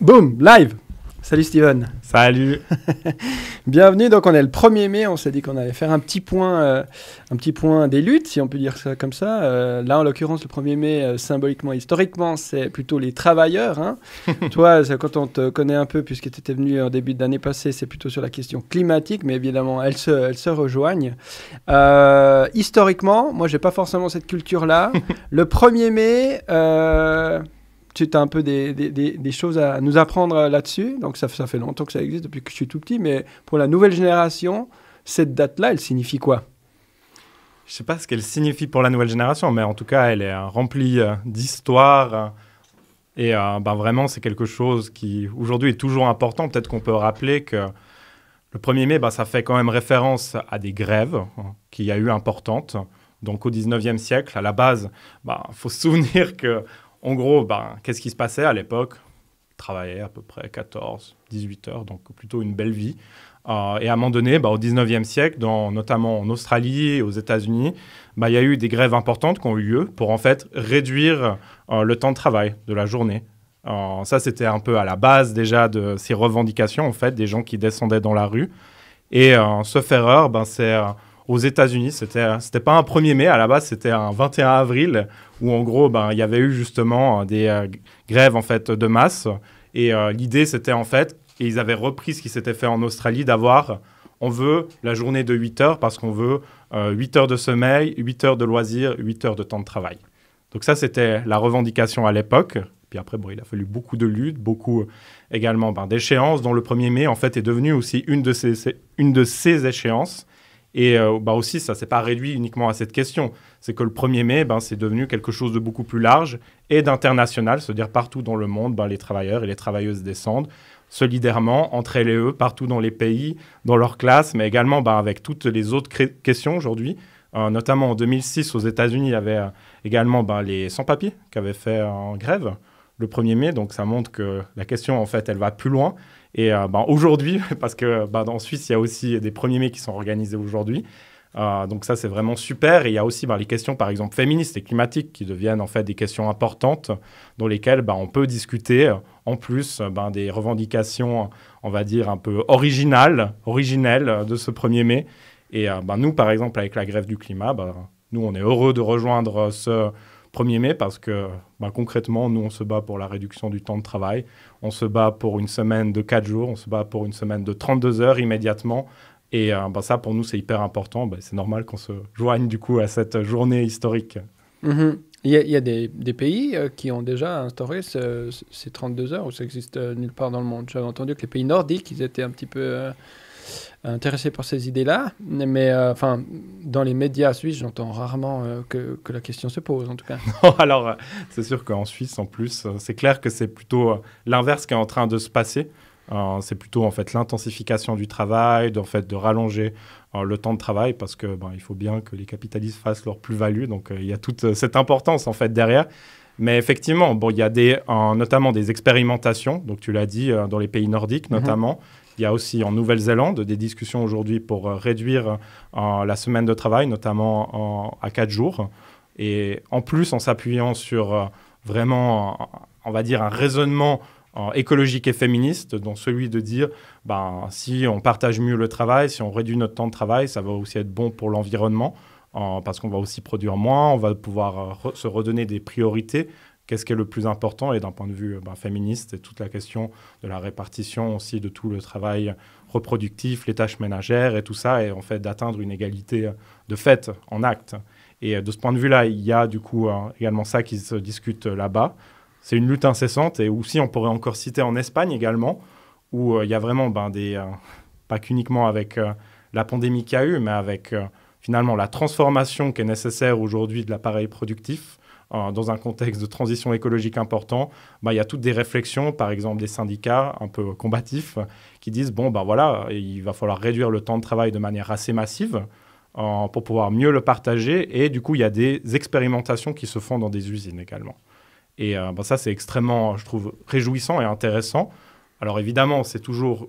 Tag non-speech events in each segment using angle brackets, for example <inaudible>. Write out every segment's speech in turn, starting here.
Boom, live Salut Steven. Salut. <laughs> Bienvenue. Donc on est le 1er mai, on s'est dit qu'on allait faire un petit point euh, un petit point des luttes si on peut dire ça comme ça. Euh, là en l'occurrence le 1er mai euh, symboliquement historiquement, c'est plutôt les travailleurs hein. <laughs> Toi, quand on te connaît un peu puisque tu étais venu en début d'année passée, c'est plutôt sur la question climatique mais évidemment elles se se rejoignent. historiquement, moi j'ai pas forcément cette culture là. <laughs> le 1er mai tu as un peu des, des, choses à nous apprendre euh, là-dessus. Donc ça, ça fait longtemps que ça existe, depuis que je suis tout petit. Mais pour la nouvelle génération, cette date-là, elle signifie quoi Je ne sais pas ce qu'elle signifie pour la nouvelle génération, mais en tout cas, elle est euh, remplie euh, d'histoire. et ben, vraiment, c'est quelque chose qui, aujourd'hui, est toujours important. Peut-être qu'on peut rappeler que le 1er mai, bah ça fait quand même référence à des grèves hein, qui qu'il y a eu importantes. Donc au 19e siècle, à la base, il ben, faut se souvenir <laughs> que en gros, ben, qu'est-ce qui se passait à l'époque travailler à peu près 14, 18 heures, donc plutôt une belle vie. Euh, et à un moment donné, ben, au 19e siècle, dans, notamment en Australie et aux États-Unis, ben, il y a eu des grèves importantes qui ont eu lieu pour en fait réduire euh, le temps de travail de la journée. Euh, ça, c'était un peu à la base déjà de ces revendications, en fait, des gens qui descendaient dans la rue. Et ce faire erreur, ben, c'est aux États-Unis. C'était euh, c'était pas un 1er mai à la base, c'était un 21 avril où en gros ben il y avait eu justement euh, des euh, grèves en fait de masse et l'idée c'était en fait et ils avaient repris ce qui s'était fait en Australie d'avoir on veut la journée de 8 heures parce qu'on veut 8 heures de sommeil, 8 heures de loisirs, 8 heures de temps de travail. Donc ça c'était la revendication à l'époque. Puis après, bon, il a fallu beaucoup de luttes, beaucoup également ben, d'échéances, dont le 1er mai, en fait, est devenu aussi une de ces, une de ces échéances. Et euh, bah aussi, ça ne s'est pas réduit uniquement à cette question. C'est que le 1er mai, ben, c'est devenu quelque chose de beaucoup plus large et d'international, c'est-à-dire partout dans le monde, ben, les travailleurs et les travailleuses descendent solidairement entre elles et eux, partout dans les pays, dans leur classe, mais également ben, avec toutes les autres questions aujourd'hui. Euh, notamment en 2006, aux États-Unis, il y avait euh, également les sans-papiers qui avaient fait en grève le 1er mai. Donc ça montre que la question, en fait, elle va plus loin. Et euh, ben, aujourd'hui, <laughs> parce que bah, Suisse, il y a aussi des premiers mai qui sont organisés aujourd'hui. Euh, donc ça, c'est vraiment super. Et il y a aussi ben, les questions, par exemple, féministes et climatiques qui deviennent en fait des questions importantes dans lesquelles on peut discuter euh, en plus des revendications, on va dire, un peu originales, originelles de ce 1er mai. Et nous, par exemple, avec la grève du climat, nous, on est heureux de rejoindre ce, 1er mai parce que bah, concrètement, nous, on se bat pour la réduction du temps de travail, on se bat pour une semaine de 4 jours, on se bat pour une semaine de 32 heures immédiatement. Et euh, bah, ça, pour nous, c'est hyper important. Bah, c'est normal qu'on se joigne du coup à cette journée historique. Mm-hmm. Il y, a, des, pays euh, qui ont déjà instauré ces 32 heures ou ça existe euh, nulle part dans le monde. J'avais entendu que les pays nordiques, ils étaient un petit peu intéressé par ces idées-là, mais euh, enfin, dans les médias suisses, j'entends rarement euh, que, que, la question se pose, en tout cas. <laughs> alors, euh, c'est sûr qu'en Suisse, en plus, c'est clair que c'est plutôt l'inverse qui est en train de se passer. c'est plutôt en fait l'intensification du travail, de, fait, de rallonger le temps de travail parce que ben, il faut bien que les capitalistes fassent leur plus-value. Donc il y a toute cette importance en fait derrière. Mais effectivement, bon, il y a des, notamment des expérimentations. Donc tu l'as dit dans les pays nordiques mm-hmm. notamment, il y a aussi en Nouvelle-Zélande des discussions aujourd'hui pour euh, réduire euh, la semaine de travail, notamment à quatre jours. Et en plus, en s'appuyant sur euh, vraiment, on va dire, un raisonnement écologique et féministe, dont celui de dire, ben, si on partage mieux le travail, si on réduit notre temps de travail, ça va aussi être bon pour l'environnement, parce qu'on va aussi produire moins, on va pouvoir se redonner des priorités qu'est-ce qui est le plus important et d'un point de vue euh, ben, féministe et toute la question de la répartition aussi de tout le travail reproductif, les tâches ménagères et tout ça et en fait d'atteindre une égalité euh, de fait en acte. Et euh, de ce point de vue-là, il y a du coup également ça qui se discute là-bas. C'est une lutte incessante et aussi on pourrait encore citer en Espagne également où il y a vraiment ben, des pas qu'uniquement avec la pandémie qu'il y a eu, mais avec finalement la transformation qui est nécessaire aujourd'hui de l'appareil productif euh, dans un contexte de transition écologique important, bah, il y a toutes des réflexions, par exemple des syndicats un peu combatifs, qui disent, bon, bah, voilà, il va falloir réduire le temps de travail de manière assez massive euh, pour pouvoir mieux le partager. Et du coup, il y a des expérimentations qui se font dans des usines également. Et euh, bah, ça, c'est extrêmement, je trouve, réjouissant et intéressant. Alors évidemment, c'est toujours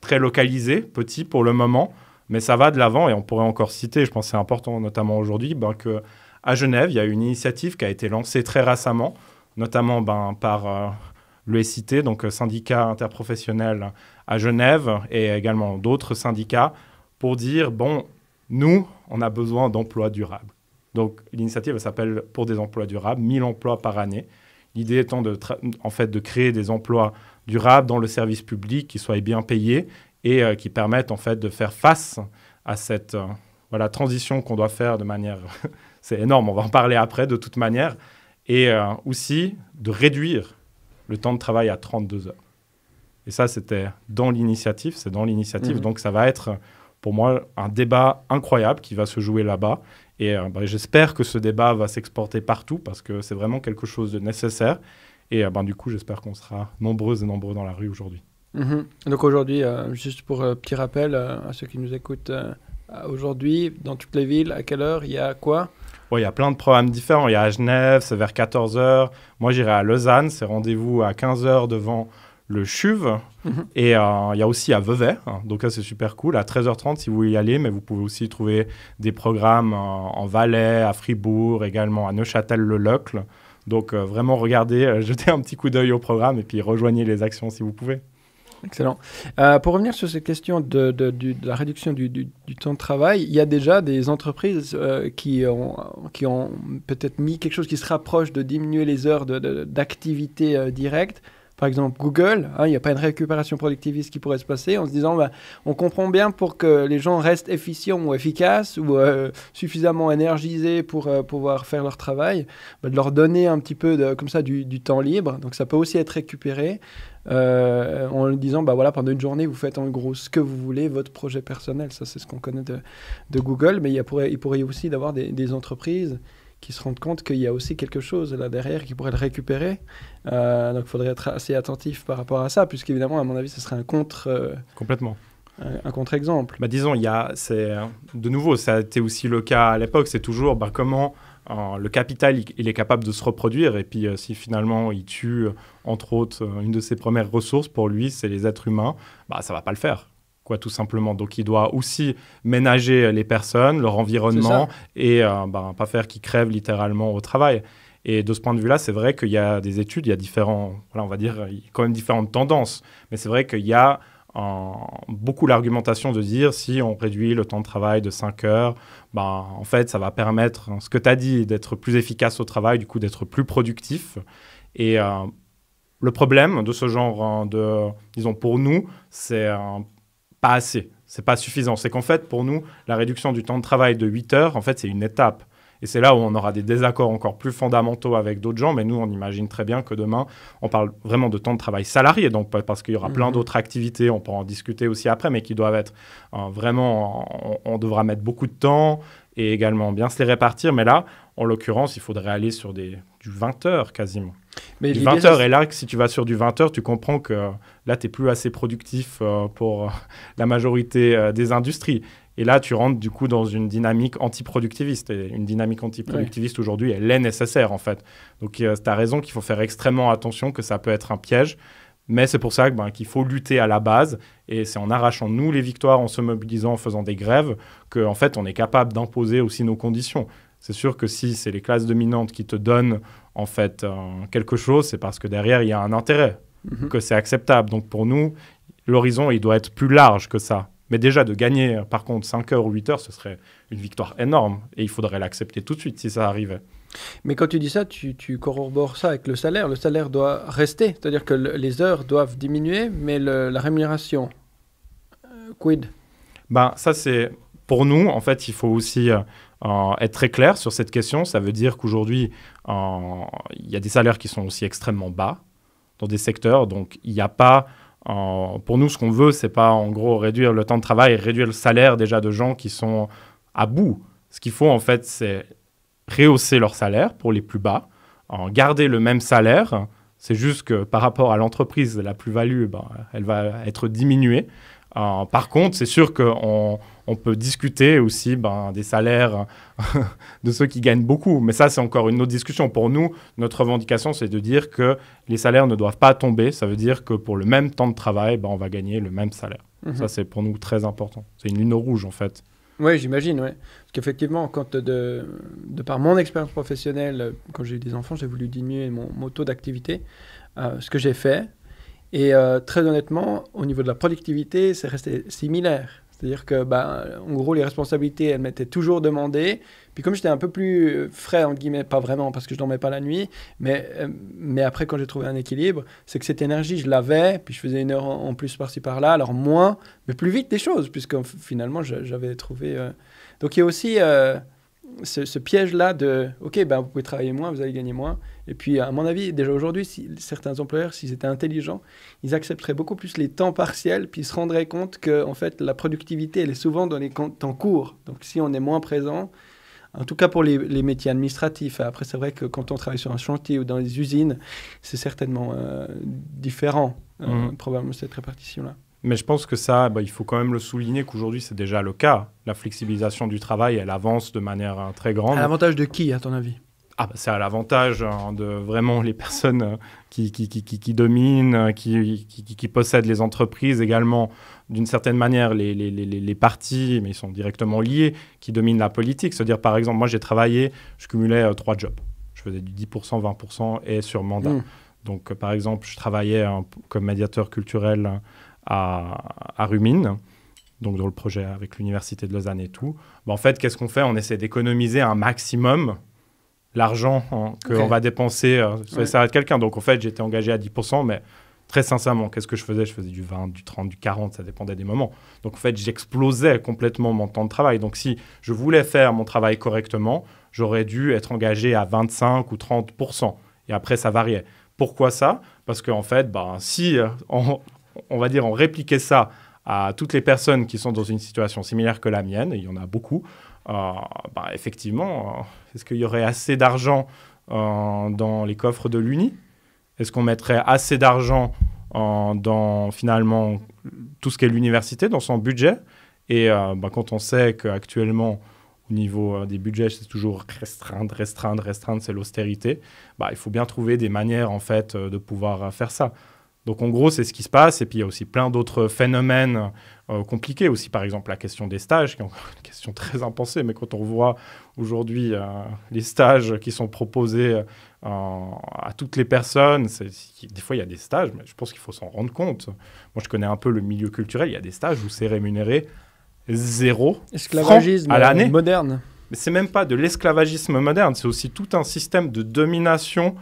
très localisé, petit pour le moment, mais ça va de l'avant et on pourrait encore citer, je pense que c'est important notamment aujourd'hui, bah, que à Genève. Il y a une initiative qui a été lancée très récemment, notamment ben, par euh, le donc euh, syndicat interprofessionnel à Genève, et également d'autres syndicats, pour dire, bon, nous, on a besoin d'emplois durables. Donc l'initiative s'appelle Pour des emplois durables, 1000 emplois par année. L'idée étant de, en fait, de créer des emplois durables dans le service public qui soient bien payés et euh, qui permettent en fait de faire face à cette euh, voilà, transition qu'on doit faire de manière <laughs> c'est énorme. On va en parler après de toute manière. Et euh, aussi de réduire le temps de travail à 32 heures. Et ça, c'était dans l'initiative. C'est dans l'initiative. Mmh. Donc, ça va être pour moi un débat incroyable qui va se jouer là-bas. Et euh, bah, j'espère que ce débat va s'exporter partout parce que c'est vraiment quelque chose de nécessaire. Et euh, ben du coup, j'espère qu'on sera nombreux et nombreux dans la rue aujourd'hui. Mmh Donc aujourd'hui, juste pour petit rappel à ceux qui nous écoutent aujourd'hui, dans toutes les villes, à quelle heure, il y a quoi Ouais, il y a plein de programmes différents. Il y a à Genève, c'est vers 14h. Moi, j'irai à Lausanne, c'est rendez-vous à 15h devant le CHUV. Mhm. Et euh, il y a aussi à Vevey, hein. donc là, c'est super cool, à 13h30 si vous voulez y aller, mais vous pouvez aussi trouver des programmes en Valais, à Fribourg, également à Neuchâtel-le-Locle. Donc euh, vraiment, regardez, euh, <laughs> jetez un petit coup d'œil au programme et puis rejoignez les actions si vous pouvez. Excellent. Euh, pour revenir sur cette question de, la réduction du, temps de travail, il y a déjà des entreprises euh, qui ont, peut-être mis quelque chose qui se rapproche de diminuer les heures d'activité euh, directe. Par exemple, Google, hein, il n'y a pas une récupération productiviste qui pourrait se passer en se disant bah, on comprend bien pour que les gens restent efficients ou efficaces ou suffisamment énergisés pour pouvoir faire leur travail, bah, de leur donner un petit peu comme ça du temps libre. Donc ça peut aussi être récupéré euh, en disant bah voilà pendant une journée vous faites en gros ce que vous voulez, votre projet personnel, ça c'est ce qu'on connaît de, Google, mais il, y a pourrait, il pourrait aussi d'avoir des, des, entreprises qui se rendent compte qu'il y a aussi quelque chose là derrière qui pourrait le récupérer. Euh, donc il faudrait être assez attentif par rapport à ça, puisqu'évidemment à mon avis ce serait un contre. Euh, Complètement un contre-exemple. Bah, disons, il y a, c'est, de nouveau, ça a été aussi le cas à l'époque, c'est toujours bah, comment euh, le capital, il, est capable de se reproduire, et puis si finalement il tue entre autres, euh, une de ses premières ressources pour lui, c'est les êtres humains, bah, ça va pas le faire. Quoi, tout simplement. Donc, il doit aussi ménager les personnes, leur environnement et ne euh, bah, pas faire qu'ils crèvent littéralement au travail. Et de ce point de vue-là, c'est vrai qu'il y a des études, il y a différents, voilà, on va dire, quand même différentes tendances. Mais c'est vrai qu'il y a beaucoup l'argumentation de dire si on réduit le temps de travail de 5 heures, ben, en fait, ça va permettre, ce que tu as dit, d'être plus efficace au travail, du coup, d'être plus productif. Et euh, le problème de ce genre hein, de, disons pour nous, c'est euh, pas assez, c'est pas suffisant. C'est qu'en fait, pour nous, la réduction du temps de travail de 8 heures, en fait, c'est une étape. Et c'est là où on aura des désaccords encore plus fondamentaux avec d'autres gens. Mais nous, on imagine très bien que demain, on parle vraiment de temps de travail salarié, donc parce qu'il y aura plein mhm. d'autres activités, on pourra en discuter aussi après, mais qui doivent être euh, vraiment, on, devra mettre beaucoup de temps et également bien se les répartir. Mais là, en l'occurrence, il faudrait aller sur des, du 20 heures quasiment. Mais du 20h. Et là, si tu vas sur du 20h, tu comprends que euh, là, tu n'es plus assez productif euh, pour euh, <laughs> la majorité des industries. Et là, tu rentres du coup dans une dynamique antiproductiviste. Et une dynamique antiproductiviste aujourd'hui, elle est nécessaire en fait. Donc, tu as raison qu'il faut faire extrêmement attention, que ça peut être un piège. Mais c'est pour ça ben, qu'il faut lutter à la base. Et c'est en arrachant, nous, les victoires, en se mobilisant, en faisant des grèves, qu'en en fait, on est capable d'imposer aussi nos conditions. C'est sûr que si c'est les classes dominantes qui te donnent en fait quelque chose, c'est parce que derrière il y a un intérêt, mhm. que c'est acceptable. Donc pour nous, l'horizon il doit être plus large que ça. Mais déjà de gagner par contre 5 heures ou 8 heures, ce serait une victoire énorme et il faudrait l'accepter tout de suite si ça arrivait. Mais quand tu dis ça, tu, corrobores ça avec le salaire. Le salaire doit rester, c'est-à-dire que les heures doivent diminuer, mais la rémunération, euh, quid Ben ça c'est pour nous en fait, il faut aussi euh, être très clair sur cette question, ça veut dire qu'aujourd'hui, il y a des salaires qui sont aussi extrêmement bas dans des secteurs. Donc, il n'y a pas. pour nous, ce qu'on veut, c'est pas en gros réduire le temps de travail, réduire le salaire déjà de gens qui sont à bout. Ce qu'il faut en fait, c'est rehausser leur salaire pour les plus bas, en garder le même salaire. C'est juste que par rapport à l'entreprise, la plus-value, ben, elle va être diminuée. par contre, c'est sûr qu'on on peut discuter aussi ben, des salaires <laughs> de ceux qui gagnent beaucoup. Mais ça, c'est encore une autre discussion. Pour nous, notre revendication, c'est de dire que les salaires ne doivent pas tomber. Ça veut dire que pour le même temps de travail, ben, on va gagner le même salaire. Mhm. Ça, c'est pour nous très important. C'est une ligne rouge, en fait. Oui, j'imagine, Parce qu'effectivement, de, par mon expérience professionnelle, quand j'ai eu des enfants, j'ai voulu diminuer mon, taux d'activité. Euh, ce que j'ai fait, et euh, très honnêtement, au niveau de la productivité, c'est resté similaire. C'est-à-dire que, bah, en gros, les responsabilités, elles m'étaient toujours demandées. Puis comme j'étais un peu plus euh, frais, entre guillemets, pas vraiment parce que je dormais pas la nuit, mais, euh, mais après, quand j'ai trouvé un équilibre, c'est que cette énergie, je l'avais, puis je faisais une heure en plus par-ci par-là, alors moins, mais plus vite des choses, puisque finalement, j'avais trouvé. Euh, donc il y a aussi ce, ce piège-là de OK, ben, vous pouvez travailler moins, vous allez gagner moins. Et puis, à mon avis, déjà aujourd'hui, si, certains employeurs, s'ils étaient intelligents, ils accepteraient beaucoup plus les temps partiels, puis ils se rendraient compte que, en fait, la productivité, elle est souvent dans les temps courts. Donc, si on est moins présent, en tout cas pour les, métiers administratifs. Hein. Après, c'est vrai que quand on travaille sur un chantier ou dans les usines, c'est certainement euh, différent, euh, mmh. probablement, cette répartition-là. Mais je pense que ça, bah, il faut quand même le souligner qu'aujourd'hui, c'est déjà le cas. La flexibilisation du travail, elle avance de manière hein, très grande. À l'avantage de qui, à ton avis ah, bah, c'est à l'avantage hein, de vraiment les personnes euh, qui, qui, qui dominent, euh, qui, possèdent les entreprises également, d'une certaine manière, les, partis, mais ils sont directement liés, qui dominent la politique. C'est-à-dire, par exemple, moi j'ai travaillé, je cumulais euh, trois jobs. Je faisais du 10%, 20% et sur mandat. Mmh. Donc, par exemple, je travaillais hein, comme médiateur culturel à, à Rumine donc dans le projet avec l'université de Lausanne et tout, bah, en fait, qu'est-ce qu'on fait On essaie d'économiser un maximum l'argent qu'on va dépenser ça euh, va quelqu'un. Donc en fait, j'étais engagé à 10%, mais très sincèrement, qu'est-ce que je faisais Je faisais du 20, du 30, du 40, ça dépendait des moments. Donc en fait, j'explosais complètement mon temps de travail. Donc si je voulais faire mon travail correctement, j'aurais dû être engagé à 25 ou 30%. Et après, ça variait. Pourquoi ça Parce qu'en fait, ben, si euh, on, va dire on répliquait ça à toutes les personnes qui sont dans une situation similaire que la mienne, il y en a beaucoup, euh, bah, effectivement, euh, est-ce qu'il y aurait assez d'argent euh, dans les coffres de l'Uni Est-ce qu'on mettrait assez d'argent dans finalement tout ce qu'est l'université, dans son budget Et bah, quand on sait qu'actuellement, au niveau des budgets, c'est toujours restreindre, restreindre, restreindre, c'est l'austérité. Bah, il faut bien trouver des manières en fait de pouvoir faire ça. Donc en gros, c'est ce qui se passe. Et puis il y a aussi plein d'autres phénomènes euh, compliqué aussi, par exemple, la question des stages, qui est une question très impensée, mais quand on voit aujourd'hui euh, les stages qui sont proposés euh, à toutes les personnes, des fois il y a des stages, mais je pense qu'il faut s'en rendre compte. Moi, je connais un peu le milieu culturel, il y a des stages où c'est rémunéré zéro esclavagisme à l'année moderne. Mais c'est même pas de l'esclavagisme moderne, c'est aussi tout un système de domination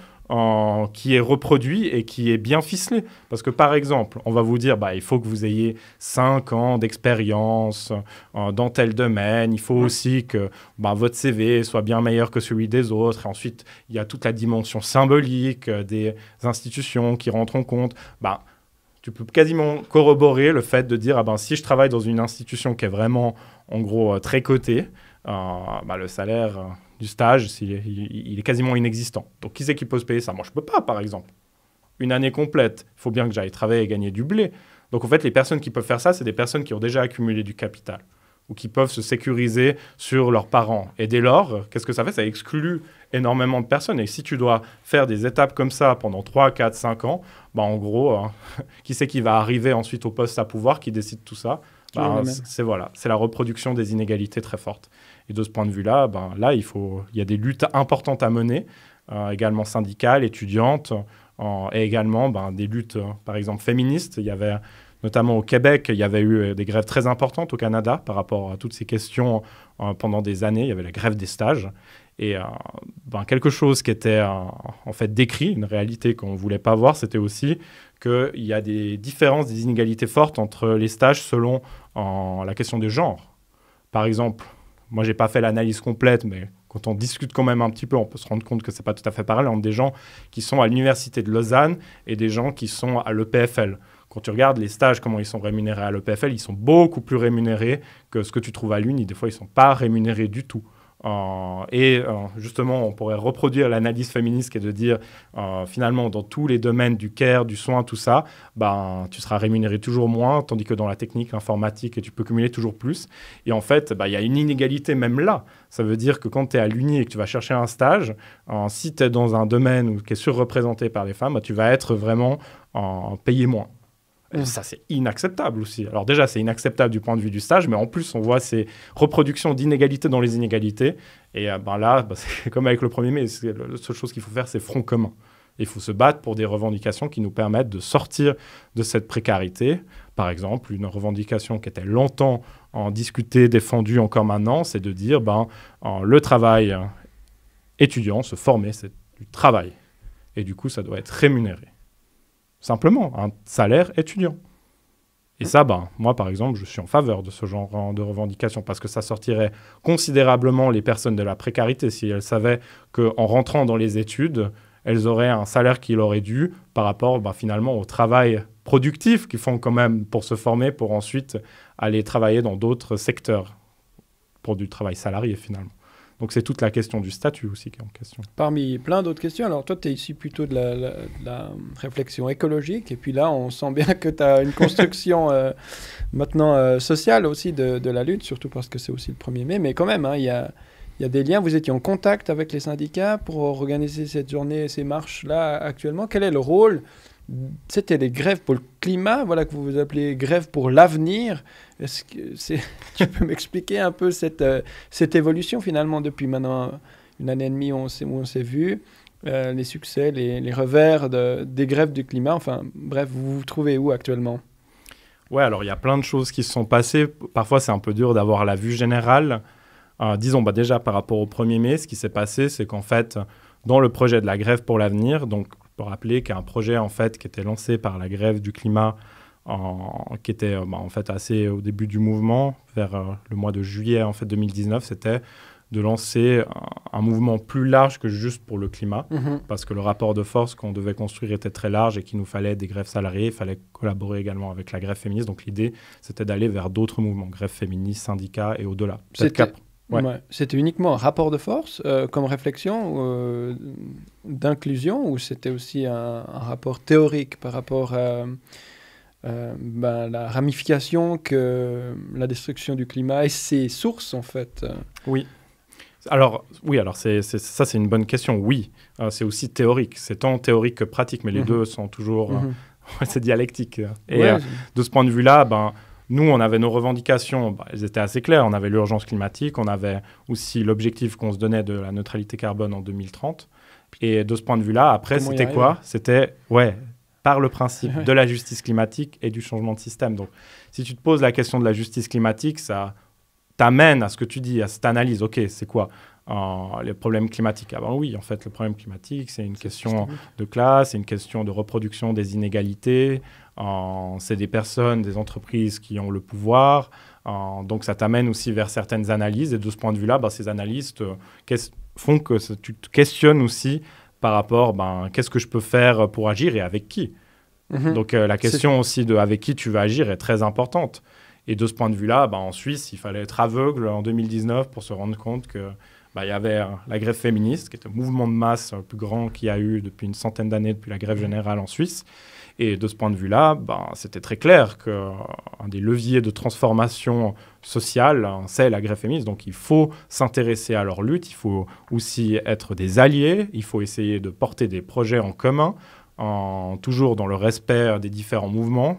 qui est reproduit et qui est bien ficelé. Parce que par exemple, on va vous dire, bah, il faut que vous ayez 5 ans d'expérience euh, dans tel domaine, il faut aussi que bah, votre CV soit bien meilleur que celui des autres. Et ensuite, il y a toute la dimension symbolique euh, des institutions qui rentrent en compte. Bah, tu peux quasiment corroborer le fait de dire, ah ben, si je travaille dans une institution qui est vraiment, en gros, euh, très cotée, bah, le salaire du stage, il, est quasiment inexistant. Donc qui c'est qui peut se payer ça Moi, je ne peux pas, par exemple. Une année complète, il faut bien que j'aille travailler et gagner du blé. Donc en fait, les personnes qui peuvent faire ça, c'est des personnes qui ont déjà accumulé du capital ou qui peuvent se sécuriser sur leurs parents. Et dès lors, qu'est-ce que ça fait Ça exclut énormément de personnes. Et si tu dois faire des étapes comme ça pendant 3, 4, 5 ans, bah en gros, hein, <laughs> qui c'est qui va arriver ensuite au poste à pouvoir, qui décide tout ça bah, C'est voilà, c'est la reproduction des inégalités très fortes. Et de ce point de vue-là, ben, là, il, faut, il y a des luttes importantes à mener, euh, également syndicales, étudiantes, et également ben, des luttes, euh, par exemple, féministes. Il y avait notamment au Québec, il y avait eu euh, des grèves très importantes au Canada par rapport à toutes ces questions pendant des années. Il y avait la grève des stages. Et ben, quelque chose qui était en fait décrit, une réalité qu'on ne voulait pas voir, c'était aussi qu'il y a des différences, des inégalités fortes entre les stages selon la question des genres. Par exemple, moi, j'ai pas fait l'analyse complète, mais quand on discute quand même un petit peu, on peut se rendre compte que ce n'est pas tout à fait pareil entre des gens qui sont à l'université de Lausanne et des gens qui sont à l'EPFL. Quand tu regardes les stages, comment ils sont rémunérés à l'EPFL, ils sont beaucoup plus rémunérés que ce que tu trouves à l'Uni. Des fois, ils sont pas rémunérés du tout. Euh, et euh, justement, on pourrait reproduire l'analyse féministe qui est de dire, euh, finalement, dans tous les domaines du care, du soin, tout ça, ben, tu seras rémunéré toujours moins, tandis que dans la technique, informatique tu peux cumuler toujours plus. Et en fait, ben, il y a une inégalité même là. Ça veut dire que quand tu es à l'UNI et que tu vas chercher un stage, si tu es dans un domaine qui est surreprésenté par les femmes, ben, tu vas être vraiment payé moins ça, c'est inacceptable aussi. Alors déjà, c'est inacceptable du point de vue du stage, mais en plus, on voit ces reproductions d'inégalités dans les inégalités. Et euh, ben là, bah, <laughs> c'est comme avec le 1er mai, la seule chose qu'il faut faire, c'est front commun. Il faut se battre pour des revendications qui nous permettent de sortir de cette précarité. Par exemple, une revendication qui était longtemps en discutée, défendue encore maintenant, c'est de dire ben, euh, le travail euh, étudiant, se former, c'est du travail. Et du coup, ça doit être rémunéré. Simplement, un salaire étudiant. Et ça, ben, moi, par exemple, je suis en faveur de ce genre de revendication parce que ça sortirait considérablement les personnes de la précarité si elles savaient qu'en rentrant dans les études, elles auraient un salaire qui leur est dû par rapport ben, finalement au travail productif qu'ils font quand même pour se former, pour ensuite aller travailler dans d'autres secteurs, pour du travail salarié finalement. Donc c'est toute la question du statut aussi qui est en question. Parmi plein d'autres questions, alors toi tu es ici plutôt de la, réflexion écologique, et puis là on sent bien que tu as une construction <laughs> euh, maintenant euh, sociale aussi de, la lutte, surtout parce que c'est aussi le 1er mai, mais quand même, hein, il y, a, des liens, vous étiez en contact avec les syndicats pour organiser cette journée, ces marches-là actuellement, quel est le rôle c'était les grèves pour le climat, voilà que vous, vous appelez grève pour l'avenir. Est-ce que c'est, <laughs> tu peux m'expliquer un peu cette, euh, cette évolution finalement depuis maintenant une année et demie où on s'est, vu, euh, les succès, les, revers des grèves du climat. Enfin bref, vous vous trouvez où actuellement Ouais, alors il y a plein de choses qui se sont passées. Parfois c'est un peu dur d'avoir la vue générale. Euh, disons bah déjà par rapport au 1er mai, ce qui s'est passé, c'est qu'en fait, dans le projet de la grève pour l'avenir, donc peux rappeler qu'un projet en fait qui était lancé par la grève du climat, en, qui était euh, bah, en fait assez au début du mouvement, vers euh, le mois de juillet en fait 2019, c'était de lancer un, mouvement plus large que juste pour le climat, mhm. parce que le rapport de force qu'on devait construire était très large et qu'il nous fallait des grèves salariées, il fallait collaborer également avec la grève féministe. Donc l'idée, c'était d'aller vers d'autres mouvements, grève féministe, syndicats et au-delà. Peut-être c'était uniquement un rapport de force euh, comme réflexion euh, d'inclusion ou c'était aussi un, rapport théorique par rapport à euh, ben, la ramification que la destruction du climat et ses sources en fait Oui. Alors, oui, alors c'est, ça, c'est une bonne question. Oui, hein, c'est aussi théorique. C'est tant théorique que pratique, mais les mhm. deux sont toujours. Mhm. assez <laughs> c'est dialectique. Et de ce point de vue-là, ben, nous, on avait nos revendications, bah, elles étaient assez claires. On avait l'urgence climatique, on avait aussi l'objectif qu'on se donnait de la neutralité carbone en 2030. Et de ce point de vue-là, après, c'était quoi C'était, ouais, par le principe de la justice climatique et du changement de système. Donc, si tu te poses la question de la justice climatique, ça t'amène à ce que tu dis, à cette analyse. OK, c'est quoi euh, les problèmes climatiques Ah ben oui, en fait, le problème climatique, c'est une question de classe, c'est une question de reproduction des inégalités, c'est des personnes, des entreprises qui ont le pouvoir. donc ça t'amène aussi vers certaines analyses. Et de ce point de vue-là, ben, ces analystes euh, font que tu te questionnes aussi par rapport ben, qu'est-ce que je peux faire pour agir et avec qui. Mhm. Donc euh, la question aussi de avec qui tu vas agir est très importante. Et de ce point de vue-là, ben, en Suisse, il fallait être aveugle en 2019 pour se rendre compte que ben, il y avait euh, la grève féministe, qui est un mouvement de masse le plus grand qu'il y a eu depuis une centaine d'années, depuis la grève générale en Suisse. Et de ce point de vue-là, ben, c'était très clair qu'un euh, des leviers de transformation sociale, hein, c'est la greffémise. Donc il faut s'intéresser à leur lutte, il faut aussi être des alliés, il faut essayer de porter des projets en commun. En, toujours dans le respect des différents mouvements.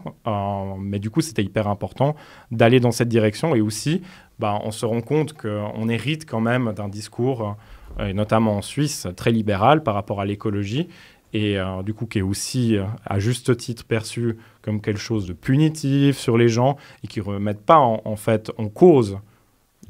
mais du coup, c'était hyper important d'aller dans cette direction. Et aussi, ben, on se rend compte qu'on hérite quand même d'un discours, et notamment en Suisse, très libéral par rapport à l'écologie et euh, du coup qui est aussi euh, à juste titre perçu comme quelque chose de punitif sur les gens et qui remettent pas en, fait en cause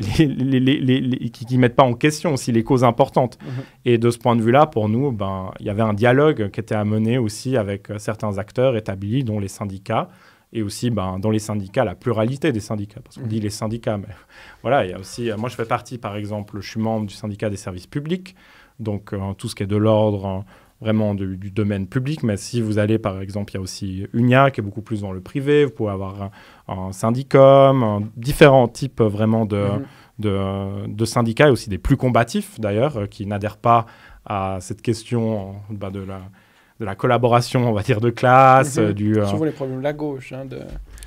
qui, qui, mettent pas en question aussi les causes importantes. Mhm. Et de ce point de vue-là, pour nous, ben il y avait un dialogue qui était à mener aussi avec euh, certains acteurs établis, dont les syndicats. Et aussi, ben, dans les syndicats, la pluralité des syndicats, parce qu'on mhm. dit les syndicats, mais <laughs> voilà, il y a aussi, moi je fais partie, par exemple, je suis membre du syndicat des services publics, donc tout ce qui est de l'ordre, vraiment du, domaine public, mais si vous allez, par exemple, il y a aussi UNIA qui est beaucoup plus dans le privé, vous pouvez avoir un, syndicum différents types vraiment mhm. de, de, syndicats, et aussi des plus combatifs d'ailleurs, euh, qui n'adhèrent pas à cette question euh, bah, de, la, la collaboration, on va dire, de classe. Mhm. du, euh, Souvent les problèmes de la gauche. Hein,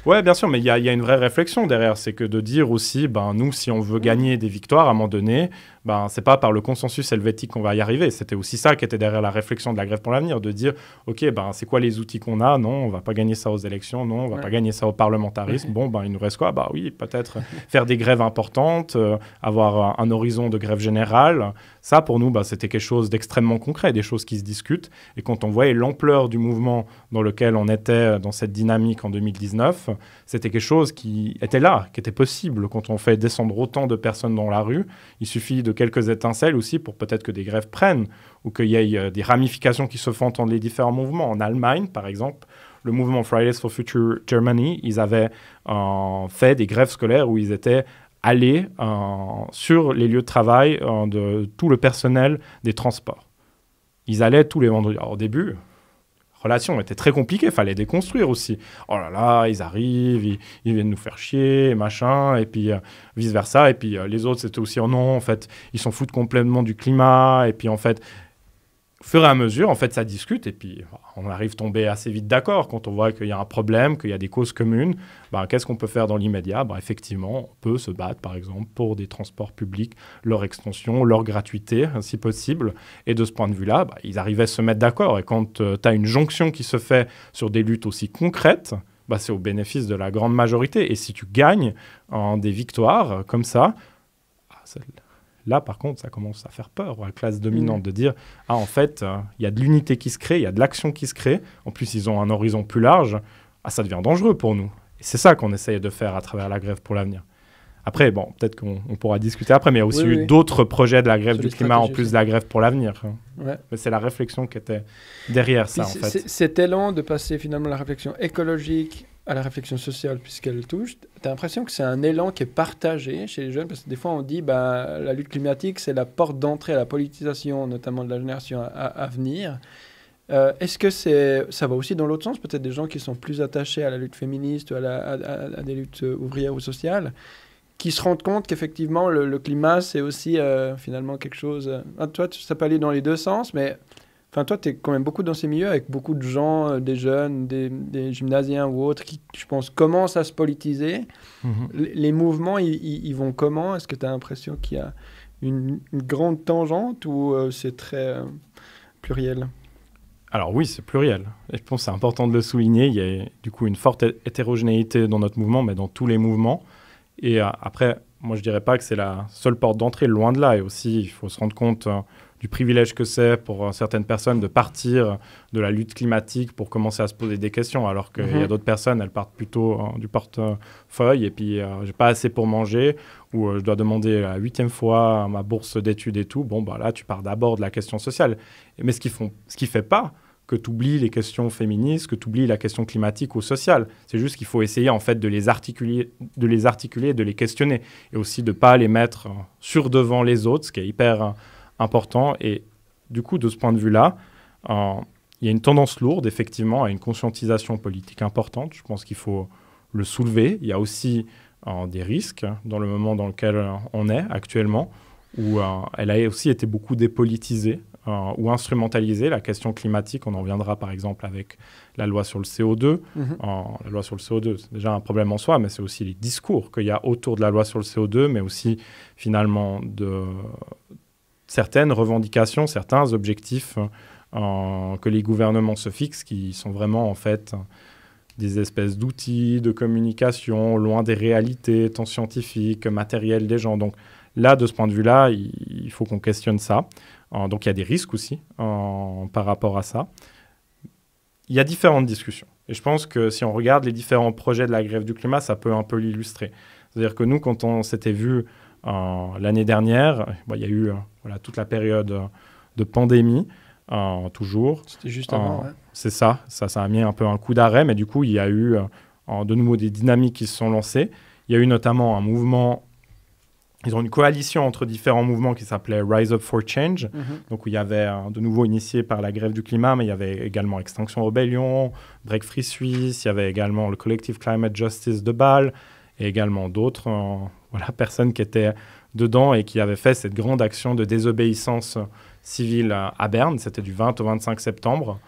Oui, bien sûr, mais il y, y a, une vraie réflexion derrière. C'est que de dire aussi, ben, nous, si on veut mhm. gagner des victoires, à un moment donné, ben, c'est pas par le consensus helvétique qu'on va y arriver. C'était aussi ça qui était derrière la réflexion de la grève pour l'avenir, de dire, OK, ben, c'est quoi les outils qu'on a Non, on va pas gagner ça aux élections, non, on va pas gagner ça au parlementarisme. <laughs> Bon, ben, il nous reste quoi Bah oui, peut-être faire des grèves importantes, euh, avoir un, horizon de grève générale. Ça, pour nous, bah, c'était quelque chose d'extrêmement concret, des choses qui se discutent. Et quand on voyait l'ampleur du mouvement dans lequel on était, euh, dans cette dynamique en 2019, c'était quelque chose qui était là, qui était possible. Quand on fait descendre autant de personnes dans la rue, il suffit de quelques étincelles aussi pour peut-être que des grèves prennent ou qu'il y ait euh, des ramifications qui se font entre les différents mouvements. En Allemagne, par exemple, le mouvement Fridays for Future Germany, ils avaient euh, fait des grèves scolaires où ils étaient allés euh, sur les lieux de travail de tout le personnel des transports. Ils allaient tous les vendredis. au début, relation était très compliquée, fallait déconstruire aussi. Oh là là, ils arrivent, ils, viennent nous faire chier, machin, et puis euh, vice-versa. Et puis euh, les autres, c'était aussi, oh non, en fait, ils s'en foutent complètement du climat, et puis en fait, au fur et à mesure, en fait, ça discute et puis on arrive tomber assez vite d'accord quand on voit qu'il y a un problème, qu'il y a des causes communes. Ben, qu'est-ce qu'on peut faire dans l'immédiat ben, Effectivement, on peut se battre, par exemple, pour des transports publics, leur extension, leur gratuité, si possible. Et de ce point de vue-là, ben, ils arrivaient à se mettre d'accord. Et quand euh, tu as une jonction qui se fait sur des luttes aussi concrètes, c'est au bénéfice de la grande majorité. Et si tu gagnes en des victoires euh, comme ça, ah, Là, par contre, ça commence à faire peur à la classe dominante mm. de dire Ah, en fait, euh, il y a de l'unité qui se crée, il y a de l'action qui se crée. En plus, ils ont un horizon plus large. Ah, ça devient dangereux pour nous. Et c'est ça qu'on essaye de faire à travers la grève pour l'avenir. Après, bon, peut-être qu'on pourra discuter après, mais il y a aussi eu d'autres projets de la grève du climat en plus de la grève pour l'avenir. Hein. Ouais. Mais c'est la réflexion qui était derrière ça, en fait. C'était long de passer finalement la réflexion écologique, à la réflexion sociale puisqu'elle touche, tu as l'impression que c'est un élan qui est partagé chez les jeunes parce que des fois on dit bah la lutte climatique c'est la porte d'entrée à la politisation notamment de la génération à, venir. Euh, est-ce que c'est ça va aussi dans l'autre sens peut-être des gens qui sont plus attachés à la lutte féministe ou à, des luttes euh, ouvrières ou sociales qui se rendent compte qu'effectivement le, climat c'est aussi euh, finalement quelque chose. toi ça peut aller dans les deux sens mais Enfin, toi, tu es quand même beaucoup dans ces milieux avec beaucoup de gens, euh, des jeunes, des, gymnasiens ou autres, qui, je pense, commencent à se politiser. Mhm. Les mouvements, ils vont comment Est-ce que tu as l'impression qu'il y a une, grande tangente ou euh, c'est très euh, pluriel alors oui, c'est pluriel. Et je pense que c'est important de le souligner. Il y a du coup une forte hétérogénéité dans notre mouvement, mais dans tous les mouvements. Et après, moi je dirais pas que c'est la seule porte d'entrée, loin de là. Et aussi, il faut se rendre compte du privilège que c'est pour euh, certaines personnes de partir de la lutte climatique pour commencer à se poser des questions, alors qu'il y a mhm. d'autres personnes, elles partent plutôt euh, du portefeuille et puis je euh, j'ai pas assez pour manger ou je dois demander la huitième fois ma bourse d'études et tout. Bon, bah là, tu pars d'abord de la question sociale. Mais ce qui font, ce qui fait pas que tu oublies les questions féministes, que tu oublies la question climatique ou sociale. C'est juste qu'il faut essayer en fait de les articuler, de les articuler, de les questionner et aussi de pas les mettre sur devant les autres, ce qui est hyper important. Et du coup, de ce point de vue-là, euh, il y a une tendance lourde, effectivement, à une conscientisation politique importante. Je pense qu'il faut le soulever. Il y a aussi euh, des risques dans le moment dans lequel euh, on est actuellement, où elle a aussi été beaucoup dépolitisée ou instrumentalisée. La question climatique, on en viendra par exemple avec la loi sur le CO2. Mhm. la loi sur le CO2, c'est déjà un problème en soi, mais c'est aussi les discours qu'il y a autour de la loi sur le CO2, mais aussi finalement de, certaines revendications, certains objectifs euh, que les gouvernements se fixent, qui sont vraiment en fait des espèces d'outils de communication loin des réalités, tant scientifiques, matérielles des gens. Donc là, de ce point de vue-là, il faut qu'on questionne ça. donc il y a des risques aussi par rapport à ça. Il y a différentes discussions. Et je pense que si on regarde les différents projets de la grève du climat, ça peut un peu l'illustrer. C'est-à-dire que nous, quand on s'était vu euh, l'année dernière, bah, il y a eu euh, voilà, toute la période euh, de pandémie, toujours. C'était juste C'est ça, ça, ça a mis un peu un coup d'arrêt, mais du coup, il y a eu de nouveau des dynamiques qui se sont lancées. Il y a eu notamment un mouvement ils ont une coalition entre différents mouvements qui s'appelait Rise Up for Change, mhm. donc il y avait de nouveau initié par la grève du climat, mais il y avait également Extinction Rebellion, Break Free Suisse, il y avait également le Collective Climate Justice de Bâle et également d'autres voilà, personne qui était dedans et qui avait fait cette grande action de désobéissance civile à Berne. C'était du 20 au 25 septembre.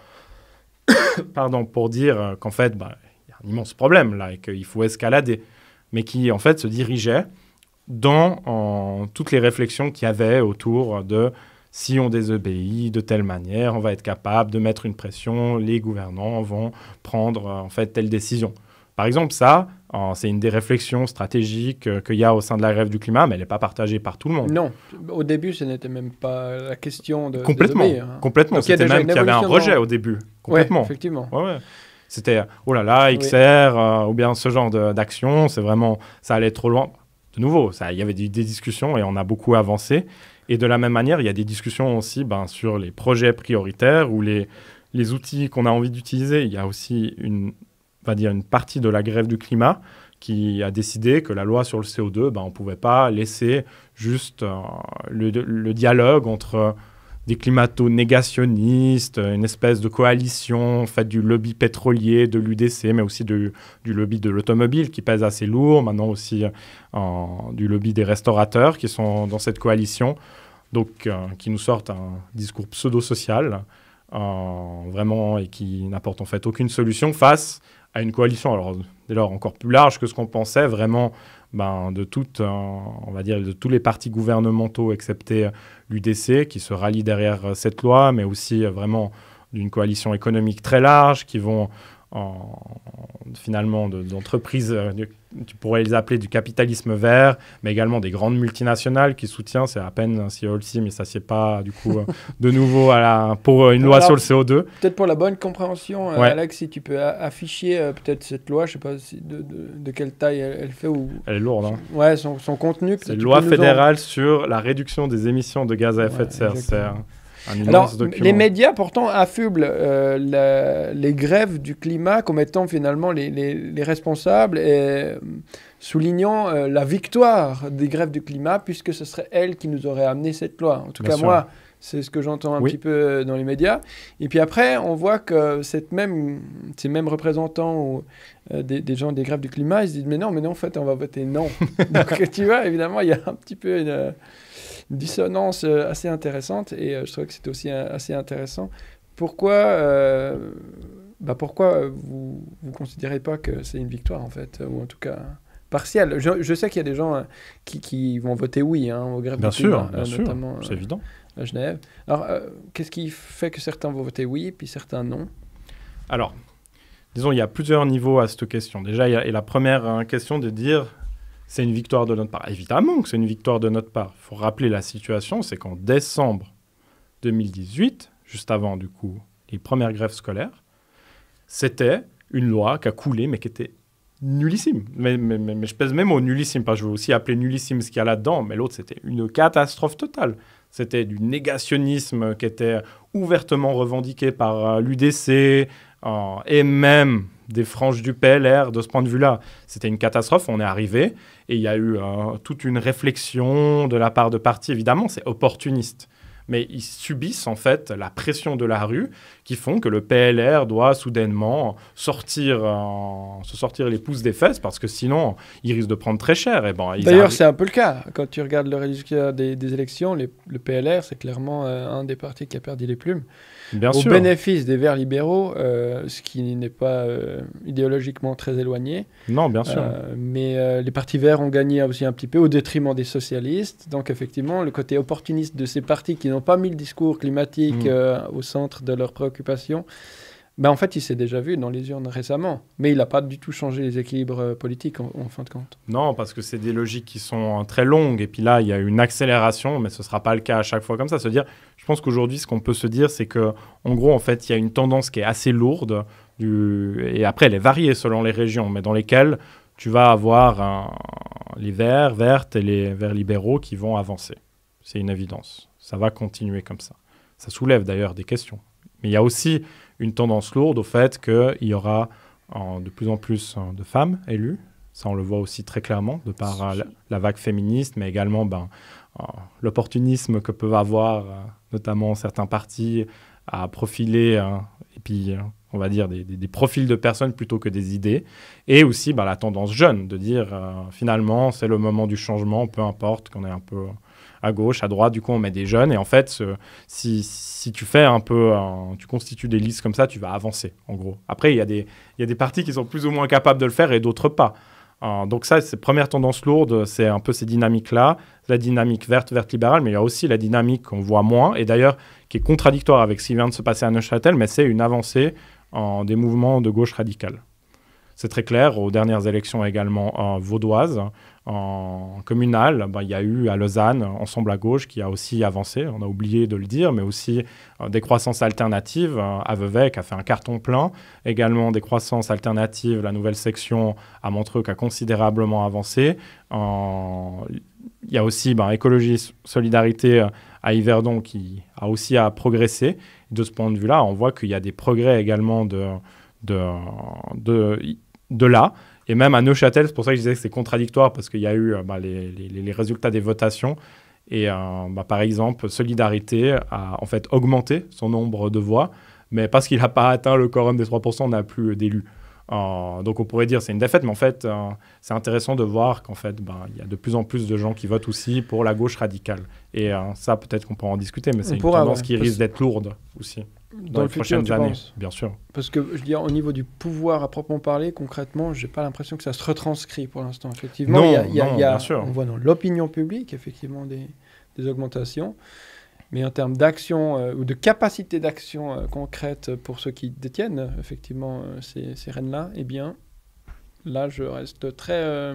<coughs> Pardon, pour dire euh, qu'en fait, bah, il y a un immense problème là et qu'il faut escalader. Mais qui, en fait, se dirigeait dans toutes les réflexions qu'il y avait autour de si on désobéit de telle manière, on va être capable de mettre une pression, les gouvernants vont prendre euh, en fait telle décision. Par exemple, ça, c'est une des réflexions stratégiques euh, qu'il y a au sein de la grève du climat, mais elle n'est pas partagée par tout le monde. Non, au début, ce n'était même pas la question de. Complètement. Hein. Complètement. C'était même qu'il y avait un rejet au début. Complètement. effectivement. C'était oh là là, XR, euh, ou bien ce genre d'action, c'est vraiment. Ça allait trop loin. De nouveau, il y avait des, discussions et on a beaucoup avancé. Et de la même manière, il y a des discussions aussi ben, sur les projets prioritaires ou les, les outils qu'on a envie d'utiliser. Il y a aussi une, on va dire, une partie de la grève du climat qui a décidé que la loi sur le CO2, ben, on ne pouvait pas laisser juste euh, le, dialogue entre des climato-négationnistes, une espèce de coalition en du lobby pétrolier, de l'UDC, mais aussi du, lobby de l'automobile qui pèse assez lourd, maintenant aussi euh, du lobby des restaurateurs qui sont dans cette coalition, donc euh, qui nous sortent un discours pseudo-social, vraiment, et qui n'apporte en fait aucune solution face à une coalition. Alors, dès lors, encore plus large que ce qu'on pensait, vraiment ben, de, toutes, euh, on va dire, de tous les partis gouvernementaux, excepté euh, l'UDC, qui se rallie derrière euh, cette loi, mais aussi vraiment d'une coalition économique très large, qui vont en, finalement d'entreprises, euh, tu pourrais les appeler du capitalisme vert, mais également des grandes multinationales qui soutiennent, c'est à peine si e aussi, mais ça c'est pas du coup euh, <laughs> de nouveau pour euh, une loi sur le CO2. Peut-être pour la bonne compréhension, Alex, si tu peux afficher peut-être cette loi, je ne sais pas de, quelle taille elle, fait ou. Elle est lourde. Hein. Ouais, son, contenu. C'est loi fédérale sur la réduction des émissions de gaz à effet de serre. Alors, les médias pourtant affublent euh, les grèves du climat comme étant finalement les, responsables et euh, soulignant euh, la victoire des grèves du climat puisque ce serait elles qui nous auraient amené cette loi. En tout cas, moi, c'est ce que j'entends un petit peu dans les médias. Et puis après, on voit que cette même, ces mêmes représentants des, des, gens des grèves du climat, ils se disent mais non, mais non, en fait, on va voter non. <laughs> Donc tu vois, évidemment, il y a un petit peu une une dissonance euh, assez intéressante et euh, je trouvais que c'était aussi euh, assez intéressant. Pourquoi, bah pourquoi vous ne considérez pas que c'est une victoire en fait, ou en tout cas partielle je, sais qu'il y a des gens qui, qui, vont voter oui hein, au gré Bien sûr, bien hein, sûr, c'est évident. À Genève. Alors, qu'est-ce qui fait que certains vont voter oui, puis certains non Alors, disons, il y a plusieurs niveaux à cette question. Déjà, il y a, la première hein, question de dire c'est une victoire de notre part. Évidemment que c'est une victoire de notre part. Il faut rappeler la situation, c'est qu'en décembre 2018, juste avant du coup les premières grèves scolaires, c'était une loi qui a coulé mais qui était nullissime. Mais, je pèse même au nullissime, parce que je veux aussi appeler nullissime ce qu'il y a là-dedans, mais l'autre c'était une catastrophe totale. C'était du négationnisme qui était ouvertement revendiqué par euh, l'UDC euh, et même des franges du PLR de ce point de vue-là. C'était une catastrophe, on est arrivé, et il y a eu euh, toute une réflexion de la part de partis, évidemment, c'est opportuniste. Mais ils subissent en fait la pression de la rue qui font que le PLR doit soudainement sortir, euh, se sortir les pouces des fesses parce que sinon ils risquent de prendre très cher. Et eh ben, D'ailleurs, c'est un peu le cas. Quand tu regardes le résultat des, élections, le PLR, c'est clairement euh, un des partis qui a perdu les plumes au bénéfice des Verts libéraux, euh, ce qui n'est pas euh, idéologiquement très éloigné. Non, bien sûr. Euh, mais les partis Verts ont gagné aussi un petit peu au détriment des socialistes. Donc effectivement, le côté opportuniste de ces partis qui n'ont pas mis le discours climatique mm. au centre de leurs préoccupations ben, en fait, il s'est déjà vu dans les urnes récemment, mais il n'a pas du tout changé les équilibres euh, politiques en, fin de compte. Non, parce que c'est des logiques qui sont euh, très longues, et puis là, il y a une accélération, mais ce ne sera pas le cas à chaque fois comme ça. Se dire, je pense qu'aujourd'hui, ce qu'on peut se dire, c'est que, en gros, en fait, il y a une tendance qui est assez lourde, du... et après, elle est variée selon les régions, mais dans lesquelles tu vas avoir les verts, vertes et les verts libéraux qui vont avancer. C'est une évidence. Ça va continuer comme ça. Ça soulève d'ailleurs des questions. Mais il y a aussi une tendance lourde au fait qu'il y aura de plus en plus hein, de femmes élues. Ça, on le voit aussi très clairement, de par euh, la, vague féministe, mais également ben, euh, l'opportunisme que peuvent avoir euh, notamment certains partis à profiler hein, et puis on va dire des, profils de personnes plutôt que des idées et aussi ben, la tendance jeune de dire finalement c'est le moment du changement peu importe qu'on ait un peu à gauche, à droite. Du coup, on met des jeunes. Et en fait, si, tu fais un peu, tu constitues des listes comme ça, tu vas avancer, en gros. Après, il y, a des, partis qui sont plus ou moins capables de le faire et d'autres pas. Hein, donc ça, c'est première tendance lourde, c'est un peu ces dynamiques-là, la dynamique verte, verte libérale, mais il y a aussi la dynamique qu'on voit moins, et d'ailleurs qui est contradictoire avec ce qui vient de se passer à Neuchâtel, mais c'est une avancée en des mouvements de gauche radicale. C'est très clair, aux dernières élections également hein, vaudoises, en communal, bah, il y a eu à Lausanne Ensemble à gauche qui a aussi avancé, on a oublié de le dire, mais aussi euh, des croissances alternatives. Euh, à a fait un carton plein, également des croissances alternatives. La nouvelle section à Montreux qui a considérablement avancé. Il y a aussi ben, Écologie Solidarité euh, à Yverdon qui a aussi à progresser. De ce point de vue-là, on voit qu'il y a des progrès également de, de là. Et même à Neuchâtel, c'est pour ça que je disais que c'est contradictoire, parce qu'il y a eu euh, bah, les, résultats des votations. Et euh, bah, par exemple, Solidarité a en fait augmenté son nombre de voix, mais parce qu'il n'a pas atteint le quorum des 3%, on n'a plus euh, d'élus. donc on pourrait dire c'est une défaite, mais en fait c'est intéressant de voir qu'en fait bah, il y a de plus en plus de gens qui votent aussi pour la gauche radicale. Et ça peut-être qu'on pourra en discuter, mais c'est une tendance qui risque d'être lourde aussi dans, les le prochaines années, bien sûr. Parce que je veux au niveau du pouvoir à proprement parler, concrètement, j'ai pas l'impression que ça se retranscrit pour l'instant. Effectivement, non, il y a, non, bien sûr. on voit dans l'opinion publique effectivement des, des, augmentations, mais en termes d'action euh, ou de capacité d'action euh, concrète pour ceux qui détiennent effectivement euh, ces, ces, là, eh bien, là, je reste très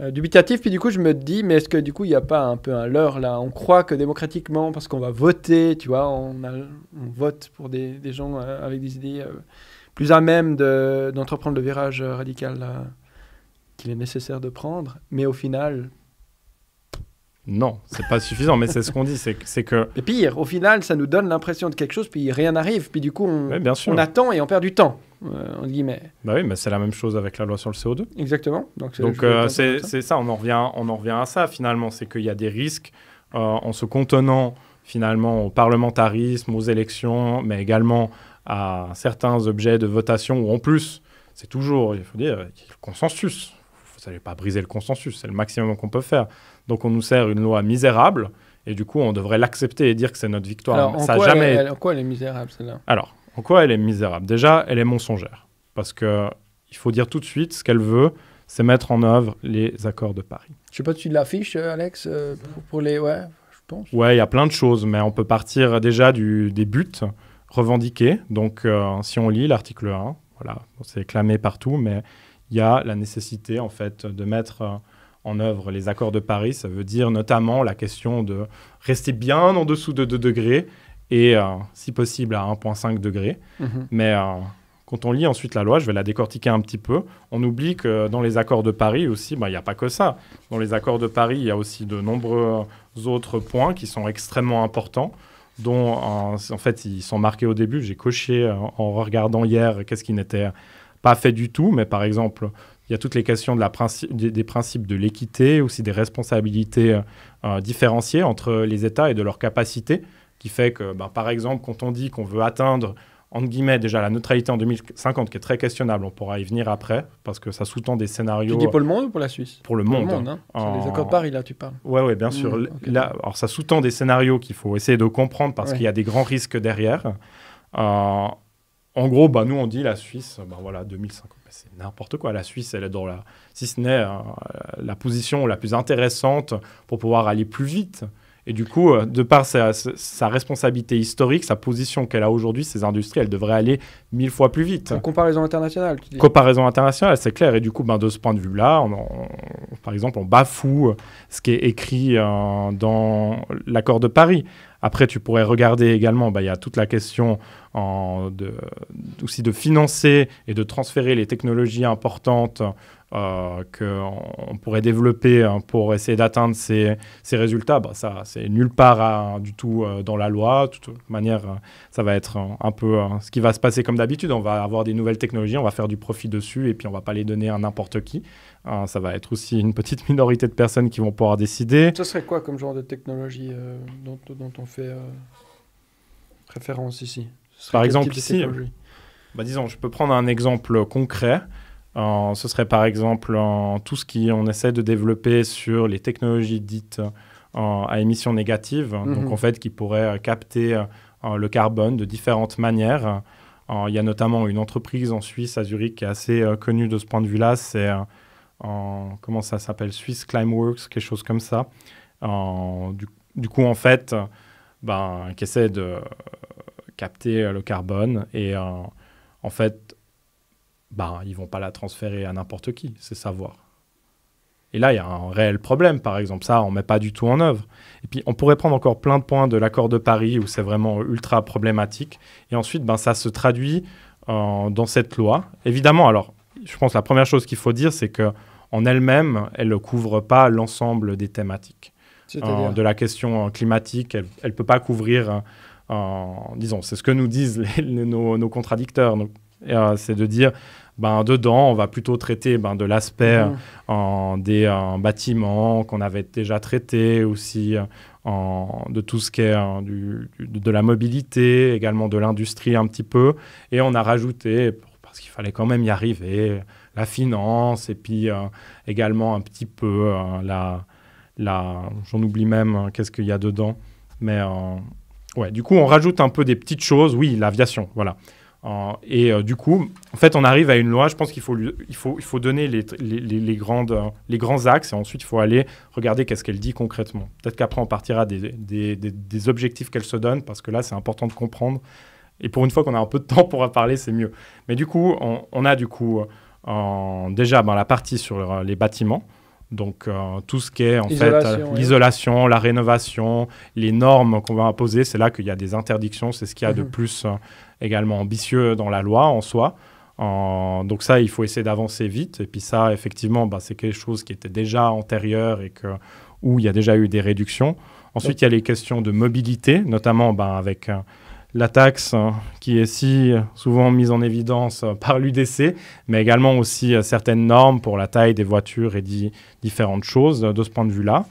euh, dubitatif. Puis du coup, je me dis, mais est-ce que du coup, il n'y a pas un peu un leurre là On croit que démocratiquement, parce qu'on va voter, tu vois, on, vote pour des, gens euh, avec des idées euh, plus à même d'entreprendre le virage radical qu'il est nécessaire de prendre. Mais au final. Non, c'est pas suffisant, mais c'est ce qu'on dit, c'est que... Et pire, au final, ça nous donne l'impression de quelque chose, puis rien n'arrive, puis du coup, on attend et on perd du temps. Euh, guillemets. Bah oui, mais c'est la même chose avec la loi sur le CO2. Exactement. Donc euh, euh, c'est ça. on en revient, on en revient à ça finalement, c'est qu'il y a des risques en se contenant finalement au parlementarisme, aux élections, mais également à certains objets de votation où en plus, c'est toujours, il faut dire, le consensus. Vous savez pas briser le consensus, c'est le maximum qu'on peut faire. Donc on nous sert une loi misérable. Et du coup, on devrait l'accepter et dire que c'est notre victoire. en ça quoi jamais. Elle, quoi elle est misérable, celle-là Alors, pourquoi elle est misérable Déjà, elle est mensongère. Parce que il faut dire tout de suite ce qu'elle veut, c'est mettre en œuvre les accords de Paris. Je sais pas, tu l'affiches, euh, Alex, euh, pour, pour, les. Ouais, je pense. Ouais, il y a plein de choses, mais on peut partir déjà du, des buts revendiqués. Donc, euh, si on lit l'article 1, voilà, c'est clamé partout, mais il y a la nécessité, en fait, de mettre. en œuvre les accords de Paris, ça veut dire notamment la question de rester bien en dessous de 2 degrés et euh, si possible à 1,5 degré. Mhm. Mais euh, quand on lit ensuite la loi, je vais la décortiquer un petit peu, on oublie que dans les accords de Paris aussi, bah, il n'y a pas que ça. Dans les accords de Paris, il y a aussi de nombreux autres points qui sont extrêmement importants, dont euh, en, fait ils sont marqués au début. J'ai coché en, regardant hier qu'est-ce qui n'était pas fait du tout, mais par exemple, il y a toutes les questions de des, principes de l'équité, aussi des responsabilités différenciées entre les États et de leur capacité qui fait que, bah, par exemple, quand on dit qu'on veut atteindre, entre guillemets, déjà la neutralité en 2050, qui est très questionnable, on pourra y venir après, parce que ça sous-tend des scénarios... Tu dis pour le monde ou pour la Suisse Pour le monde. Hein. Hein. les accords Paris, là, tu parles. Oui, ouais, bien mmh, sûr. Là, alors, ça sous-tend des scénarios qu'il faut essayer de comprendre, parce qu'il y a des grands risques derrière. Euh, en gros, bah, nous, on dit la Suisse, ben voilà, 2050, c'est n'importe quoi. La Suisse, elle est dans la, si ce n'est euh, la position la plus intéressante pour pouvoir aller plus vite. Et du coup, euh, de par sa, sa responsabilité historique, sa position qu'elle a aujourd'hui, ces industries, elles devraient aller mille fois plus vite. En comparaison internationale, tu dis Comparaison internationale, c'est clair. Et du coup, ben, de ce point de vue-là, par exemple, on bafoue ce qui est écrit euh, dans l'accord de Paris. Après, tu pourrais regarder également, ben, il y a toute la question en aussi de financer et de transférer les technologies importantes euh, qu'on pourrait développer hein, pour essayer d'atteindre ces, ces, résultats, bah, ça, c'est nulle part hein, du tout euh, dans la loi. De toute manière, euh, ça va être un, peu ce qui va se passer comme d'habitude. On va avoir des nouvelles technologies, on va faire du profit dessus et puis on va pas les donner à n'importe qui. ça va être aussi une petite minorité de personnes qui vont pouvoir décider. Ce serait quoi comme genre de technologie dont, on fait référence ici Par exemple, ici, bah, disons, je peux prendre un exemple concret ce serait par exemple tout ce qui on essaie de développer sur les technologies dites à émissions négatives, mhm. donc en fait qui pourraient euh, capter euh, le carbone de différentes manières. Il y a notamment une entreprise en Suisse, à Zurich, qui est assez euh, connue de ce point de vue-là. C'est en, comment ça s'appelle Swiss Climeworks, quelque chose comme ça. Du, coup, en fait, ben, qui essaie de capter le carbone et en fait ils ben, ils vont pas la transférer à n'importe qui, c'est savoir. Et là, il y a un réel problème, par exemple. Ça, on met pas du tout en œuvre. Et puis, on pourrait prendre encore plein de points de l'accord de Paris où c'est vraiment ultra problématique. Et ensuite, ben, ça se traduit euh, dans cette loi. Évidemment, alors, je pense que la première chose qu'il faut dire, c'est que en elle-même, elle ne couvre pas l'ensemble des thématiques. C'est-à-dire euh, de la question euh, climatique, elle ne peut pas couvrir, disons, c'est ce que nous disent <laughs> nos, nos contradicteurs. Donc, euh, c'est de dire, ben, dedans, on va plutôt traiter ben, de l'aspect mmh. en des euh, bâtiments qu'on avait déjà traité, aussi euh, en, de tout ce qui est du, de la mobilité, également de l'industrie un petit peu. Et on a rajouté, parce qu'il fallait quand même y arriver, la finance et puis également un petit peu la... la J'en oublie même hein, qu'est-ce qu'il y a dedans. Mais ouais, du coup, on rajoute un peu des petites choses. Oui, l'aviation, voilà. Euh, et euh, du coup, en fait, on arrive à une loi. Je pense qu'il faut, il faut, il faut donner les, les, grandes, les grands axes et ensuite il faut aller regarder qu'est-ce qu'elle dit concrètement. Peut-être qu'après, on partira des, des, des, objectifs qu'elle se donne parce que là, c'est important de comprendre. Et pour une fois qu'on a un peu de temps pour en parler, c'est mieux. Mais du coup, on, a du coup euh, en, déjà ben, la partie sur les bâtiments. Donc tout ce qui est en fait l'isolation, la rénovation, les normes qu'on va imposer, c'est là qu'il y a des interdictions, c'est ce qu'il y a de mhm. plus également ambitieux dans la loi en soi. Donc ça, il faut essayer d'avancer vite. Et puis ça, effectivement, bah, c'est quelque chose qui était déjà antérieur et que, où il y a déjà eu des réductions. Ensuite, il y a les questions de mobilité, notamment bah, avec euh, la taxe hein, qui est si souvent mise en évidence euh, par l'UDC, mais également aussi euh, certaines normes pour la taille des voitures et différentes choses de ce point de vue-là.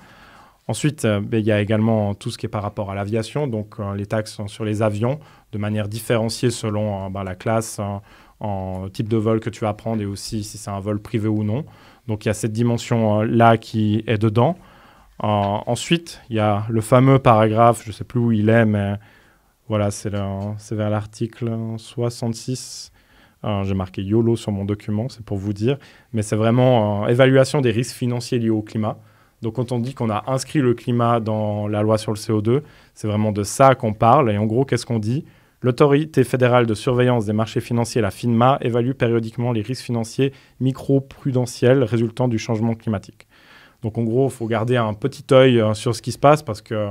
Ensuite, ben, il y a également tout ce qui est par rapport à l'aviation, donc les taxes sur les avions de manière différenciée selon hein, bah, la classe, hein, en type de vol que tu vas prendre et aussi si c'est un vol privé ou non. Donc il y a cette dimension-là euh, qui est dedans. ensuite, il y a le fameux paragraphe, je ne sais plus où il est, mais voilà, c'est vers l'article 66. Euh, j'ai marqué YOLO sur mon document, c'est pour vous dire. Mais c'est vraiment euh, évaluation des risques financiers liés au climat. Donc quand on dit qu'on a inscrit le climat dans la loi sur le CO2, c'est vraiment de ça qu'on parle. Et en gros, qu'est-ce qu'on dit L'autorité fédérale de surveillance des marchés financiers, la FINMA, évalue périodiquement les risques financiers micro-prudentiels résultant du changement climatique. Donc en gros, il faut garder un petit œil euh, sur ce qui se passe parce que euh,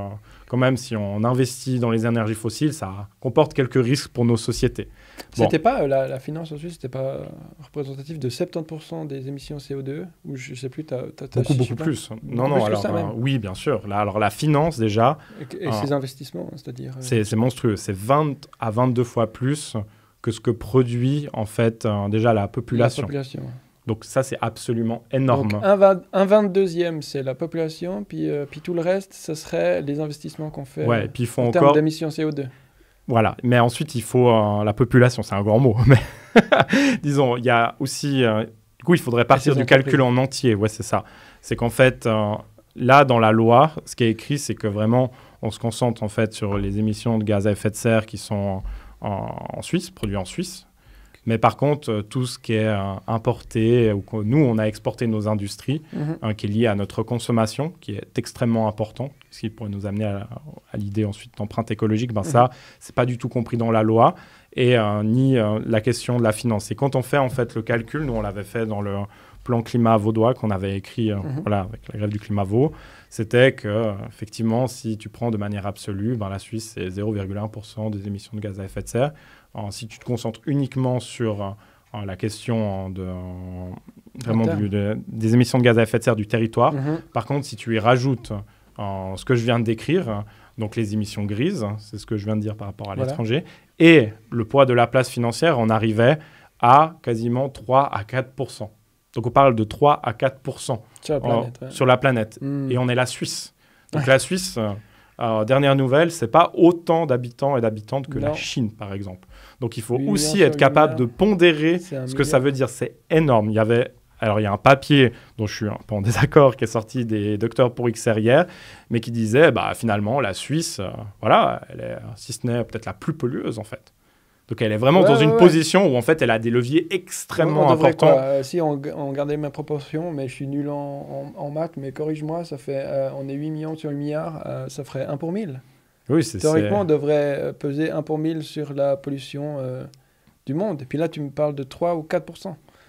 quand même, si on investit dans les énergies fossiles, ça comporte quelques risques pour nos sociétés. C'était pas euh, la, finance en Suisse, c'était pas euh, représentatif de 70% des émissions CO2 ou je, sais plus. beaucoup beaucoup plus. Non non ça, euh, oui bien sûr. Là alors la finance déjà. Et, ses investissements hein, c'est-à-dire. C'est monstrueux. C'est 20 à 22 fois plus que ce que produit en fait déjà la population. La population. Donc ça, c'est absolument énorme. Donc, un, 22e, c'est la population, puis, puis tout le reste, ce serait les investissements qu'on fait en termes d'émissions CO2. Voilà. Mais ensuite, il faut euh, la population, c'est un grand mot. <laughs> Mais disons, il y a aussi. Euh, du coup, il faudrait partir du calcul en entier. Ouais, c'est ça. C'est qu'en fait, euh, là, dans la loi, ce qui est écrit, c'est que vraiment, on se concentre en fait sur les émissions de gaz à effet de serre qui sont en, en Suisse, produits en Suisse, mais par contre, euh, tout ce qui est euh, importé, ou nous, on a exporté nos industries, mhm. hein, qui est lié à notre consommation, qui est extrêmement important, ce qui pourrait nous amener à, l'idée ensuite d'empreinte écologique, ben ce ça, mhm. c'est pas du tout compris dans la loi et euh, ni la question de la finance. Et quand on fait en fait le calcul, nous on l'avait fait dans le plan climat vaudois qu'on avait écrit mhm. voilà, avec la grève du climat Vaud, c'était que effectivement si tu prends de manière absolue, ben, la Suisse c'est 0,1% des émissions de gaz à effet de serre si tu te concentres uniquement sur euh, la question de, vraiment des émissions de gaz à effet de serre du territoire. Mhm. Par contre, si tu y rajoutes ce que je viens de décrire, hein, donc les émissions grises, hein, c'est ce que je viens de dire par rapport à l'étranger, et le poids de la place financière, on arrivait à quasiment 3 à 4 Donc on parle de 3 à 4 sur la planète. Hmm. Et on est la Suisse. Donc la Suisse, euh, dernière nouvelle, c'est pas autant d'habitants et d'habitantes que la Chine, par exemple. Donc il faut aussi être capable de pondérer ce que ça veut dire. C'est énorme. Il y avait alors, il y a un papier dont je suis un peu en désaccord qui est sorti des docteurs pour XR hier, mais qui disait bah, finalement, la Suisse, euh, voilà, elle est, si ce n'est peut-être la plus pollueuse en fait. Donc, elle est vraiment dans une position où en fait elle a des leviers extrêmement importants. Euh, si on, gardait ma proportion, mais je suis nul en, maths, mais corrige-moi, ça fait euh, on est 8 millions sur 1 milliard, ça ferait 1 pour 1000. Théoriquement, on devrait euh, peser 1 pour 1000 sur la pollution euh, du monde. Et puis là, tu me parles de 3 ou 4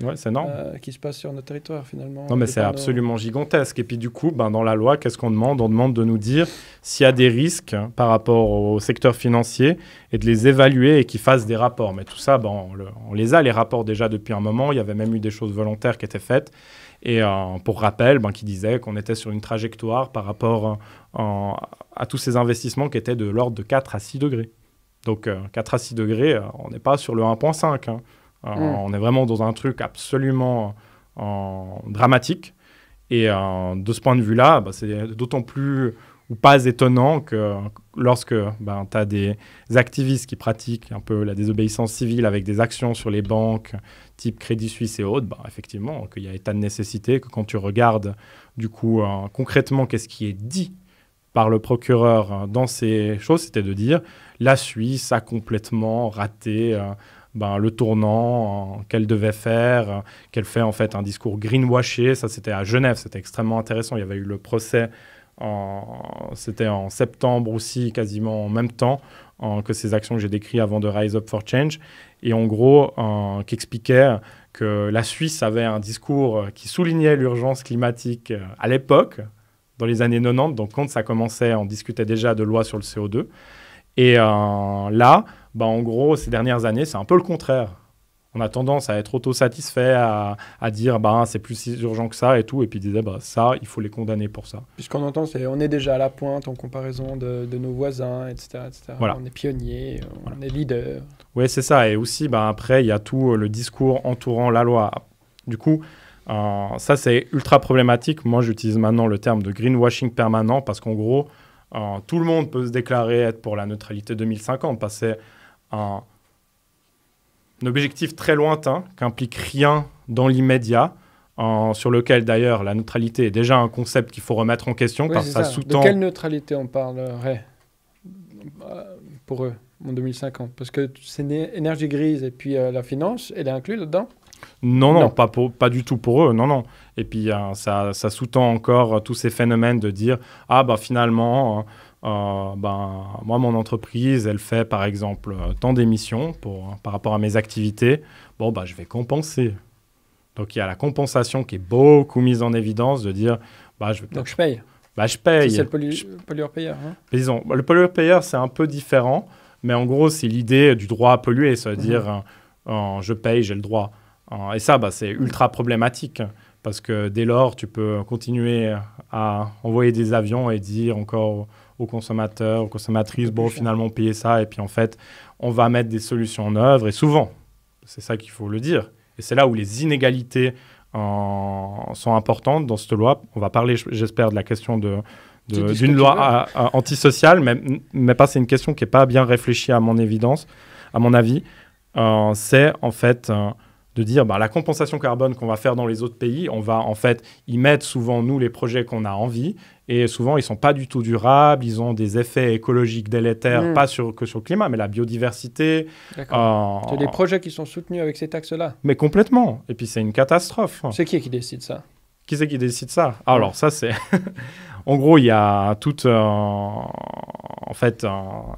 Ouais, c'est euh, qui se passe sur notre territoire finalement. Non, mais c'est absolument gigantesque. Et puis du coup, ben, dans la loi, qu'est-ce qu'on demande On demande de nous dire s'il y a des risques hein, par rapport au secteur financier et de les évaluer et qu'ils fassent des rapports. Mais tout ça, ben, on les a, les rapports déjà depuis un moment. Il y avait même eu des choses volontaires qui étaient faites. Et euh, pour rappel, ben, qui disait qu'on était sur une trajectoire par rapport euh, à tous ces investissements qui étaient de l'ordre de 4 à 6 degrés. Donc 4 euh, à 6 degrés, on n'est pas sur le 1.5. Hein. Mm. On est vraiment dans un truc absolument dramatique. Et de ce point de vue-là, ben, c'est d'autant plus ou pas étonnant que lorsque ben, tu as des activistes qui pratiquent un peu la désobéissance civile avec des actions sur les banques, type Crédit Suisse et autres, bah, effectivement, qu'il y a état de nécessité, que quand tu regardes du coup euh, concrètement qu'est-ce qui est dit par le procureur euh, dans ces choses, c'était de dire la Suisse a complètement raté euh, ben, le tournant qu'elle devait faire, qu'elle fait en fait un discours greenwashé. Ça, c'était à Genève, c'était extrêmement intéressant. Il y avait eu le procès, c'était en septembre aussi, quasiment en même temps que ces actions que j'ai décrites avant de Rise Up for Change, et en gros, qui expliquait que la Suisse avait un discours qui soulignait l'urgence climatique euh, à l'époque, dans les années 90, donc quand ça commençait, on discutait déjà de lois sur le CO2. Et euh, là, bah, en gros, ces dernières années, c'est un peu le contraire. On a tendance à être autosatisfait, à, à dire bah, c'est plus urgent que ça et tout, et puis disait bah, ça, il faut les condamner pour ça. Puisqu'on entend, c'est on est déjà à la pointe en comparaison de, nos voisins, etc. etc. Voilà. On est pionnier, on est leader. Oui, c'est ça. Et aussi, bah, après, il y a tout euh, le discours entourant la loi. Du coup, euh, ça, c'est ultra problématique. Moi, j'utilise maintenant le terme de greenwashing permanent parce qu'en gros, euh, tout le monde peut se déclarer être pour la neutralité 2050, passer un un objectif très lointain qu'implique rien dans l'immédiat. sur lequel d'ailleurs la neutralité est déjà un concept qu'il faut remettre en question parce ça, sous-tend. De quelle neutralité on parlerait euh, pour eux en 2050 Parce que c'est énergie grise et puis euh, la finance, elle est inclue dedans non, non, Pas, pas du tout pour eux, non, non. Et puis euh, ça, sous-tend encore tous ces phénomènes de dire ah bah finalement hein, euh, ben, moi, mon entreprise, elle fait par exemple euh, tant d'émissions pour, euh, par rapport à mes activités. Bon, ben, je vais compenser. Donc, il y a la compensation qui est beaucoup mise en évidence de dire ben, je Donc, je paye. Ben, je paye. c'est le pollueur-payeur. Hein. Disons, le pollueur-payeur, c'est un peu différent, mais en gros, c'est l'idée du droit à polluer, c'est-à-dire mhm. je paye, j'ai le droit. et ça, ben, c'est ultra problématique parce que dès lors, tu peux continuer à envoyer des avions et dire encore aux consommateurs, aux consommatrices, bon, finalement, payer ça, et puis en fait, on va mettre des solutions en œuvre, et souvent, c'est ça qu'il faut le dire, et c'est là où les inégalités en... sont importantes dans cette loi. On va parler, j'espère, de la question de, d'une loi antisociale, mais, mais pas c'est une question qui n'est pas bien réfléchie à mon évidence, à mon avis. Euh, c'est en fait euh, de dire bah, la compensation carbone qu'on va faire dans les autres pays, on va en fait y mettre souvent nous les projets qu'on a envie et souvent, ils sont pas du tout durables, ils ont des effets écologiques délétères, mm. pas que sur le climat, mais la biodiversité. D'accord. Euh, des projets qui sont soutenus avec ces taxes-là. Mais complètement. Et puis, c'est une catastrophe. C'est qui qui décide ça Qui c'est qui décide ça Alors, ça, c'est. <laughs> en gros, il y a toute, euh, en fait,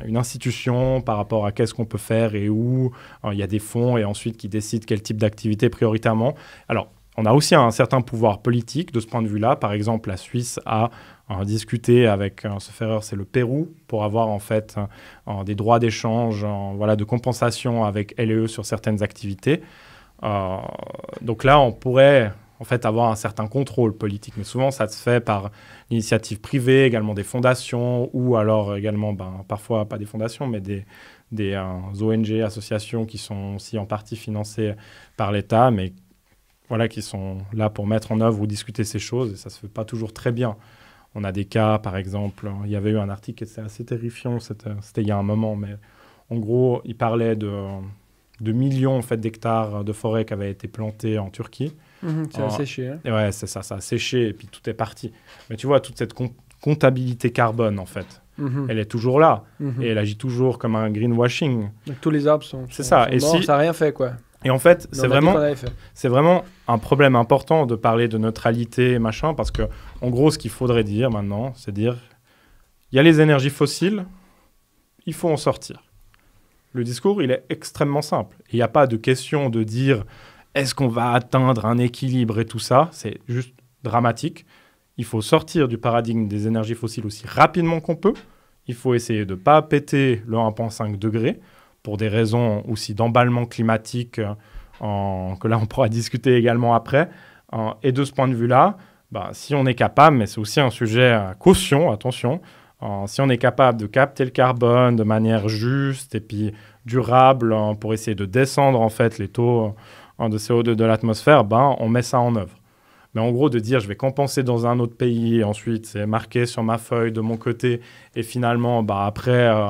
une institution par rapport à qu'est-ce qu'on peut faire et où. Euh, il y a des fonds et ensuite qui décident quel type d'activité prioritairement. Alors, on a aussi un certain pouvoir politique de ce point de vue-là. Par exemple, la Suisse a euh, discuté avec, euh, ce c'est le Pérou, pour avoir en fait euh, des droits d'échange, voilà, de compensation avec LE e sur certaines activités. donc là, on pourrait en fait avoir un certain contrôle politique, mais souvent ça se fait par l'initiative privée, également des fondations, ou alors également ben, parfois pas des fondations, mais des, des ONG, associations qui sont aussi en partie financées par l'État, mais voilà, qui sont là pour mettre en œuvre ou discuter ces choses, et ça ne se fait pas toujours très bien. On a des cas, par exemple, hein, il y avait eu un article qui était assez terrifiant, euh, c'était il y a un moment, mais en gros, il parlait de, millions en fait, d'hectares de forêts qui avaient été plantés en Turquie. ça mhm, a séché. Hein. ouais, c'est ça, ça a séché, et puis tout est parti. Mais tu vois, toute cette comptabilité carbone, en fait, mhm. elle est toujours là mhm. et elle agit toujours comme un greenwashing. tous les arbres sont. C'est ça. et si ça n'a rien fait quoi. Et en fait, c'est vraiment, c'est vraiment un problème important de parler de neutralité machin, parce que, en gros, ce qu'il faudrait dire maintenant, c'est dire il y a les énergies fossiles, il faut en sortir. Le discours, il est extrêmement simple. Il n'y a pas de question de dire est-ce qu'on va atteindre un équilibre et tout ça. C'est juste dramatique. Il faut sortir du paradigme des énergies fossiles aussi rapidement qu'on peut. Il faut essayer de ne pas péter le 1,5 degré pour des raisons aussi d'emballement climatique, euh, en, que là on pourra <laughs> discuter également après. Euh, et de ce point de vue-là, bah, si on est capable, mais c'est aussi un sujet à euh, caution, attention, si on est capable de capter le carbone de manière juste et puis durable pour essayer de descendre en fait les taux de CO2 de l'atmosphère, ben, on met ça en œuvre. Mais en gros, de dire je vais compenser dans un autre pays, et ensuite c'est marqué sur ma feuille de mon côté, et finalement, bah, après, euh,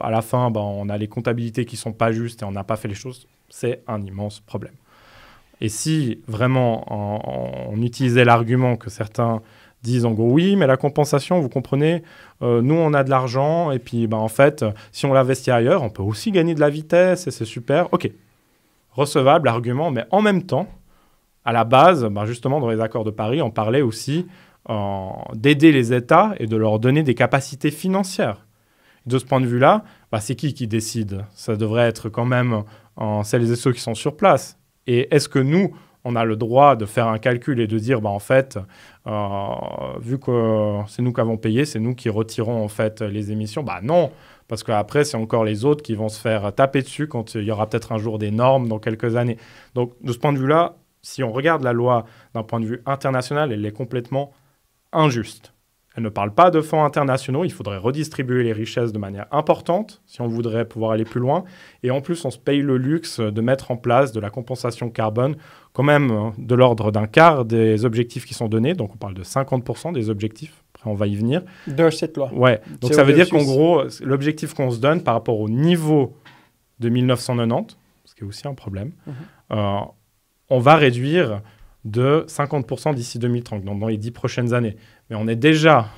à la fin, bah, on a les comptabilités qui sont pas justes et on n'a pas fait les choses, c'est un immense problème. Et si vraiment on, utilisait l'argument que certains disent en gros oui, mais la compensation, vous comprenez, euh, nous on a de l'argent et puis bah en fait, si on l'investit ailleurs, on peut aussi gagner de la vitesse et c'est super. Ok, recevable argument, mais en même temps, à la base, bah, justement, dans les accords de Paris, on parlait aussi d'aider les États et de leur donner des capacités financières. De ce point de vue-là, bah, c'est qui qui décide Ça devrait être quand même en celles et ceux qui sont sur place. Et est-ce que nous, on a le droit de faire un calcul et de dire, bah, en fait, euh, vu que c'est nous qui avons payé, c'est nous qui retirons en fait les émissions Bah non, parce qu'après, c'est encore les autres qui vont se faire taper dessus quand il y aura peut-être un jour des normes dans quelques années. Donc, de ce point de vue-là, si on regarde la loi d'un point de vue international, elle est complètement injuste. Elle ne parle pas de fonds internationaux, il faudrait redistribuer les richesses de manière importante si on voudrait pouvoir aller plus loin. Et en plus, on se paye le luxe de mettre en place de la compensation carbone, quand même hein, de l'ordre d'un quart des objectifs qui sont donnés. Donc on parle de 50% des objectifs, après on va y venir. De cette loi. Ouais, donc ça veut dire qu'en gros, l'objectif qu'on se donne par rapport au niveau de 1990, ce qui est aussi un problème, mhm. euh, on va réduire de 50% d'ici 2030, donc dans les 10 prochaines années. Mais on est déjà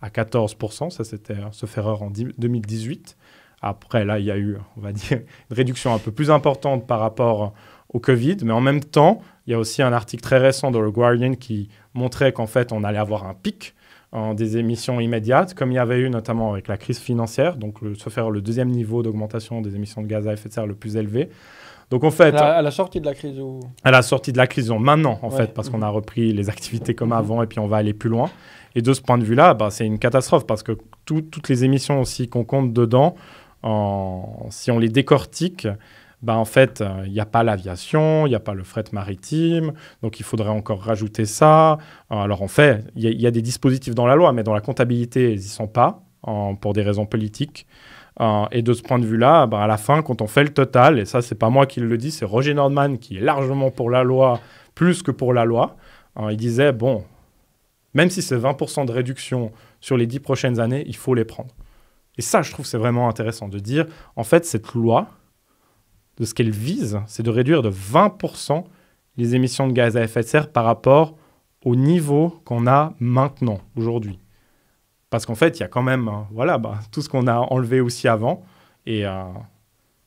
à 14%, ça c'était ce hein, en 2018. Après, là, il y a eu, on va dire, <laughs> une réduction un peu plus importante par rapport au Covid. Mais en même temps, il y a aussi un article très récent dans le Guardian qui montrait qu'en fait, on allait avoir un pic en des émissions immédiates, comme il y avait eu notamment avec la crise financière, donc le, se faire le deuxième niveau d'augmentation des émissions de gaz à effet de serre le plus élevé. Donc en fait, à, la, sortie de la crise ou à la sortie de la crise, maintenant en fait, parce qu'on a mhm. repris les activités comme mhm. avant et puis on va aller plus loin. Et de ce point de vue-là, bah, c'est une catastrophe parce que toutes les émissions aussi qu'on compte dedans, si on les décortique, bah, en fait, euh, il n'y a pas l'aviation, il n'y a pas le fret maritime, donc il faudrait encore rajouter ça. alors en fait, il y, a des dispositifs dans la loi, mais dans la comptabilité, ils n'y sont pas, pour des raisons politiques. Euh, et de ce point de vue-là, bah, à la fin, quand on fait le total, et ça, c'est pas moi qui le dis, c'est Roger Nordman qui est largement pour la loi, plus que pour la loi. Hein, il disait bon, même si c'est 20% de réduction sur les 10 prochaines années, il faut les prendre. Et ça, je trouve, c'est vraiment intéressant de dire en fait, cette loi, de ce qu'elle vise, c'est de réduire de 20% les émissions de gaz à effet de serre par rapport au niveau qu'on a maintenant, aujourd'hui. Parce qu'en fait, il y a quand même hein, voilà, bah, tout ce qu'on a enlevé aussi avant. Et euh,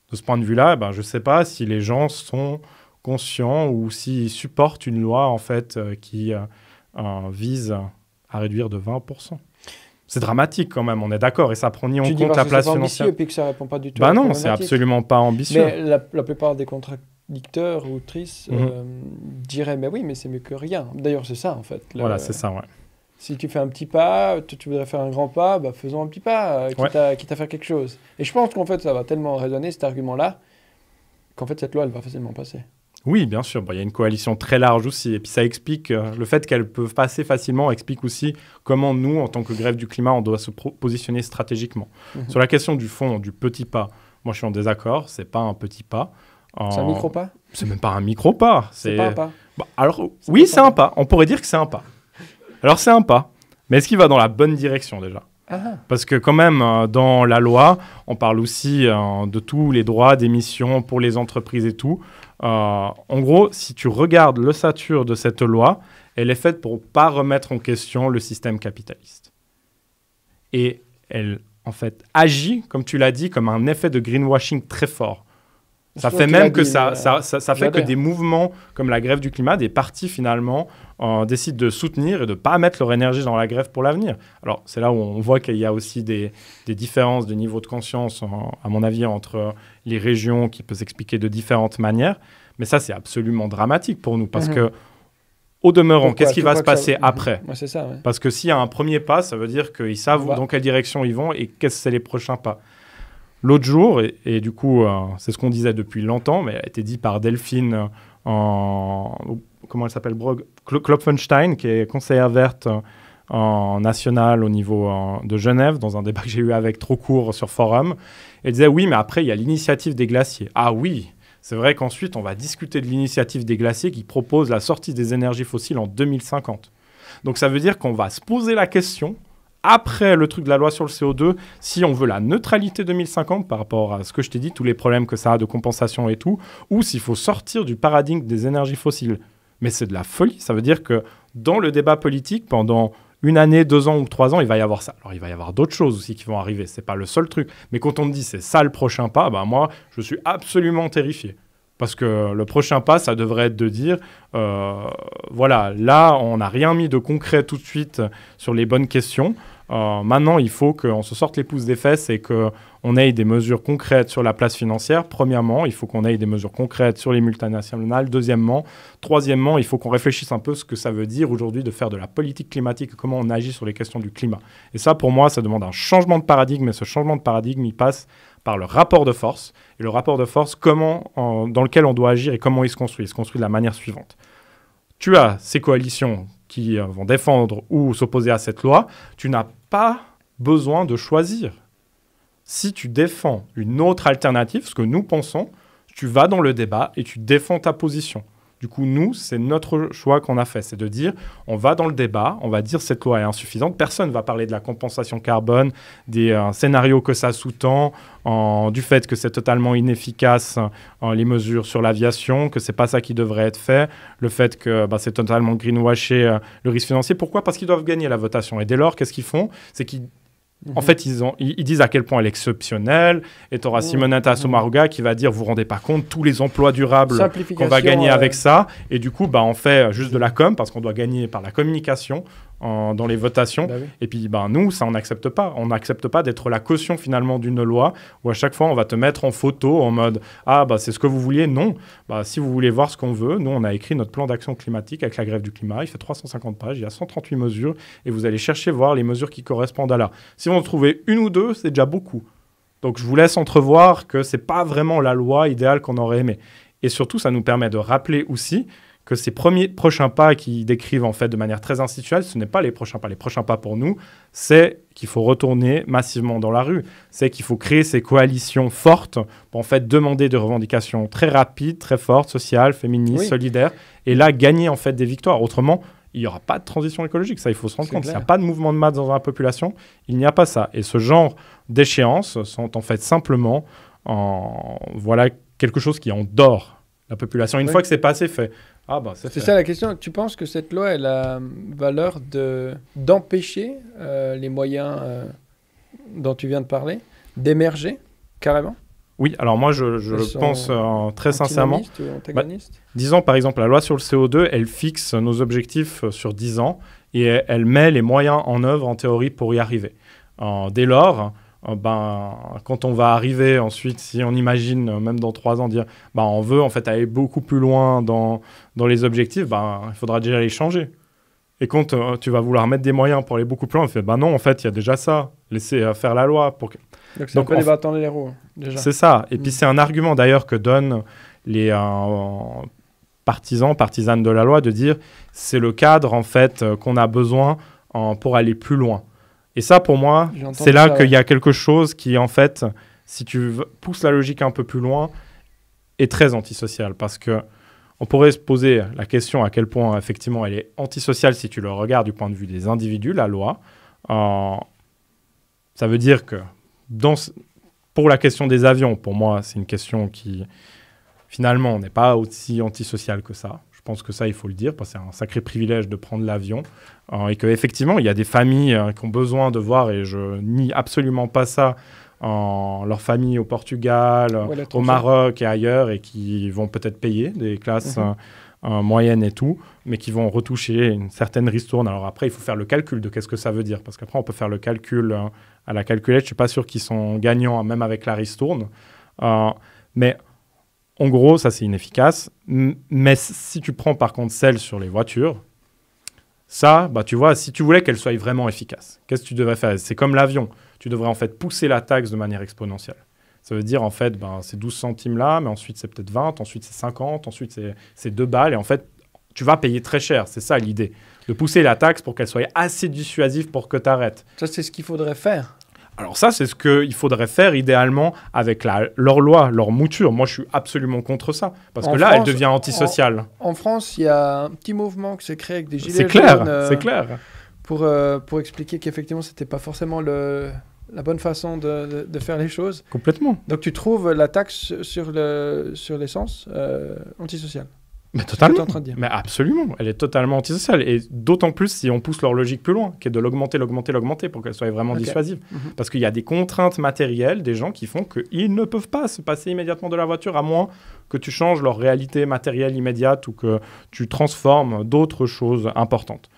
de ce point de vue-là, bah, je ne sais pas si les gens sont conscients ou s'ils supportent une loi en fait euh, qui euh, vise à réduire de 20%. C'est dramatique quand même, on est d'accord, et ça prend ni en compte la place financière. ambitieux et puis que ça répond pas du tout. Bah non, c'est absolument pas ambitieux. Mais la, plupart des contradicteurs ou tristes mhm. diraient mais oui, mais c'est mieux que rien. D'ailleurs, c'est ça en fait. Voilà, c'est ça, ouais. Si tu fais un petit pas, tu, voudrais faire un grand pas, bah faisons un petit pas, euh, quitte, à, faire quelque chose. Et je pense qu'en fait, ça va tellement raisonner cet argument-là, qu'en fait, cette loi, elle va facilement passer. Oui, bien sûr. Bah, il y a une coalition très large aussi. Et puis ça explique, euh, le fait qu'elle peut passer facilement explique aussi comment nous, en tant que grève du climat, on doit se positionner stratégiquement. Mhm. Sur la question du fond, du petit pas, moi je suis en désaccord, c'est pas un petit pas. C'est un micro pas C'est même pas un micro pas. C'est pas un pas. Bah, alors, oui, c'est un pas. On pourrait dire que c'est un pas. Alors c'est un pas, mais est-ce qu'il va dans la bonne direction déjà ah. Parce que quand même, euh, dans la loi, on parle aussi euh, de tous les droits d'émission pour les entreprises et tout. Euh, en gros, si tu regardes l'ossature de cette loi, elle est faite pour pas remettre en question le système capitaliste. Et elle, en fait, agit, comme tu l'as dit, comme un effet de greenwashing très fort. Ça fait même que fait que des mouvements comme la grève du climat, des partis finalement, décident de soutenir et de ne pas mettre leur énergie dans la grève pour l'avenir. Alors, c'est là où on voit qu'il y a aussi des, différences de niveau de conscience, à mon avis, entre les régions qui peut s'expliquer de différentes manières. Mais ça, c'est absolument dramatique pour nous parce mhm. que au demeurant, qu'est-ce qui va se passer après Parce que s'il y a un premier pas, ça veut dire qu'ils savent dans quelle direction ils vont et qu'est-ce que c'est les prochains pas. L'autre jour, et, du coup, euh, c'est ce qu'on disait depuis longtemps, mais a été dit par Delphine euh, en, comment elle s'appelle, Klopfenstein, qui est conseillère verte euh, en national au niveau euh, de Genève, dans un débat que j'ai eu avec Trop sur Forum. Elle disait oui, mais après, il y a l'initiative des glaciers. Ah oui, c'est vrai qu'ensuite, on va discuter de l'initiative des glaciers qui propose la sortie des énergies fossiles en 2050. Donc ça veut dire qu'on va se poser la question, après le truc de la loi sur le CO2, si on veut la neutralité 2050 par rapport à ce que je t'ai dit, tous les problèmes que ça a de compensation et tout, ou s'il faut sortir du paradigme des énergies fossiles. Mais c'est de la folie. Ça veut dire que dans le débat politique, pendant une année, deux ans ou trois ans, il va y avoir ça. Alors il va y avoir d'autres choses aussi qui vont arriver. n'est pas le seul truc. Mais quand on me dit c'est ça le prochain pas, bah, moi je suis absolument terrifié. Parce que le prochain pas, ça devrait être de dire, euh, voilà, là, on n'a rien mis de concret tout de suite sur les bonnes questions. Euh, maintenant, il faut qu'on se sorte les pouces des fesses et qu'on ait des mesures concrètes sur la place financière. Premièrement, il faut qu'on ait des mesures concrètes sur les multinationales. Deuxièmement, troisièmement, il faut qu'on réfléchisse un peu ce que ça veut dire aujourd'hui de faire de la politique climatique et comment on agit sur les questions du climat. Et ça, pour moi, ça demande un changement de paradigme. Et ce changement de paradigme, il passe par le rapport de force. Et le rapport de force, comment, dans lequel on doit agir et comment il se construit. Il se construit de la manière suivante. Tu as ces coalitions qui euh, vont défendre ou s'opposer à cette loi. Tu n'as pas besoin de choisir. Si tu défends une autre alternative, ce que nous pensons, tu vas dans le débat et tu défends ta position. Du coup, nous, c'est notre choix qu'on a fait, c'est de dire, on va dans le débat, on va dire cette loi est insuffisante, personne ne va parler de la compensation carbone, des euh, scénarios que ça sous-tend, du fait que c'est totalement inefficace en, les mesures sur l'aviation, que c'est pas ça qui devrait être fait, le fait que bah, c'est totalement greenwashé euh, le risque financier. Pourquoi Parce qu'ils doivent gagner la votation. Et dès lors, qu'est-ce qu'ils font C'est qu'ils en fait, ils, disent à quel point elle est exceptionnelle. Et tu auras mm. Simonetta Sommaruga qui va dire Vous vous rendez pas compte tous les emplois durables qu'on va gagner avec ça. Et du coup, bah, on fait juste de la com parce qu'on doit gagner par la communication dans les votations. Bah et puis, ben, nous, ça, on n'accepte pas. On n'accepte pas d'être la caution finalement d'une loi où à chaque fois, on va te mettre en photo en mode Ah, bah, c'est ce que vous vouliez. Non. Bah, si vous voulez voir ce qu'on veut, nous, on a écrit notre plan d'action climatique avec la grève du climat. Il fait 350 pages, il y a 138 mesures et vous allez chercher voir les mesures qui correspondent à là. Si vous en trouvez une ou deux, c'est déjà beaucoup. Donc, je vous laisse entrevoir que c'est pas vraiment la loi idéale qu'on aurait aimé. Et surtout, ça nous permet de rappeler aussi que ces premiers prochains pas qui décrivent en fait de manière très institutionnelle, ce n'est pas les prochains pas. Les prochains pas pour nous, c'est qu'il faut retourner massivement dans la rue. C'est qu'il faut créer ces coalitions fortes pour en fait demander des revendications très rapides, très fortes, sociales, féministes, solidaires, et là gagner en fait des victoires. Autrement, il n'y aura pas de transition écologique. Ça, il faut se rendre compte. S'il n'y a pas de mouvement de masse dans la population, il n'y a pas ça. Et ce genre d'échéances sont en fait simplement en voilà quelque chose qui endort la population. Une fois que c'est passé, fait ah bah, c'est ça la question. Tu penses que cette loi elle a euh, valeur de d'empêcher euh, les moyens euh, dont tu viens de parler d'émerger carrément oui, alors moi je, pense très sincèrement. Bah, disons par exemple la loi sur le CO2, elle fixe nos objectifs sur 10 ans et elle, elle met les moyens en œuvre en théorie pour y arriver. dès lors, euh, ben, quand on va arriver ensuite, si on imagine euh, même dans trois ans dire, ben, on veut en fait aller beaucoup plus loin dans, dans les objectifs, ben, il faudra déjà les changer. Et quand euh, tu vas vouloir mettre des moyens pour aller beaucoup plus loin, on fait, ben non, en fait, il y a déjà ça. Laissez faire la loi. Pour Donc c'est un peu les les roues, déjà. C'est ça. Et puis mm. c'est un argument d'ailleurs que donnent les partisans, partisanes de la loi, de dire, c'est le cadre en fait qu'on a besoin pour aller plus loin. Et ça, pour moi, c'est là qu'il y a quelque chose qui, en fait, si tu pousses la logique un peu plus loin, est très antisocial. Parce que on pourrait se poser la question à quel point, effectivement, elle est antisociale si tu le regardes du point de vue des individus, la loi. Euh, ça veut dire que pour la question des avions, pour moi, c'est une question qui, finalement, n'est pas aussi antisociale que ça. Je pense que ça, il faut le dire, parce que c'est un sacré privilège de prendre l'avion. Euh, et qu'effectivement, il y a des familles euh, qui ont besoin de voir, et je nie absolument pas ça, en leur famille au Portugal, au Maroc et ailleurs, et qui vont peut-être payer des classes mhm. euh, moyennes et tout, mais qui vont retoucher une certaine ristourne. Alors après, il faut faire le calcul de qu'est-ce que ça veut dire, parce qu'après, on peut faire le calcul à la calculette. Je suis pas sûr qu'ils sont gagnants, même avec la ristourne. mais en gros, ça c'est inefficace. mais si tu prends par contre celle sur les voitures, ça, bah, tu vois, si tu voulais qu'elle soit vraiment efficace, qu'est-ce que tu devrais faire C'est comme l'avion. Tu devrais en fait pousser la taxe de manière exponentielle. Ça veut dire en fait, ben, c'est 12 centimes là, mais ensuite c'est peut-être 20, ensuite c'est 50, ensuite c'est 2 balles. Et en fait, tu vas payer très cher. C'est ça l'idée. De pousser la taxe pour qu'elle soit assez dissuasive pour que tu arrêtes. Ça, c'est ce qu'il faudrait faire. Alors ça, c'est ce qu'il faudrait faire idéalement avec leur loi, leur mouture. Moi, je suis absolument contre ça, parce que là, elle devient antisociale. En, France, il y a un petit mouvement qui s'est créé avec des gilets C'est clair, euh, c'est clair. Pour, euh, pour expliquer qu'effectivement, c'était pas forcément le, la bonne façon de, de, faire les choses. Complètement. Donc tu trouves la taxe sur l'essence le, sur euh, antisociale. Mais totalement. Mais absolument. Elle est totalement antisociale. Et d'autant plus si on pousse leur logique plus loin, qui est de l'augmenter, l'augmenter, l'augmenter pour qu'elle soit vraiment dissuasive. Mhm. Parce qu'il y a des contraintes matérielles des gens qui font qu'ils ne peuvent pas se passer immédiatement de la voiture à moins que tu changes leur réalité matérielle immédiate ou que tu transformes d'autres choses importantes.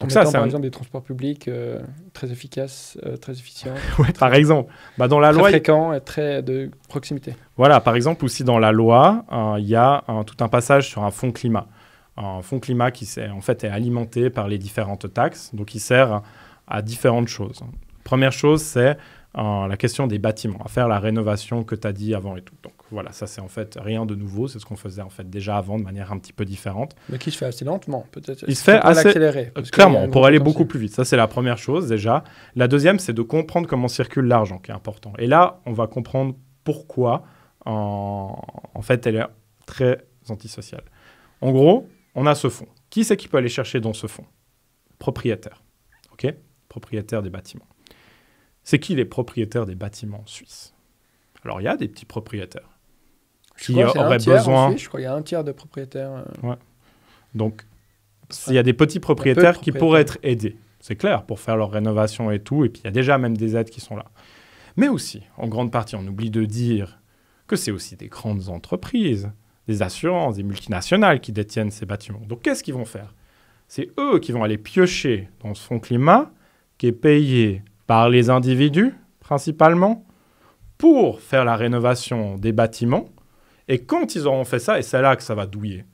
En ça, mettant, par un... exemple des transports publics euh, très efficaces, euh, très efficients. <laughs> par exemple. Bah, dans la très fréquent et très de proximité. Voilà, par exemple aussi dans la loi, euh, il y a tout un passage sur un fonds climat, un fonds climat qui est, en fait est alimenté par les différentes taxes, donc il sert à différentes choses. Première chose, c'est la question des bâtiments, à faire la rénovation que tu as dit avant et tout. Donc voilà, ça c'est en fait rien de nouveau, c'est ce qu'on faisait en fait déjà avant de manière un petit peu différente. Mais qui se fait assez lentement, peut-être. Il se fait assez accéléré. Euh, clairement, pour aller beaucoup plus vite. Ça c'est la première chose déjà. La deuxième, c'est de comprendre comment circule l'argent, qui est important. Et là, on va comprendre pourquoi en, fait elle est très antisociale. En gros, on a ce fonds. Qui c'est qui peut aller chercher dans ce fonds Propriétaire. OK Propriétaire des bâtiments. C'est qui les propriétaires des bâtiments suisses Alors, il y a des petits propriétaires qui besoin. je crois qu'il y a un tiers de propriétaires. Euh. Donc, s'il y a des petits propriétaires, propriétaires qui pourraient être aidés, c'est clair, pour faire leur rénovation et tout. Et puis, il y a déjà même des aides qui sont là. Mais aussi, en grande partie, on oublie de dire que c'est aussi des grandes entreprises, des assurances, des multinationales qui détiennent ces bâtiments. Donc, qu'est-ce qu'ils vont faire C'est eux qui vont aller piocher dans ce fonds climat qui est payé par les individus, principalement, pour faire la rénovation des bâtiments et quand ils auront fait ça, et c'est là que ça va douiller,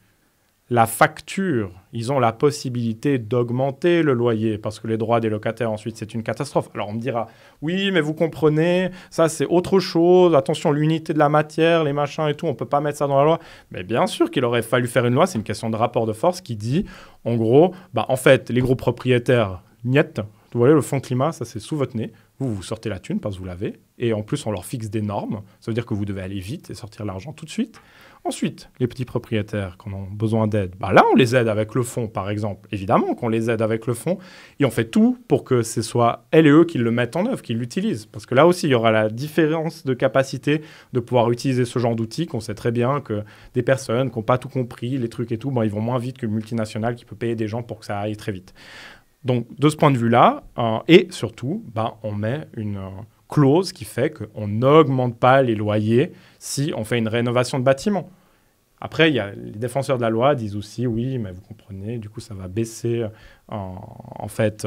la facture, ils ont la possibilité d'augmenter le loyer parce que les droits des locataires, ensuite, c'est une catastrophe. Alors on me dira, oui, mais vous comprenez, ça c'est autre chose, attention, l'unité de la matière, les machins et tout, on ne peut pas mettre ça dans la loi. Mais bien sûr qu'il aurait fallu faire une loi, c'est une question de rapport de force qui dit, en gros, bah, en fait, les gros propriétaires, niet. vous voyez, le fonds climat, ça c'est sous votre nez, vous, vous sortez la thune parce que vous l'avez. Et en plus, on leur fixe des normes. Ça veut dire que vous devez aller vite et sortir l'argent tout de suite. Ensuite, les petits propriétaires qui on ont besoin d'aide, bah là, on les aide avec le fonds, par exemple. Évidemment qu'on les aide avec le fonds. Et on fait tout pour que ce soit elles et eux qui le mettent en œuvre, qui l'utilisent. Parce que là aussi, il y aura la différence de capacité de pouvoir utiliser ce genre d'outils qu'on sait très bien que des personnes qui n'ont pas tout compris, les trucs et tout, ben, ils vont moins vite que multinationale qui peut payer des gens pour que ça aille très vite. Donc, de ce point de vue-là, euh, et surtout, ben, on met une euh, clause qui fait qu'on n'augmente pas les loyers si on fait une rénovation de bâtiment. Après, les défenseurs de la loi disent aussi, oui, mais vous comprenez, du coup, ça va baisser euh, en fait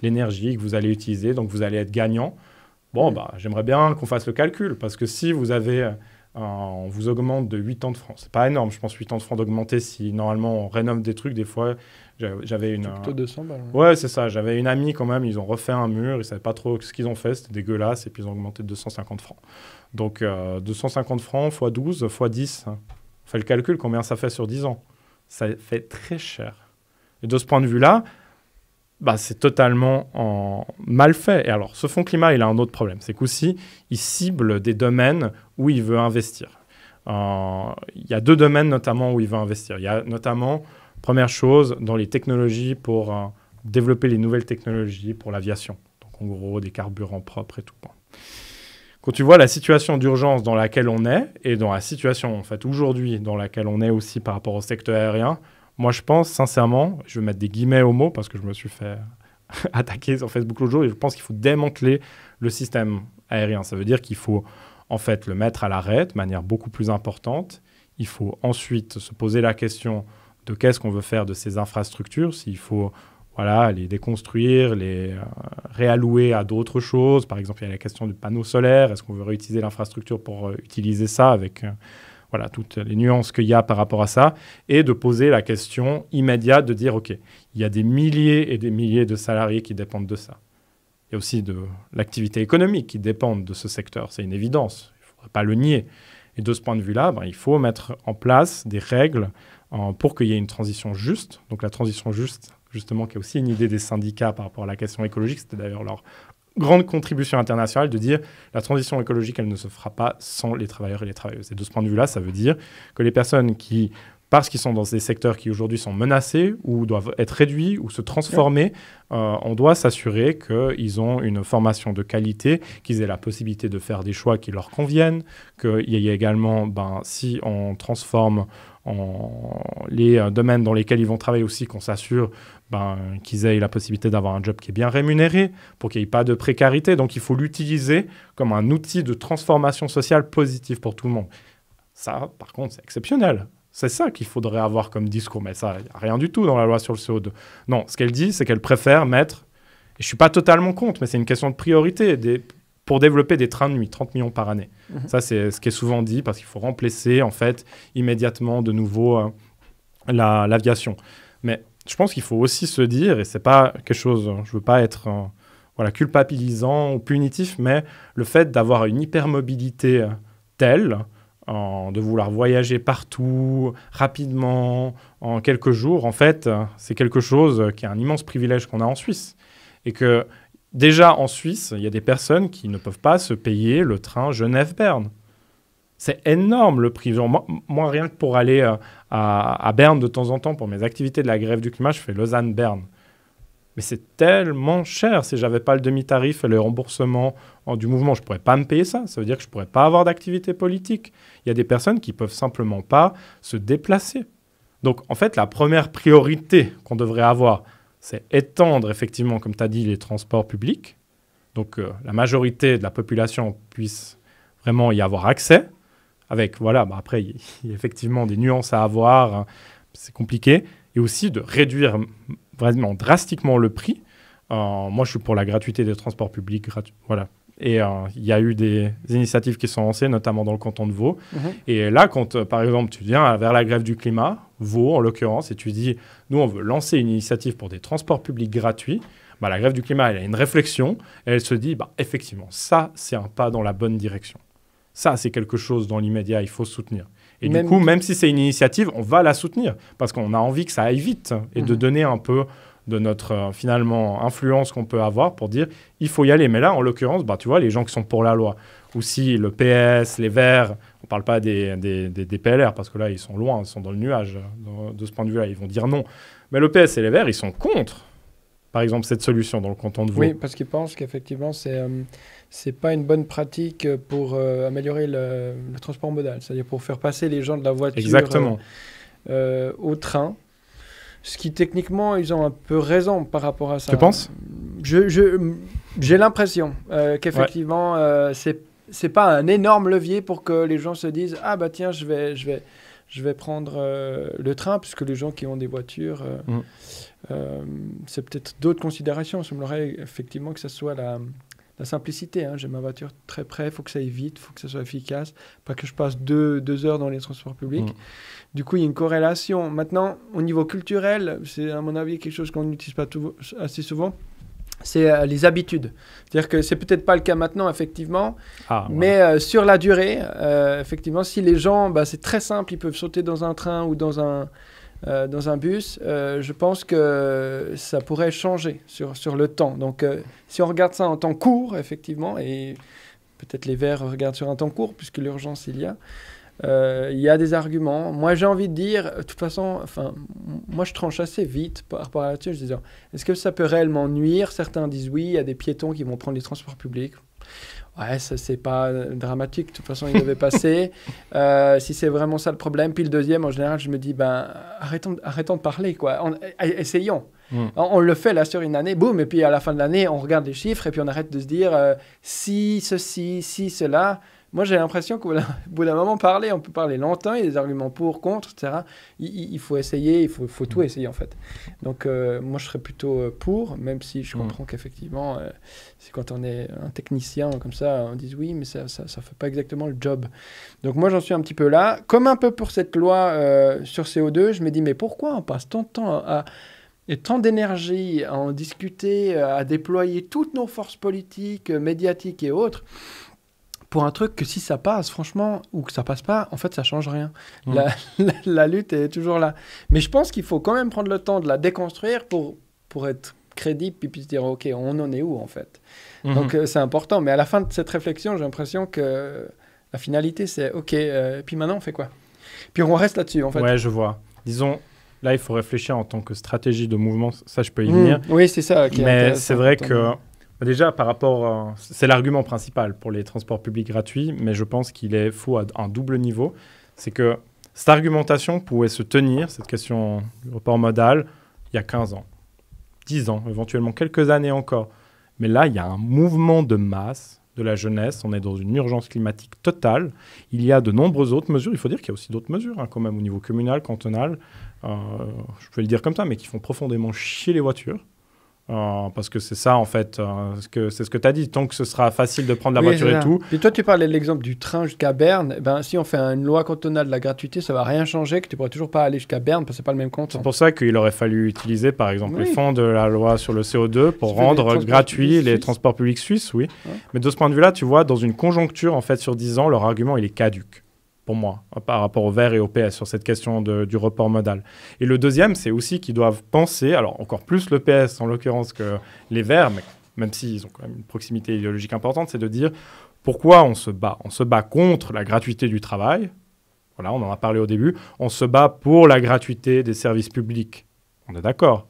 l'énergie que vous allez utiliser, donc vous allez être gagnant. Bon, bah, j'aimerais bien qu'on fasse le calcul, parce que si vous avez... on vous augmente de 8 ans de francs. C'est pas énorme, je pense 8 ans de francs d'augmenter si normalement on rénove des trucs. Des fois, j'avais une. Euh, c'est ça. J'avais une amie quand même. Ils ont refait un mur. Ils savaient pas trop ce qu'ils ont fait. C'était dégueulasse. Et puis ils ont augmenté de 250 francs. Donc 250 euh, francs x 12 x 10. on le calcul combien ça fait sur 10 ans. Ça fait très cher. Et de ce point de vue-là, bah, c'est totalement mal fait. Et alors, ce fonds climat, il a un autre problème. C'est qu'aussi, il cible des domaines où il veut investir. Euh, il y a deux domaines notamment où il veut investir. Il y a notamment Première chose, dans les technologies pour euh, développer les nouvelles technologies pour l'aviation. Donc en gros, des carburants propres et tout. Quand tu vois la situation d'urgence dans laquelle on est et dans la situation en fait aujourd'hui dans laquelle on est aussi par rapport au secteur aérien, moi je pense sincèrement, je vais mettre des guillemets au mot parce que je me suis fait <laughs> attaquer sur Facebook l'autre jour et je pense qu'il faut démanteler le système aérien. Ça veut dire qu'il faut en fait le mettre à l'arrêt de manière beaucoup plus importante. Il faut ensuite se poser la question de qu'est-ce qu'on veut faire de ces infrastructures, s'il faut voilà, les déconstruire, les euh, réallouer à d'autres choses. Par exemple, il y a la question du panneau solaire. Est-ce qu'on veut réutiliser l'infrastructure pour euh, utiliser ça avec euh, voilà, toutes les nuances qu'il y a par rapport à ça Et de poser la question immédiate de dire, OK, il y a des milliers et des milliers de salariés qui dépendent de ça. Il y a aussi de l'activité économique qui dépend de ce secteur. C'est une évidence. Il ne faudrait pas le nier. Et de ce point de vue-là, ben, il faut mettre en place des règles pour qu'il y ait une transition juste. Donc la transition juste, justement, qui est aussi une idée des syndicats par rapport à la question écologique, c'était d'ailleurs leur grande contribution internationale de dire la transition écologique, elle ne se fera pas sans les travailleurs et les travailleuses. Et de ce point de vue-là, ça veut dire que les personnes qui parce qu'ils sont dans des secteurs qui aujourd'hui sont menacés ou doivent être réduits ou se transformer, euh, on doit s'assurer qu'ils ont une formation de qualité, qu'ils aient la possibilité de faire des choix qui leur conviennent, qu'il y ait également, ben, si on transforme en, les euh, domaines dans lesquels ils vont travailler aussi, qu'on s'assure ben, qu'ils aient la possibilité d'avoir un job qui est bien rémunéré, pour qu'il n'y ait pas de précarité. Donc il faut l'utiliser comme un outil de transformation sociale positive pour tout le monde. Ça, par contre, c'est exceptionnel. C'est ça qu'il faudrait avoir comme discours, mais ça, a rien du tout dans la loi sur le CO2. Non, ce qu'elle dit, c'est qu'elle préfère mettre, et je ne suis pas totalement contre, mais c'est une question de priorité, des pour développer des trains de nuit, 30 millions par année. Mhm. Ça, c'est ce qui est souvent dit parce qu'il faut remplacer en fait immédiatement de nouveau euh, l'aviation. Mais je pense qu'il faut aussi se dire, et c'est pas quelque chose, hein, je veux pas être euh, voilà, culpabilisant ou punitif, mais le fait d'avoir une hypermobilité euh, telle, de vouloir voyager partout, rapidement, en quelques jours, en fait, c'est quelque chose qui est un immense privilège qu'on a en Suisse. Et que... Déjà en Suisse, il y a des personnes qui ne peuvent pas se payer le train Genève-Berne. C'est énorme le prix. moi, rien que pour aller euh, à, Berne de temps en temps pour mes activités de la grève du climat, je fais Lausanne-Berne. Mais c'est tellement cher. Si j'avais pas le demi-tarif et le remboursement du mouvement, je pourrais pas me payer ça. Ça veut dire que je ne pourrais pas avoir d'activité politique. Il y a des personnes qui peuvent simplement pas se déplacer. Donc en fait, la première priorité qu'on devrait avoir, c'est étendre effectivement, comme tu as dit, les transports publics, donc euh, la majorité de la population puisse vraiment y avoir accès, avec, voilà, bah, après, il y, a effectivement des nuances à avoir, hein, c'est compliqué, et aussi de réduire vraiment drastiquement le prix. Euh, moi, je suis pour la gratuité des transports publics, voilà, et euh, il y a eu des initiatives qui sont lancées, notamment dans le canton de Vaud. Mhm. Et là, quand, euh, par exemple, tu viens vers la grève du climat, Vaud en l'occurrence, et tu dis, nous, on veut lancer une initiative pour des transports publics gratuits, bah, la grève du climat, elle a une réflexion, et elle se dit, bah, effectivement, ça, c'est un pas dans la bonne direction. Ça, c'est quelque chose dans l'immédiat, il faut soutenir. Et du coup, même si c'est une initiative, on va la soutenir, parce qu'on a envie que ça aille vite, hein, et de mhm. donner un peu de notre euh, finalement influence qu'on peut avoir pour dire il faut y aller. Mais là, en l'occurrence, bah, tu vois, les gens qui sont pour la loi, ou si le PS, les Verts, on ne parle pas des, des, PLR, parce que là, ils sont loin, ils sont dans le nuage euh, de, ce point de vue-là, ils vont dire non. Mais le PS et les Verts, ils sont contre, par exemple, cette solution dans le canton de Vaud. Oui, parce qu'ils pensent qu'effectivement, c'est... n'est euh, c'est pas une bonne pratique pour améliorer le, transport modal, c'est-à-dire pour faire passer les gens de la voiture Exactement. au train. Ce qui techniquement, ils ont un peu raison par rapport à ça. Tu penses J'ai je, l'impression euh, qu'effectivement, euh, ce c'est pas un énorme levier pour que les gens se disent ah bah tiens je vais je vais je vais prendre euh, le train puisque les gens qui ont des voitures mm. c'est peut-être d'autres considérations me semblerait effectivement que ce soit la, la simplicité hein. j'ai ma voiture très près il faut que ça aille vite il faut que ça soit efficace pas que je passe deux, heures dans les transports publics mm. Du coup, il y a une corrélation. Maintenant, au niveau culturel, c'est à mon avis quelque chose qu'on n'utilise pas assez souvent c'est euh, les habitudes. C'est-à-dire que c'est peut-être pas le cas maintenant, effectivement, ah, mais euh, sur la durée, euh, effectivement, si les gens, bah, c'est très simple, ils peuvent sauter dans un train ou dans un, dans un bus, je pense que ça pourrait changer sur, sur le temps. Donc, si on regarde ça en temps court, effectivement, et peut-être les Verts regardent sur un temps court, puisque l'urgence il y a, euh, il y a des arguments. Moi, j'ai envie de dire, de toute façon, enfin, moi, je tranche assez vite par rapport à là-dessus. Je dis, est-ce que ça peut réellement nuire Certains disent oui, il y a des piétons qui vont prendre les transports publics. Ouais, ça c'est pas euh, dramatique, de toute façon il devait passer. <laughs> Euh, si c'est vraiment ça le problème. Puis le deuxième, en général, je me dis, ben arrêtons, arrêtons de parler, quoi. Eh, eh, essayons. Hmm. On, le fait là sur une année, boum, et puis à la fin de l'année, on regarde les chiffres et puis on arrête de se dire si ceci, si cela. Moi, j'ai l'impression qu'au bout d'un moment, parler, on peut parler longtemps, il y a des arguments pour, contre, etc. Il, faut essayer, il faut, tout mm. essayer, en fait. Donc, euh, moi, je serais plutôt euh, pour, même si je mm. comprends qu'effectivement, euh, c'est quand on est un technicien comme ça, on dit oui, mais ça ne fait pas exactement le job. Donc, moi, j'en suis un petit peu là. Comme un peu pour cette loi sur CO2, je me dis, mais pourquoi on passe tant de temps à et tant d'énergie à en discuter, à déployer toutes nos forces politiques, médiatiques et autres, pour un truc que si ça passe, franchement, ou que ça passe pas, en fait, ça change rien. Mmh. <laughs> La, lutte est toujours là. Mais je pense qu'il faut quand même prendre le temps de la déconstruire pour, pour être crédible et puis se dire, OK, on en est où en fait mmh. Donc euh, c'est important. Mais à la fin de cette réflexion, j'ai l'impression que la finalité, c'est OK, euh, puis maintenant, on fait quoi Puis on reste là-dessus en fait. Ouais, je vois. Disons, là, il faut réfléchir en tant que stratégie de mouvement. Ça, je peux y mmh. venir. Oui, c'est ça. Qui Mais c'est vrai que bah, déjà, par rapport, c'est l'argument principal pour les transports publics gratuits, mais je pense qu'il est faux à un double niveau. C'est que cette argumentation pouvait se tenir, cette question du report modal, il y a 15 ans, 10 ans, éventuellement quelques années encore. Mais là, il y a un mouvement de masse de la jeunesse. On est dans une urgence climatique totale. Il y a de nombreuses autres mesures. Il faut dire qu'il y a aussi d'autres mesures, hein, quand même, au niveau communal, cantonal, euh, je peux le dire comme ça, mais qui font profondément chier les voitures. Euh, parce que c'est ça, en fait, euh, c'est ce que tu as dit. Tant que ce sera facile de prendre la voiture et tout. Et toi, tu parlais de l'exemple du train jusqu'à Berne. Eh ben, si on fait une loi cantonale de la gratuité, ça va rien changer, que tu pourrais toujours pas aller jusqu'à Berne, parce que c'est pas le même compte. Hein. C'est pour ça qu'il aurait fallu utiliser, par exemple, les fonds de la loi sur le CO2 pour rendre gratuits les transports publics suisses, oui. Mais de ce point de vue-là, tu vois, dans une conjoncture, en fait, sur 10 ans, leur argument, il est caduque pour moi, par rapport au vert et au PS sur cette question du report modal. Et le deuxième, c'est aussi qu'ils doivent penser, alors encore plus le PS en l'occurrence que les verts, même s'ils ont quand même une proximité idéologique importante, c'est de dire pourquoi on se bat. On se bat contre la gratuité du travail, voilà, on en a parlé au début, on se bat pour la gratuité des services publics. On est d'accord.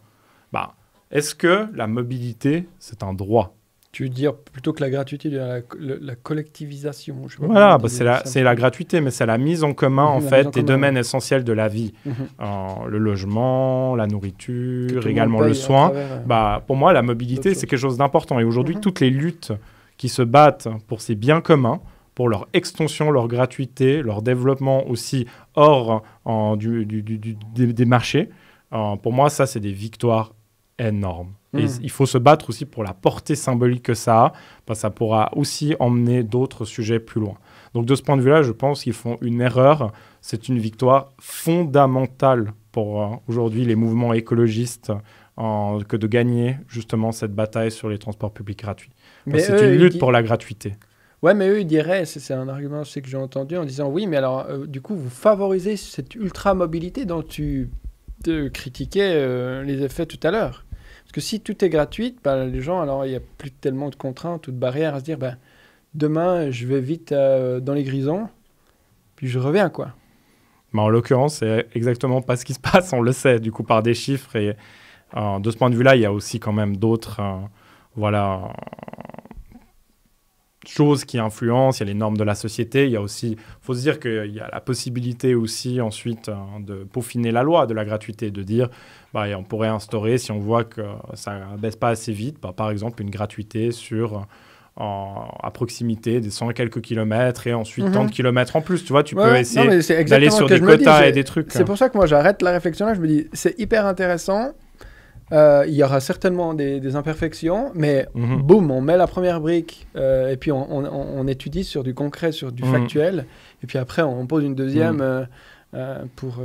Bah, est-ce que la mobilité, c'est un droit tu veux dire plutôt que la gratuité, la, la, collectivisation. voilà, bah, c'est la, la, gratuité, mais c'est la mise en commun, en fait, des domaines essentiels de la vie. Mm-hmm. le logement, la nourriture, également le soin. bah, pour moi, la mobilité, c'est quelque chose d'important. Et aujourd'hui, mm-hmm. toutes les luttes qui se battent pour ces biens communs, pour leur extension, leur gratuité, leur développement aussi hors en, du, des, marchés, pour moi, ça, c'est des victoires énormes. Hmm. il faut se battre aussi pour la portée symbolique que ça a, parce que ça pourra aussi emmener d'autres sujets plus loin. Donc de ce point de vue-là, je pense qu'ils font une erreur. C'est une victoire fondamentale pour euh, aujourd'hui les mouvements écologistes que de gagner justement cette bataille sur les transports publics gratuits. C'est une lutte pour la gratuité. Ouais, mais eux, ils diraient, c'est un argument c'est que j'ai entendu en disant oui, mais alors euh, du coup, vous favorisez cette ultra-mobilité dont tu critiquais euh, les effets tout à l'heure. Parce que si tout est gratuit, bah, les gens, alors il n'y a plus tellement de contraintes ou de barrières à se dire, bah, demain, je vais vite euh, dans les grisons, puis je reviens, quoi. en l'occurrence, c'est exactement pas ce qui se <laughs> passe, on le sait, du coup, par des chiffres. Et euh, de ce point de vue-là, il y a aussi quand même d'autres euh, voilà, choses qui influencent, il y a les normes de la société, il y a aussi, faut se dire qu'il y a la possibilité aussi ensuite hein, de peaufiner la loi de la gratuité, de dire, bah, on pourrait instaurer, si on voit que ça ne baisse pas assez vite, bah, par exemple une gratuité sur... à proximité des 100 quelques kilomètres et ensuite mhm. tant de kilomètres en plus. Tu vois, tu peux essayer d'aller sur des quotas et des trucs. C'est pour ça que moi j'arrête la réflexion là. Je me dis, c'est hyper intéressant. Euh, il y aura certainement des, imperfections, mais mhm. boum, on met la première brique euh, et puis on, étudie sur du concret, sur du mhm. factuel, et puis après on pose une deuxième. Mhm. Euh, pour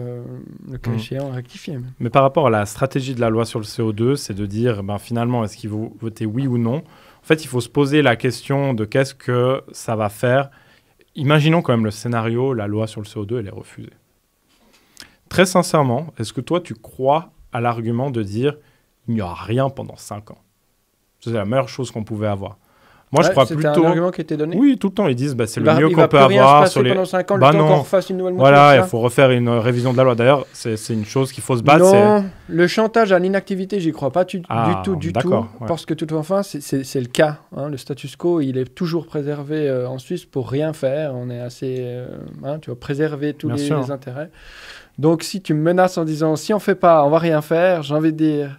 le cas en rectifier. Mais par rapport à la stratégie de la loi sur le CO2, c'est de dire ben, finalement est-ce qu'il faut voter oui ou non En fait, il faut se poser la question de qu'est-ce que ça va faire. Imaginons quand même le scénario, la loi sur le CO2, elle est refusée. Très sincèrement, est-ce que toi tu crois à l'argument de dire il n'y aura rien pendant 5 ans. C'est la meilleure chose qu'on pouvait avoir. Moi, je crois plutôt. un argument qui était donné. Oui, tout le temps, ils disent bah, c'est le mieux qu'on peut avoir sur les. Pendant 5 ans, bah le temps non. une nouvelle voilà, il faut refaire une euh, révision de la loi. D'ailleurs, c'est une chose qu'il faut se battre. Non, le chantage à l'inactivité, j'y crois pas du ah, tout, du tout, parce que tout enfin, c'est le cas. Hein. le status quo, il est toujours préservé euh, en Suisse pour rien faire. On est assez, euh, hein, tu vois, préserver tous les, intérêts. Donc, si tu me menaces en disant si on fait pas, on va rien faire, j'ai envie de dire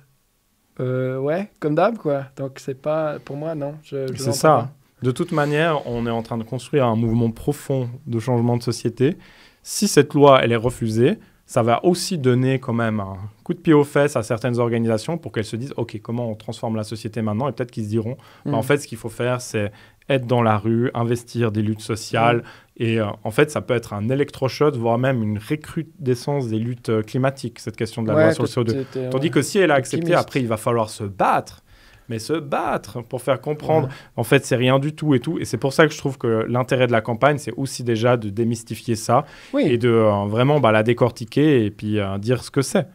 euh, ouais, comme d'hab, quoi. Donc, c'est pas. Pour moi, non. c'est ça. De toute manière, on est en train de construire un mouvement profond de changement de société. Si cette loi, elle est refusée, ça va aussi donner quand même un coup de pied aux fesses à certaines organisations pour qu'elles se disent, OK, comment on transforme la société maintenant Et peut-être qu'ils se diront, mm. bah, en fait, ce qu'il faut faire, c'est être dans la rue, investir des luttes sociales. Et euh, en fait, ça peut être un électrochoc, voire même une recrudescence des luttes euh, climatiques, cette question de la loi sur le CO2. Tandis que si elle a accepté, après, il va falloir se battre mais se battre pour faire comprendre. En fait, c'est rien du tout et tout. Et c'est pour ça que je trouve que l'intérêt de la campagne, c'est aussi déjà de démystifier ça et de euh, vraiment bah, la décortiquer et puis dire ce que c'est.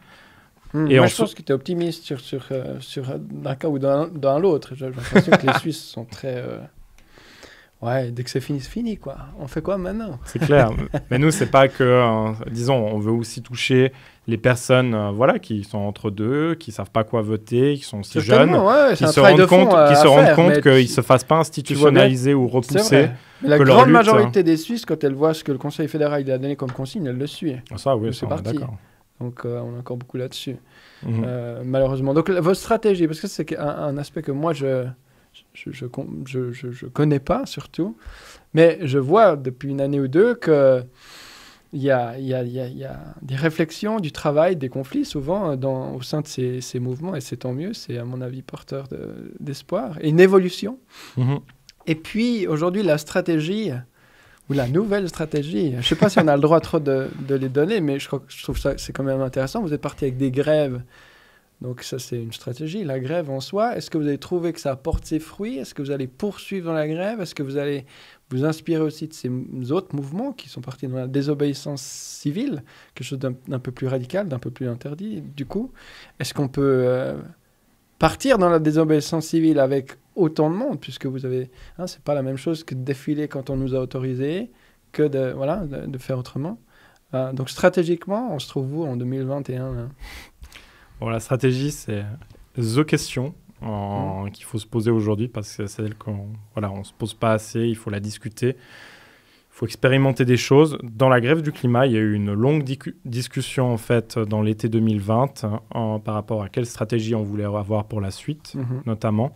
Hmm. et moi, je pense que tu es optimiste sur, sur, un cas ou dans, dans l'autre. J'ai l'impression que les <laughs> Suisses sont très. Ouais, dès que c'est fini, c'est fini, quoi. On fait quoi maintenant C'est clair. <laughs> Mais nous, c'est pas que, euh, disons, on veut aussi toucher les personnes, euh, voilà, qui sont entre deux, qui savent pas quoi voter, qui sont si jeunes, qui, se rendent, compte, qui se rendent compte qu'ils se fassent pas institutionnaliser ou repousser. la grande majorité euh. des Suisses, quand elles voit ce que le Conseil fédéral a donné comme consigne, elle le suit. Ah, ça, oui, c'est parti. D'accord. Donc, on a encore beaucoup là-dessus, mhm. malheureusement. Donc, votre stratégie, parce que c'est un aspect que moi je je ne je, je, je, connais pas surtout. Mais je vois depuis une année ou deux que il y a, y, a, y a, des réflexions, du travail, des conflits souvent euh, dans, au sein de ces, ces mouvements, et c'est tant mieux, c'est à mon avis porteur d'espoir, et une évolution. Mhm. Et puis aujourd'hui, la stratégie, ou la nouvelle stratégie, je ne sais pas si on a le droit trop de, de, les donner, mais je, je trouve ça c'est quand même intéressant, vous êtes parti avec des grèves donc ça, c'est une stratégie. La grève en soi, est-ce que vous avez trouvé que ça porte ses fruits Est-ce que vous allez poursuivre dans la grève Est-ce que vous allez vous inspirer aussi de ces autres mouvements qui sont partis dans la désobéissance civile, quelque chose d'un peu plus radical, d'un peu plus interdit Du coup, est-ce qu'on peut euh, partir dans la désobéissance civile avec autant de monde Puisque vous avez... Hein, Ce n'est pas la même chose que de défiler quand on nous a autorisé, que de, voilà, de, faire autrement. Euh, donc stratégiquement, on se trouve où en 2021 la stratégie, c'est the question mm. qu'il faut se poser aujourd'hui parce que c'est celle qu'on voilà, on se pose pas assez, il faut la discuter. Il faut expérimenter des choses. Dans la grève du climat, il y a eu une longue discussion en fait dans l'été 2020 hein, en, par rapport à quelle stratégie on voulait avoir pour la suite, mm-hmm. notamment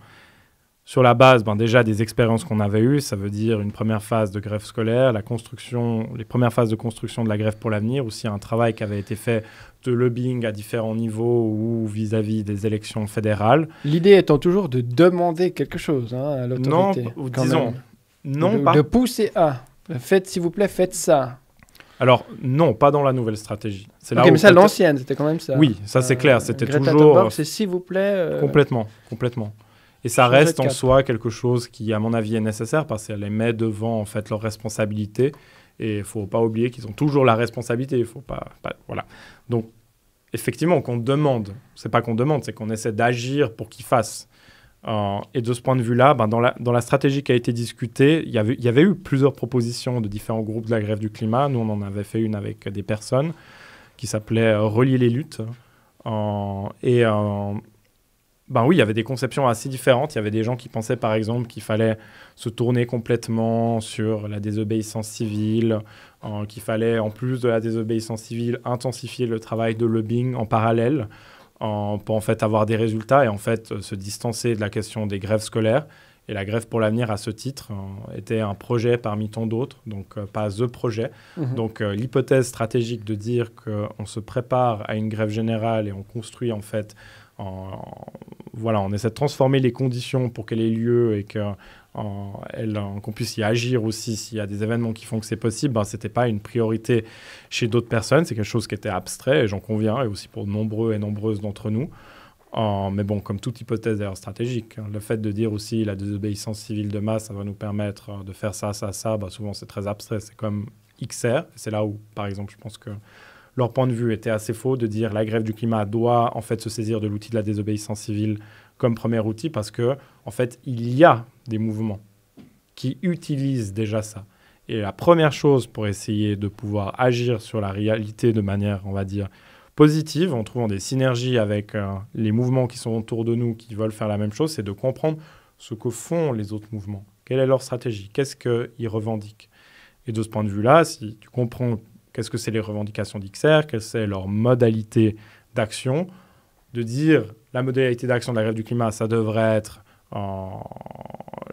sur la base ben déjà des expériences qu'on avait eues, ça veut dire une première phase de grève scolaire, la construction, les premières phases de construction de la grève pour l'avenir, aussi un travail qui avait été fait de lobbying à différents niveaux ou vis-à-vis des élections fédérales. L'idée étant toujours de demander quelque chose hein, à l'autorité. Non, disons, non, de, pas. De pousser à. Faites, s'il vous plaît, faites ça. Alors non, pas dans la nouvelle stratégie. C'est mais ça, l'ancienne, c'était quand même ça. Oui, ça c'est euh, clair, c'était toujours. c'est s'il vous plaît. Euh, complètement, complètement. Et ça reste en soi quelque chose qui, à mon avis, est nécessaire parce qu'elle les met devant en fait leur responsabilités. Et il faut pas oublier qu'ils ont toujours la responsabilité. Il faut pas, voilà. Donc effectivement, qu'on demande, c'est pas qu'on demande, c'est qu'on essaie d'agir pour qu'ils fassent. Euh, et de ce point de vue-là, ben, dans, la, dans, la, stratégie qui a été discutée, il y, avait, il y avait eu plusieurs propositions de différents groupes de la grève du climat. Nous, on en avait fait une avec des personnes qui s'appelait euh, Relier les luttes. Euh, et en ben oui, il y avait des conceptions assez différentes. Il y avait des gens qui pensaient, par exemple, qu'il fallait se tourner complètement sur la désobéissance civile, euh, qu'il fallait, en plus de la désobéissance civile, intensifier le travail de lobbying en parallèle en, euh, pour en fait avoir des résultats et en fait euh, se distancer de la question des grèves scolaires. Et la grève pour l'avenir, à ce titre, était un projet parmi tant d'autres, donc pas the projet. Mhm. Donc l'hypothèse stratégique de dire qu'on se prépare à une grève générale et on construit en fait voilà, on essaie de transformer les conditions pour qu'elle ait lieu et que qu'on puisse y agir aussi s'il y a des événements qui font que c'est possible, ben, ce n'était pas une priorité chez d'autres personnes, c'est quelque chose qui était abstrait, et j'en conviens, et aussi pour nombreux et nombreuses d'entre nous. mais bon, comme toute hypothèse d'ailleurs stratégique, hein, le fait de dire aussi la désobéissance civile de masse, ça va nous permettre euh, de faire ça, ça, ça, ben, souvent c'est très abstrait, c'est comme XR, c'est là où, par exemple, je pense que leur point de vue était assez faux de dire la grève du climat doit en fait se saisir de l'outil de la désobéissance civile comme premier outil parce que en fait il y a des mouvements qui utilisent déjà ça. Et la première chose pour essayer de pouvoir agir sur la réalité de manière, on va dire, positive, en trouvant des synergies avec euh, les mouvements qui sont autour de nous, qui veulent faire la même chose, c'est de comprendre ce que font les autres mouvements. Quelle est leur stratégie Qu'est-ce qu'ils revendiquent Et de ce point de vue-là, si tu comprends qu'est-ce que c'est les revendications d'XR, Quelle c'est leur modalité d'action, de dire la modalité d'action de la grève du climat, ça devrait être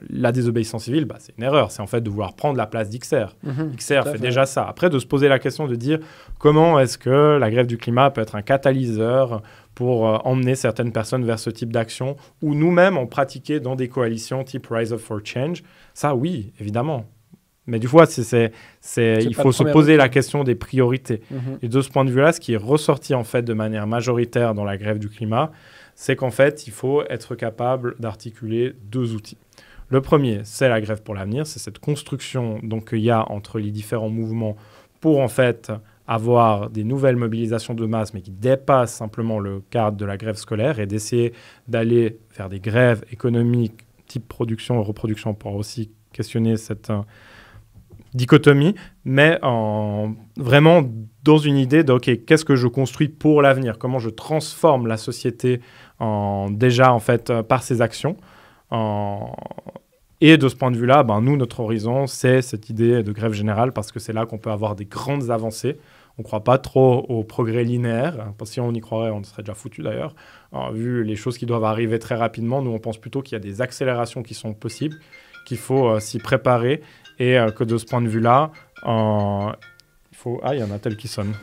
la désobéissance civile, bah, c'est une erreur. C'est en fait de vouloir prendre la place d'XR. Mhm. XR fait, déjà ça. Après, de se poser la question de dire comment est-ce que la grève du climat peut être un catalyseur pour euh, emmener certaines personnes vers ce type d'action ou nous-mêmes en pratiquer dans des coalitions type Rise of for Change. Ça, oui, évidemment. Mais du coup, c'est, il faut se poser la question des priorités. Mhm. Et de ce point de vue-là, ce qui est ressorti en fait de manière majoritaire dans la grève du climat, c'est qu'en fait, il faut être capable d'articuler deux outils. Le premier, c'est la grève pour l'avenir, c'est cette construction donc qu'il y a entre les différents mouvements pour en fait avoir des nouvelles mobilisations de masse, mais qui dépassent simplement le cadre de la grève scolaire et d'essayer d'aller faire des grèves économiques, type production et reproduction. pour aussi questionner cette dichotomie, mais vraiment dans une idée de, qu'est-ce que je construis pour l'avenir Comment je transforme la société en, déjà, en fait, euh, par ses actions et de ce point de vue-là, ben, nous, notre horizon, c'est cette idée de grève générale parce que c'est là qu'on peut avoir des grandes avancées. On ne croit pas trop au progrès linéaire. si on y croirait, on serait déjà foutu d'ailleurs. Euh, vu les choses qui doivent arriver très rapidement, nous, on pense plutôt qu'il y a des accélérations qui sont possibles, qu'il faut euh, s'y préparer et euh, que de ce point de vue-là, euh, il faut... Ah, il y en a tel qui sonne.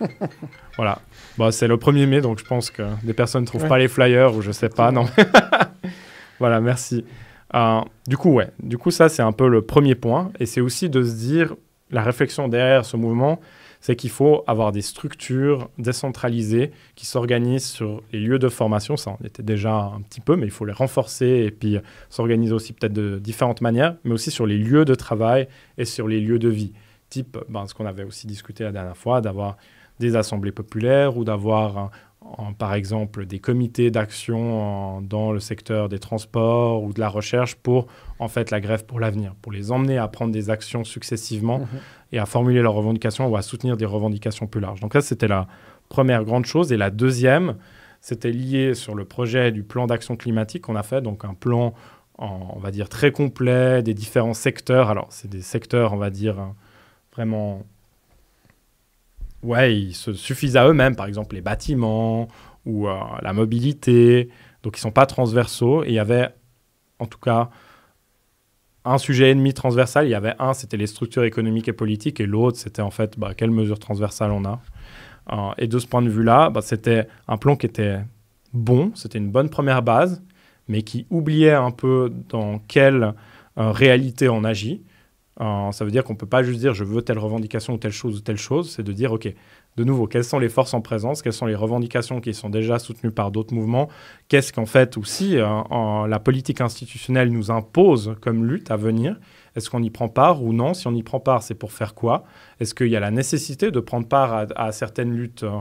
<laughs> voilà. Bon, bah, c'est le 1er mai, donc je pense que des personnes ne trouvent pas les flyers ou je sais pas. Non. <laughs> voilà, merci. Euh, du coup, ouais. Du coup, ça, c'est un peu le premier point. Et c'est aussi de se dire, la réflexion derrière ce mouvement, c'est qu'il faut avoir des structures décentralisées qui s'organisent sur les lieux de formation. Ça, en était déjà un petit peu, mais il faut les renforcer et puis s'organiser aussi peut-être de différentes manières, mais aussi sur les lieux de travail et sur les lieux de vie. Type ben, ce qu'on avait aussi discuté la dernière fois, d'avoir des assemblées populaires ou d'avoir par exemple, des comités d'action dans le secteur des transports ou de la recherche pour, en fait, la grève pour l'avenir, pour les emmener à prendre des actions successivement mhm. et à formuler leurs revendications ou à soutenir des revendications plus larges. Donc ça, c'était la première grande chose. Et la deuxième, c'était lié sur le projet du plan d'action climatique qu'on a fait, donc un plan, on va dire, très complet des différents secteurs. Alors, c'est des secteurs, on va dire, hein, vraiment ouais, ils se suffisent à eux-mêmes, par exemple les bâtiments ou euh, la mobilité, donc ils ne sont pas transversaux. Et il y avait en tout cas un sujet ennemi transversal, il y avait un, c'était les structures économiques et politiques, et l'autre, c'était en fait bah, quelles mesures transversales on a. Euh, et de ce point de vue-là, bah, c'était un plan qui était bon, c'était une bonne première base, mais qui oubliait un peu dans quelle euh, réalité on agit ça veut dire qu'on ne peut pas juste dire je veux telle revendication ou telle chose ou telle chose, c'est de dire ok, de nouveau, quelles sont les forces en présence, quelles sont les revendications qui sont déjà soutenues par d'autres mouvements, qu'est-ce qu'en fait aussi euh, en, la politique institutionnelle nous impose comme lutte à venir, est-ce qu'on y prend part ou non, si on y prend part, c'est pour faire quoi, est-ce qu'il y a la nécessité de prendre part à, certaines luttes euh,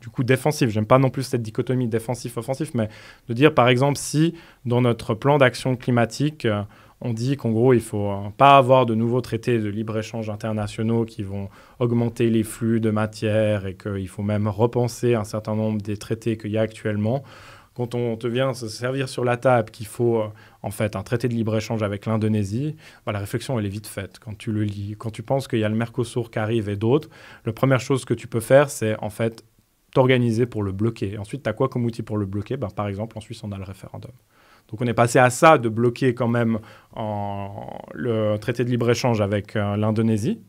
du coup défensives J'aime pas non plus cette dichotomie défensif-offensif, mais de dire par exemple si dans notre plan d'action climatique, euh, on dit qu'en gros, il ne faut hein, pas avoir de nouveaux traités de libre-échange internationaux qui vont augmenter les flux de matières et qu'il faut même repenser un certain nombre des traités qu'il y a actuellement. Quand on te vient se servir sur la table qu'il faut euh, en fait un traité de libre-échange avec l'Indonésie, bah, la réflexion elle est vite faite quand tu le lis. Quand tu penses qu'il y a le Mercosur qui arrive et d'autres, la première chose que tu peux faire c'est en fait t'organiser pour le bloquer. ensuite, tu as quoi comme outil pour le bloquer bah, Par exemple, en Suisse, on a le référendum. Donc on est passé à ça de bloquer quand même le traité de libre-échange avec euh, l'Indonésie,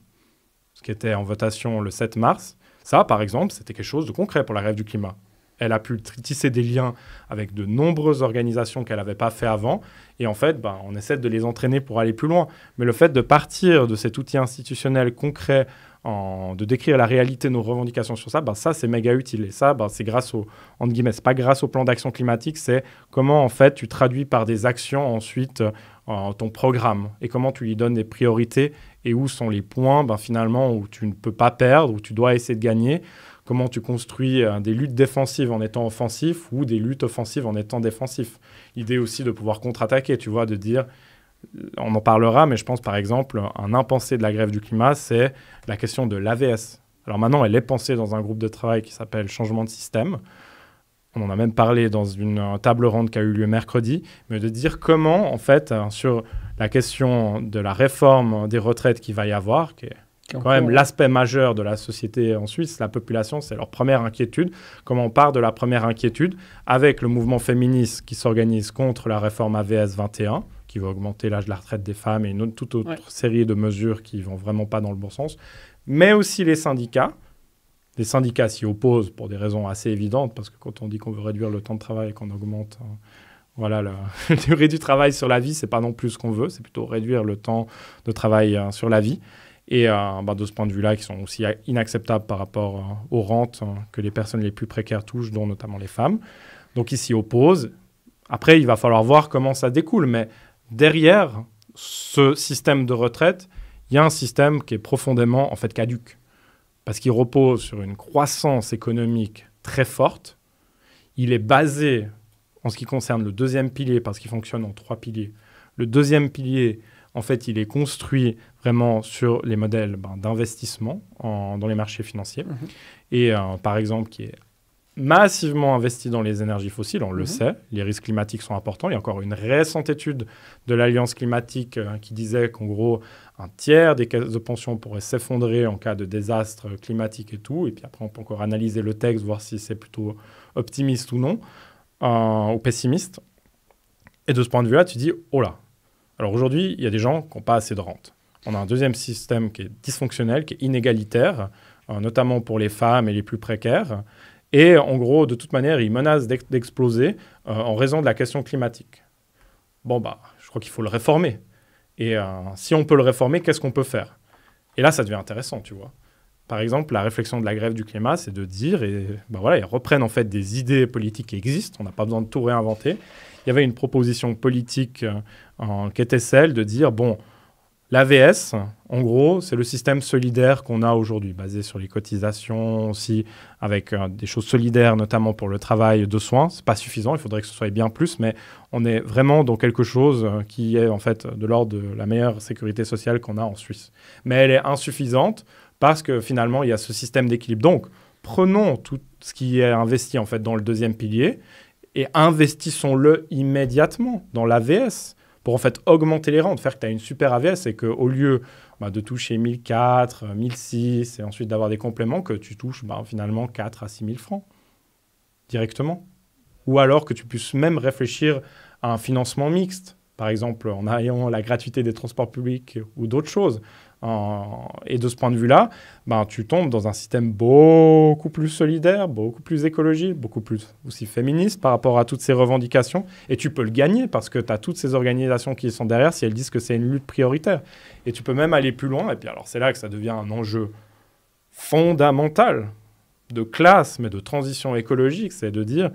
ce qui était en votation le 7 mars. Ça, par exemple, c'était quelque chose de concret pour la rêve du climat. Elle a pu tisser des liens avec de nombreuses organisations qu'elle n'avait pas fait avant. Et en fait, ben, on essaie de les entraîner pour aller plus loin. Mais le fait de partir de cet outil institutionnel concret de décrire la réalité, nos revendications sur ça, ben, ça c'est méga utile. Et ça, ben, c'est grâce au, entre guillemets, pas grâce au plan d'action climatique, c'est comment en fait tu traduis par des actions ensuite euh, ton programme et comment tu lui donnes des priorités et où sont les points ben, finalement où tu ne peux pas perdre, où tu dois essayer de gagner comment tu construis euh, des luttes défensives en étant offensif ou des luttes offensives en étant défensif. L'idée aussi de pouvoir contre-attaquer, tu vois, de dire on en parlera, mais je pense par exemple, un impensé de la grève du climat, c'est la question de l'AVS. Alors maintenant, elle est pensée dans un groupe de travail qui s'appelle Changement de système. On en a même parlé dans une table ronde qui a eu lieu mercredi, mais de dire comment, en fait, hein, sur la question de la réforme des retraites qui va y avoir, qui est quand même l'aspect majeur de la société en Suisse, la population, c'est leur première inquiétude. Comment on part de la première inquiétude avec le mouvement féministe qui s'organise contre la réforme AVS 21 qui va augmenter l'âge de la retraite des femmes et une toute autre série de mesures qui vont vraiment pas dans le bon sens, mais aussi les syndicats. Les syndicats s'y opposent pour des raisons assez évidentes, parce que quand on dit qu'on veut réduire le temps de travail et qu'on augmente euh, voilà, la <laughs> durée du travail sur la vie, c'est pas non plus ce qu'on veut, c'est plutôt réduire le temps de travail euh, sur la vie. Et euh, bah, de ce point de vue-là, qui sont aussi inacceptables par rapport aux rentes que les personnes les plus précaires touchent, dont notamment les femmes. Donc ils s'y opposent. Après, il va falloir voir comment ça découle, mais derrière ce système de retraite, il y a un système qui est profondément en fait caduque parce qu'il repose sur une croissance économique très forte. Il est basé en ce qui concerne le deuxième pilier parce qu'il fonctionne en trois piliers. Le deuxième pilier, en fait, il est construit vraiment sur les modèles ben, d'investissement dans les marchés financiers. Mmh. Et euh, par exemple, qui est massivement investi dans les énergies fossiles, on le mhm. sait, les risques climatiques sont importants. Il y a encore une récente étude de l'Alliance climatique hein, qui disait qu'en gros, un tiers des caisses de pension pourraient s'effondrer en cas de désastre climatique et tout. Et puis après, on peut encore analyser le texte, voir si c'est plutôt optimiste ou non, euh, ou pessimiste. Et de ce point de vue-là, tu dis, oh là. Alors aujourd'hui, il y a des gens qui n'ont pas assez de rente. On a un deuxième système qui est dysfonctionnel, qui est inégalitaire, euh, notamment pour les femmes et les plus précaires. Et en gros, de toute manière, il menace d'exploser euh, en raison de la question climatique. Bon, bah, je crois qu'il faut le réformer. Et euh, si on peut le réformer, qu'est-ce qu'on peut faire Et là, ça devient intéressant, tu vois. Par exemple, la réflexion de la grève du climat, c'est de dire, et ben voilà, ils reprennent en fait des idées politiques qui existent, on n'a pas besoin de tout réinventer. Il y avait une proposition politique euh, qui était celle de dire, bon, L'AVS, en gros, c'est le système solidaire qu'on a aujourd'hui, basé sur les cotisations aussi, avec euh, des choses solidaires, notamment pour le travail de soins. Ce n'est pas suffisant, il faudrait que ce soit bien plus, mais on est vraiment dans quelque chose euh, qui est en fait de l'ordre de la meilleure sécurité sociale qu'on a en Suisse. Mais elle est insuffisante parce que finalement, il y a ce système d'équilibre. Donc, prenons tout ce qui est investi en fait dans le deuxième pilier et investissons-le immédiatement dans l'AVS pour en fait augmenter les rentes, faire que tu as une super AVS et qu'au lieu bah, de toucher 1004, 1006 et ensuite d'avoir des compléments, que tu touches bah, finalement 4 à 6000 francs directement. Ou alors que tu puisses même réfléchir à un financement mixte, par exemple en ayant la gratuité des transports publics ou d'autres choses. Et de ce point de vue-là, ben, tu tombes dans un système beaucoup plus solidaire, beaucoup plus écologique, beaucoup plus aussi féministe par rapport à toutes ces revendications. Et tu peux le gagner parce que tu as toutes ces organisations qui sont derrière si elles disent que c'est une lutte prioritaire. Et tu peux même aller plus loin. Et puis alors c'est là que ça devient un enjeu fondamental de classe, mais de transition écologique, c'est de dire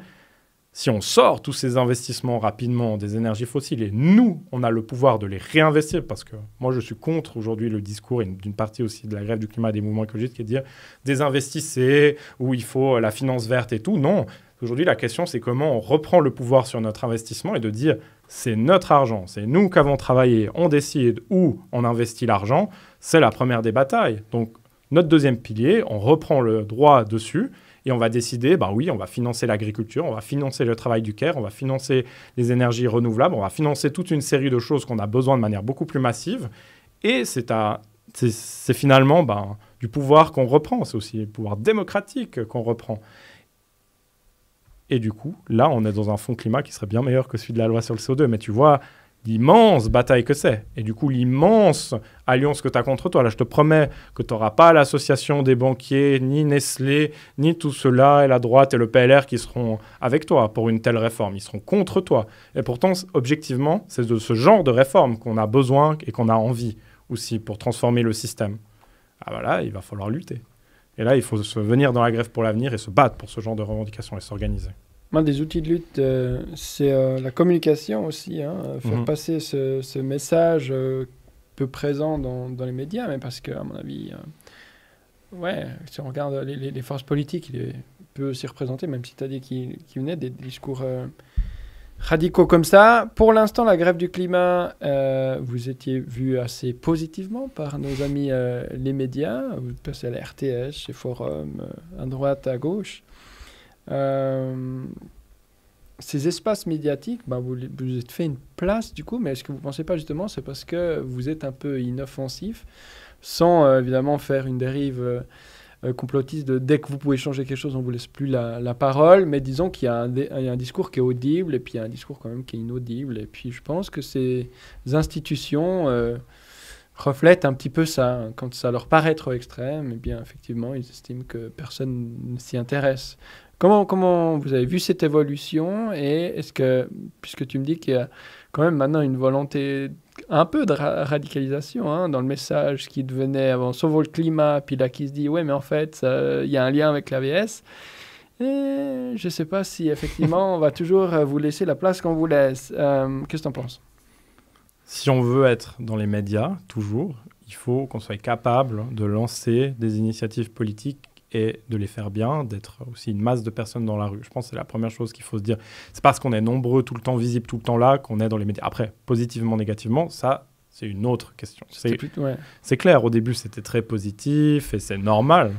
si on sort tous ces investissements rapidement des énergies fossiles et nous, on a le pouvoir de les réinvestir, parce que moi je suis contre aujourd'hui le discours d'une partie aussi de la grève du climat des mouvements écologiques qui est de dire désinvestissez ou il faut euh, la finance verte et tout. Non, aujourd'hui la question c'est comment on reprend le pouvoir sur notre investissement et de dire c'est notre argent, c'est nous qu'avons travaillé, on décide où on investit l'argent, c'est la première des batailles. Donc notre deuxième pilier, on reprend le droit dessus et on va décider, bah oui, on va financer l'agriculture, on va financer le travail du Caire, on va financer les énergies renouvelables, on va financer toute une série de choses qu'on a besoin de manière beaucoup plus massive. Et c'est à c'est finalement ben, du pouvoir qu'on reprend, c'est aussi le pouvoir démocratique qu'on reprend. Et du coup, là, on est dans un fonds climat qui serait bien meilleur que celui de la loi sur le CO2. Mais tu vois, l'immense bataille que c'est, et du coup l'immense alliance que tu as contre toi. Là, je te promets que tu n'auras pas l'association des banquiers, ni Nestlé, ni tout cela, et la droite et le PLR qui seront avec toi pour une telle réforme. Ils seront contre toi. Et pourtant, objectivement, c'est de ce genre de réforme qu'on a besoin et qu'on a envie aussi pour transformer le système. Ah voilà bah là, il va falloir lutter. Et là, il faut se venir dans la grève pour l'avenir et se battre pour ce genre de revendications et s'organiser. Un des outils de lutte, euh, c'est euh, la communication aussi, hein. euh, faire mhm. passer ce, message peu présent dans, les médias, mais parce que, à mon avis, ouais, si on regarde les, forces politiques, il est peu s'y représenter, même si tu as dit qu'il venait des, discours radicaux comme ça. Pour l'instant, la grève du climat, vous étiez vu assez positivement par nos amis les médias. Vous passez à la RTS, chez Forum, à droite, à gauche. Euh, ces espaces médiatiques, bah, vous, vous êtes fait une place du coup, mais est-ce que vous ne pensez pas justement c'est parce que vous êtes un peu inoffensif, sans euh, évidemment faire une dérive euh, complotiste de dès que vous pouvez changer quelque chose, on ne vous laisse plus la, parole, mais disons qu'il y, a un discours qui est audible et puis il y a un discours quand même qui est inaudible. Et puis je pense que ces institutions reflètent un petit peu ça. Hein. Quand ça leur paraît trop extrême, et eh bien effectivement, ils estiment que personne ne s'y intéresse. Comment, comment vous avez vu cette évolution et est-ce que, puisque tu me dis qu'il y a quand même maintenant une volonté un peu de radicalisation hein, dans le message qui devenait avant sauve le climat, puis là qui se dit ouais mais en fait euh, il y a un lien avec l'AVS. Et je ne sais pas si effectivement on va <laughs> toujours euh, vous laisser la place qu'on vous laisse. Euh, qu'est-ce que tu en penses Si on veut être dans les médias, toujours, il faut qu'on soit capable de lancer des initiatives politiques et de les faire bien, d'être aussi une masse de personnes dans la rue. Je pense que c'est la première chose qu'il faut se dire. C'est parce qu'on est nombreux, tout le temps visible, tout le temps là, qu'on est dans les médias. Après, positivement, négativement, ça, c'est une autre question. C'est ouais. clair, au début, c'était très positif et c'est normal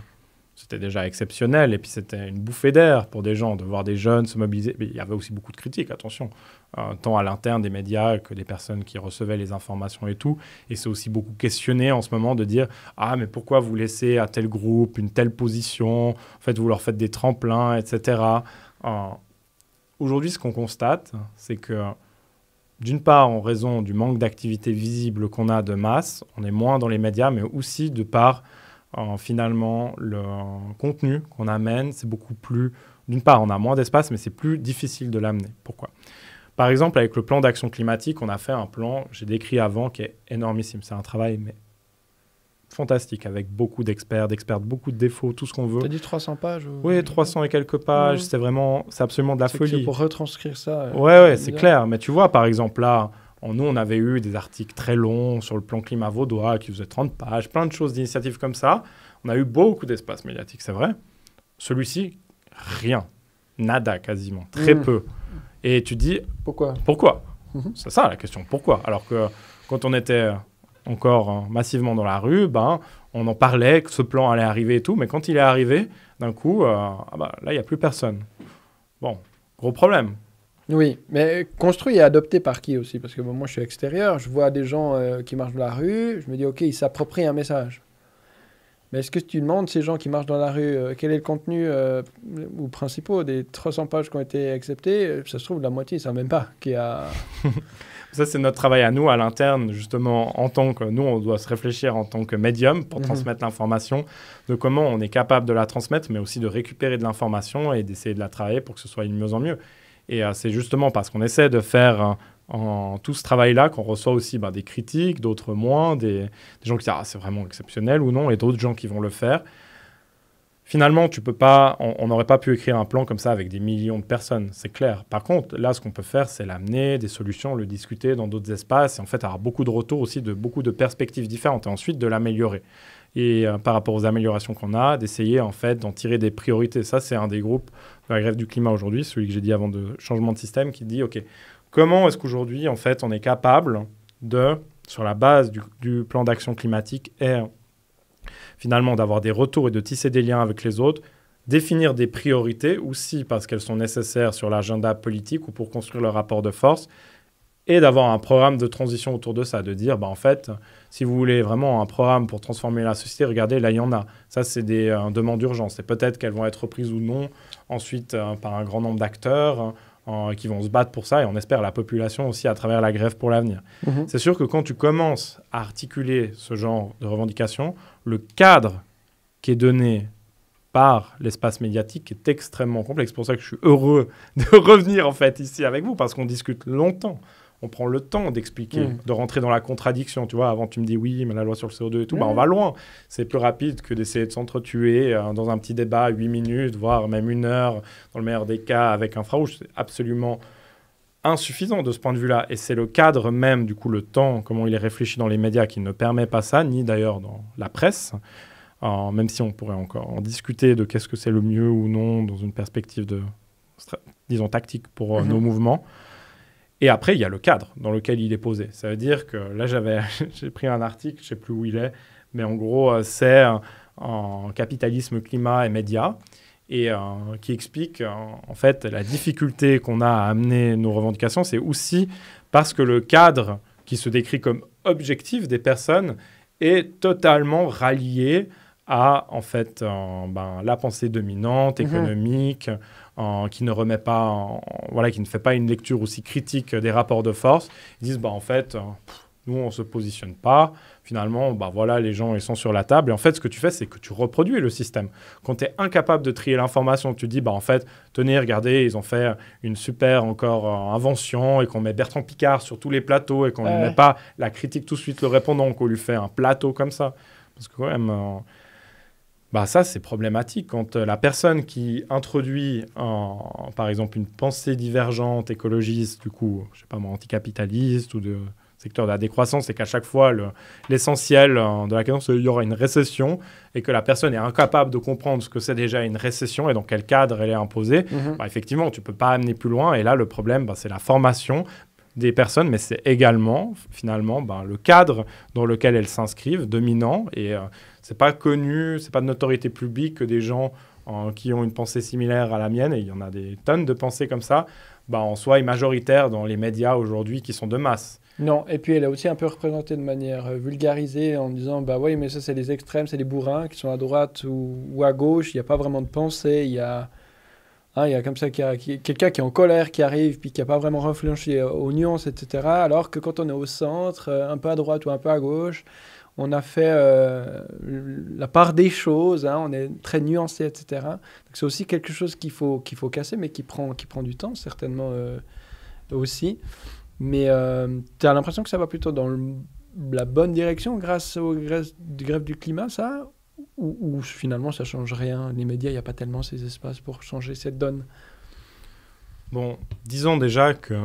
c'était déjà exceptionnel et puis c'était une bouffée d'air pour des gens de voir des jeunes se mobiliser. Mais il y avait aussi beaucoup de critiques, attention, hein, tant à l'interne des médias que des personnes qui recevaient les informations et tout. Et c'est aussi beaucoup questionné en ce moment de dire ah mais pourquoi vous laissez à tel groupe une telle position En fait, vous leur faites des tremplins, etc. Hein, aujourd'hui, ce qu'on constate, c'est que d'une part, en raison du manque d'activité visible qu'on a de masse, on est moins dans les médias, mais aussi de part... Euh, finalement, le contenu qu'on amène, c'est beaucoup plus... D'une part, on a moins d'espace, mais c'est plus difficile de l'amener. Pourquoi Par exemple, avec le plan d'action climatique, on a fait un plan, j'ai décrit avant, qui est énormissime. C'est un travail mais fantastique, avec beaucoup d'experts, d'experts beaucoup de défauts, tout ce qu'on veut. Tu as dit 300 pages Oui, 300 et quelques pages, c'est vraiment, c'est absolument de la folie. pour retranscrire ça. Euh, ouais, ouais, c'est clair. Mais tu vois, par exemple, là, nous, on avait eu des articles très longs sur le plan climat vaudois qui faisait 30 pages, plein de choses, d'initiatives comme ça. On a eu beaucoup d'espace médiatique, c'est vrai. Celui-ci, rien. Nada quasiment, très hmm. peu. Et tu dis... Pourquoi Pourquoi mhm. C'est ça la question, pourquoi Alors que quand on était encore hein, massivement dans la rue, ben, on en parlait, que ce plan allait arriver et tout, mais quand il est arrivé, d'un coup, euh, ah bah, là, il n'y a plus personne. Bon, gros problème. Oui, mais construit et adopté par qui aussi Parce que moi, je suis extérieur, je vois des gens euh, qui marchent dans la rue, je me dis, OK, ils s'approprient un message. Mais est-ce que tu demandes ces gens qui marchent dans la rue, euh, quel est le contenu euh, ou principal des 300 pages qui ont été acceptées Ça se trouve, la moitié, ça même pas qui a... <laughs> Ça, c'est notre travail à nous, à l'interne, justement, en tant que nous, on doit se réfléchir en tant que médium pour mhm. transmettre l'information, de comment on est capable de la transmettre, mais aussi de récupérer de l'information et d'essayer de la travailler pour que ce soit de mieux en mieux. Et euh, c'est justement parce qu'on essaie de faire euh, en tout ce travail-là qu'on reçoit aussi bah, des critiques, d'autres moins, des, des, gens qui disent ah, c'est vraiment exceptionnel ou non, et d'autres gens qui vont le faire. Finalement, tu peux pas, on n'aurait pas pu écrire un plan comme ça avec des millions de personnes, c'est clair. Par contre, là, ce qu'on peut faire, c'est l'amener, des solutions, le discuter dans d'autres espaces, et en fait avoir beaucoup de retours aussi de beaucoup de perspectives différentes, et ensuite de l'améliorer et euh, par rapport aux améliorations qu'on a, d'essayer en fait d'en tirer des priorités. Ça, c'est un des groupes de la grève du climat aujourd'hui, celui que j'ai dit avant de changement de système, qui dit OK, comment est-ce qu'aujourd'hui en fait on est capable de, sur la base du, du plan d'action climatique et finalement d'avoir des retours et de tisser des liens avec les autres, définir des priorités aussi parce qu'elles sont nécessaires sur l'agenda politique ou pour construire le rapport de force, et d'avoir un programme de transition autour de ça, de dire, bah, en fait, si vous voulez vraiment un programme pour transformer la société, regardez, là, il y en a. Ça, c'est des euh, demandes d'urgence. Et peut-être qu'elles vont être reprises ou non ensuite euh, par un grand nombre d'acteurs euh, qui vont se battre pour ça, et on espère la population aussi à travers la grève pour l'avenir. Mm-hmm. C'est sûr que quand tu commences à articuler ce genre de revendications, le cadre qui est donné par l'espace médiatique est extrêmement complexe. C'est pour ça que je suis heureux <laughs> de revenir en fait ici avec vous, parce qu'on discute longtemps on prend le temps d'expliquer, mm. de rentrer dans la contradiction. Tu vois, avant tu me dis oui, mais la loi sur le CO2 et tout, bah, on va loin. C'est plus rapide que d'essayer de s'entretuer euh, dans un petit débat, 8 minutes, voire même une heure, dans le meilleur des cas, avec un infrarouge. C'est absolument insuffisant de ce point de vue-là. Et c'est le cadre même, du coup, le temps, comment il est réfléchi dans les médias, qui ne permet pas ça, ni d'ailleurs dans la presse. même si on pourrait encore en discuter de qu'est-ce que c'est le mieux ou non dans une perspective de, disons, tactique pour euh, mm-hmm. nos mouvements. Et après, il y a le cadre dans lequel il est posé. Ça veut dire que là, j'avais, <laughs> j'ai pris un article, je ne sais plus où il est, mais en gros, euh, c'est en capitalisme, climat et médias, et euh, qui explique euh, en fait la difficulté qu'on a à amener nos revendications, c'est aussi parce que le cadre qui se décrit comme objectif des personnes est totalement rallié à en fait ben, la pensée dominante, mhm. économique, qui ne remet pas, voilà, qui ne fait pas une lecture aussi critique des rapports de force, ils disent, bah, en fait, euh, nous, on ne se positionne pas. Finalement, bah voilà, les gens, ils sont sur la table. Et en fait, ce que tu fais, c'est que tu reproduis le système. Quand tu es incapable de trier l'information, tu dis, bah en fait, tenez, regardez, ils ont fait une super encore euh, invention et qu'on met Bertrand Picard sur tous les plateaux et qu'on ah ne met pas la critique tout de suite le répondant, qu'on lui fait un plateau comme ça. Parce que quand même... Euh, bah, ça c'est problématique. Quand euh, la personne qui introduit, par exemple, une pensée divergente, écologiste, du coup, je sais pas moi, anticapitaliste ou de secteur de la décroissance, c'est qu'à chaque fois, l'essentiel le, l'essentiel euh, de la question, c'est qu'il y aura une récession et que la personne est incapable de comprendre ce que c'est déjà une récession et dans quel cadre elle est imposée. Mhm. Bah, effectivement, tu peux pas amener plus loin. Et là, le problème, bah, c'est la formation des personnes, mais c'est également finalement le cadre dans lequel elles s'inscrivent, dominant. Et euh, c'est pas connu, c'est pas de notoriété publique que des gens qui ont une pensée similaire à la mienne, et il y en a des tonnes de pensées comme ça, bah, en soi est majoritaire dans les médias aujourd'hui qui sont de masse. Non, et puis elle est aussi un peu représentée de manière euh, vulgarisée en disant bah oui, mais ça c'est les extrêmes, c'est les bourrins qui sont à droite ou, à gauche, il n'y a pas vraiment de pensée, il y a. Hein, il y a comme ça quelqu'un qui est en colère qui arrive, puis qui n'a pas vraiment réfléchi euh, aux nuances, etc. Alors que quand on est au centre, euh, un peu à droite ou un peu à gauche, on a fait euh, la part des choses, hein, on est très nuancé, etc. C'est aussi quelque chose qu'il faut, qu'il faut casser, mais qui prend, qui prend du temps, certainement euh, aussi. Mais euh, tu as l'impression que ça va plutôt dans la bonne direction grâce aux grèves du climat, ça ou, finalement ça change rien Les médias, il n'y a pas tellement ces espaces pour changer cette donne Bon, disons déjà que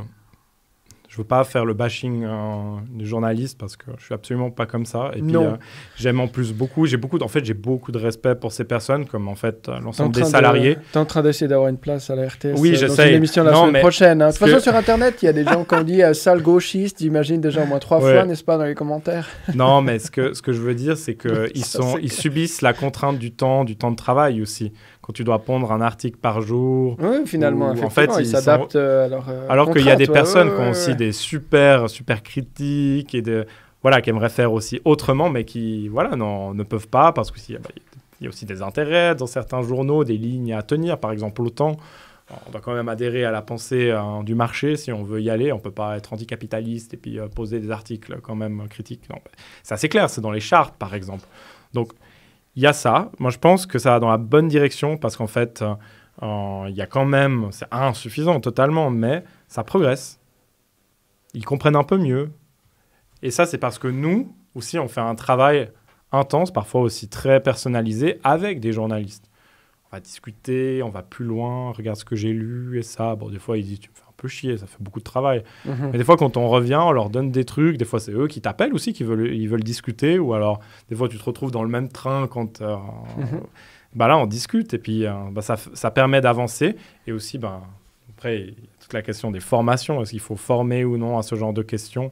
je veux pas faire le bashing euh, du journaliste parce que je suis absolument pas comme ça. Et puis euh, j'aime en plus beaucoup, j'ai beaucoup, en fait j'ai beaucoup de respect pour ces personnes comme en fait euh, l'ensemble des salariés. tu es en train d'essayer d'avoir une place à la RTS. Oui, Une émission la semaine prochaine. Hein. De toute façon sur internet il y a des gens qui ont dit sale gauchiste, j'imagine déjà au moins trois <laughs> fois, n'est-ce pas dans les commentaires. non, mais ce que ce que je veux dire c'est que <laughs> ils sont, ils subissent la contrainte du temps, du temps de travail aussi quand tu dois pondre un article par jour. Oui, finalement, où, en fait, ils s'adaptent euh, euh, Alors qu'il y a des personnes qui ont aussi des super, super critiques et de, voilà, qui aimeraient faire aussi autrement, mais qui voilà, non, ne peuvent pas parce qu'il bah, y a aussi des intérêts dans certains journaux, des lignes à tenir, par exemple l'OTAN. On doit quand même adhérer à la pensée euh, du marché si on veut y aller. On ne peut pas être anticapitaliste et puis poser des articles quand même critiques. Bah, c'est assez clair, c'est dans les chartes, par exemple. Donc, il y a ça. Moi, je pense que ça va dans la bonne direction parce qu'en fait, euh, il y a quand même, c'est insuffisant totalement, mais ça progresse. Ils comprennent un peu mieux. Et ça, c'est parce que nous aussi, on fait un travail intense, parfois aussi très personnalisé, avec des journalistes. On va discuter, on va plus loin, regarde ce que j'ai lu et ça. Bon, des fois, ils disent, tu me fais peu chier, ça fait beaucoup de travail. Mhm. Mais des fois, quand on revient, on leur donne des trucs. Des fois, c'est eux qui t'appellent aussi, qui veulent, ils veulent discuter. Ou alors, des fois, tu te retrouves dans le même train quand. Euh, mhm. bah là, on discute et puis euh, bah, ça, ça, permet d'avancer. Et aussi, bah, après, toute la question des formations. Est-ce qu'il faut former ou non à ce genre de questions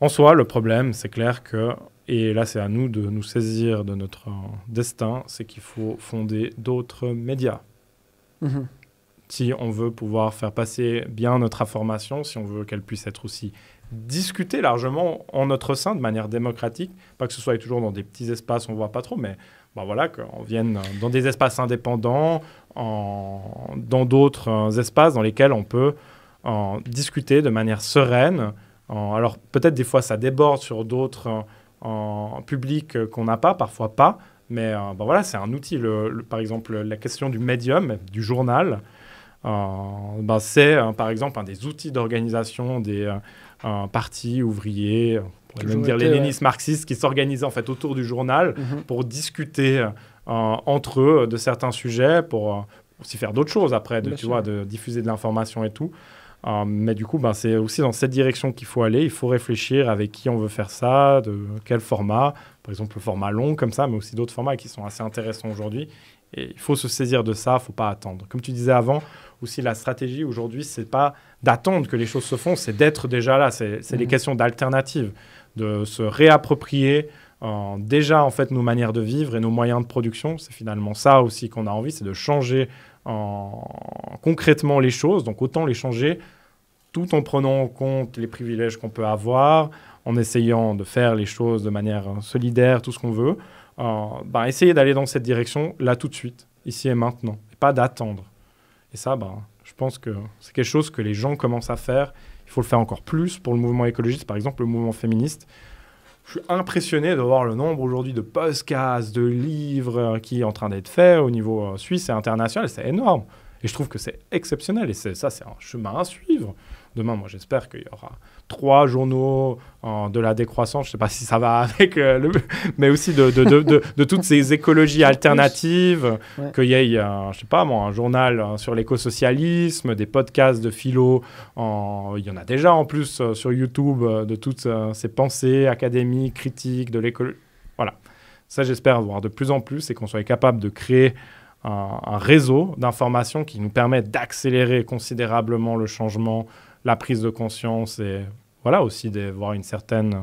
En soi, le problème, c'est clair que et là, c'est à nous de nous saisir de notre euh, destin, c'est qu'il faut fonder d'autres médias. Mhm si on veut pouvoir faire passer bien notre information, si on veut qu'elle puisse être aussi discutée largement en notre sein de manière démocratique, pas que ce soit toujours dans des petits espaces, on voit pas trop, mais bah voilà, qu'on vienne dans des espaces indépendants, dans d'autres euh, espaces dans lesquels on peut en discuter de manière sereine. alors peut-être des fois ça déborde sur d'autres euh, en, publics euh, qu'on n'a pas, parfois pas, mais bah voilà, c'est un outil. par exemple, la question du médium, du journal, euh, ben, c'est euh, par exemple un des outils d'organisation des euh, partis ouvriers, on même dire les marxistes, qui s'organisaient en fait autour du journal mhm. pour discuter entre eux de certains sujets, pour, aussi faire d'autres choses après, de, de diffuser de l'information et tout. mais du coup, ben, c'est aussi dans cette direction qu'il faut aller. Il faut réfléchir avec qui on veut faire ça, de quel format. Par exemple, le format long comme ça, mais aussi d'autres formats qui sont assez intéressants aujourd'hui. Et il faut se saisir de ça, il ne faut pas attendre. Comme tu disais avant, aussi, la stratégie aujourd'hui, c'est pas d'attendre que les choses se font, c'est d'être déjà là. C'est les mmh. questions d'alternatives, de se réapproprier euh, déjà en fait nos manières de vivre et nos moyens de production. C'est finalement ça aussi qu'on a envie, c'est de changer en... concrètement les choses. Donc autant les changer tout en prenant en compte les privilèges qu'on peut avoir, en essayant de faire les choses de manière euh, solidaire, tout ce qu'on veut. bah, essayer d'aller dans cette direction là tout de suite, ici et maintenant, et pas d'attendre. Et ça, bah, je pense que c'est quelque chose que les gens commencent à faire. Il faut le faire encore plus pour le mouvement écologiste, par exemple le mouvement féministe. Je suis impressionné de voir le nombre aujourd'hui de podcasts, de livres euh, qui sont en train d'être faits au niveau euh, suisse et international. C'est énorme. Et je trouve que c'est exceptionnel. Et ça, c'est un chemin à suivre demain, moi, j'espère qu'il y aura trois journaux de la décroissance. Je ne sais pas si ça va <laughs> avec euh, le. Mais aussi de, toutes ces écologies <laughs> alternatives. Qu'il y ait, je euh, je sais pas moi, un journal hein, sur l'écosocialisme, des podcasts de philo. En, il y en a déjà en plus euh, sur YouTube de toutes ces pensées académiques, critiques, de l'écologie. Voilà. Ça, j'espère voir de plus en plus et qu'on soit capable de créer un, un réseau d'informations qui nous permettent d'accélérer considérablement le changement, la prise de conscience et voilà aussi d'avoir une certaine.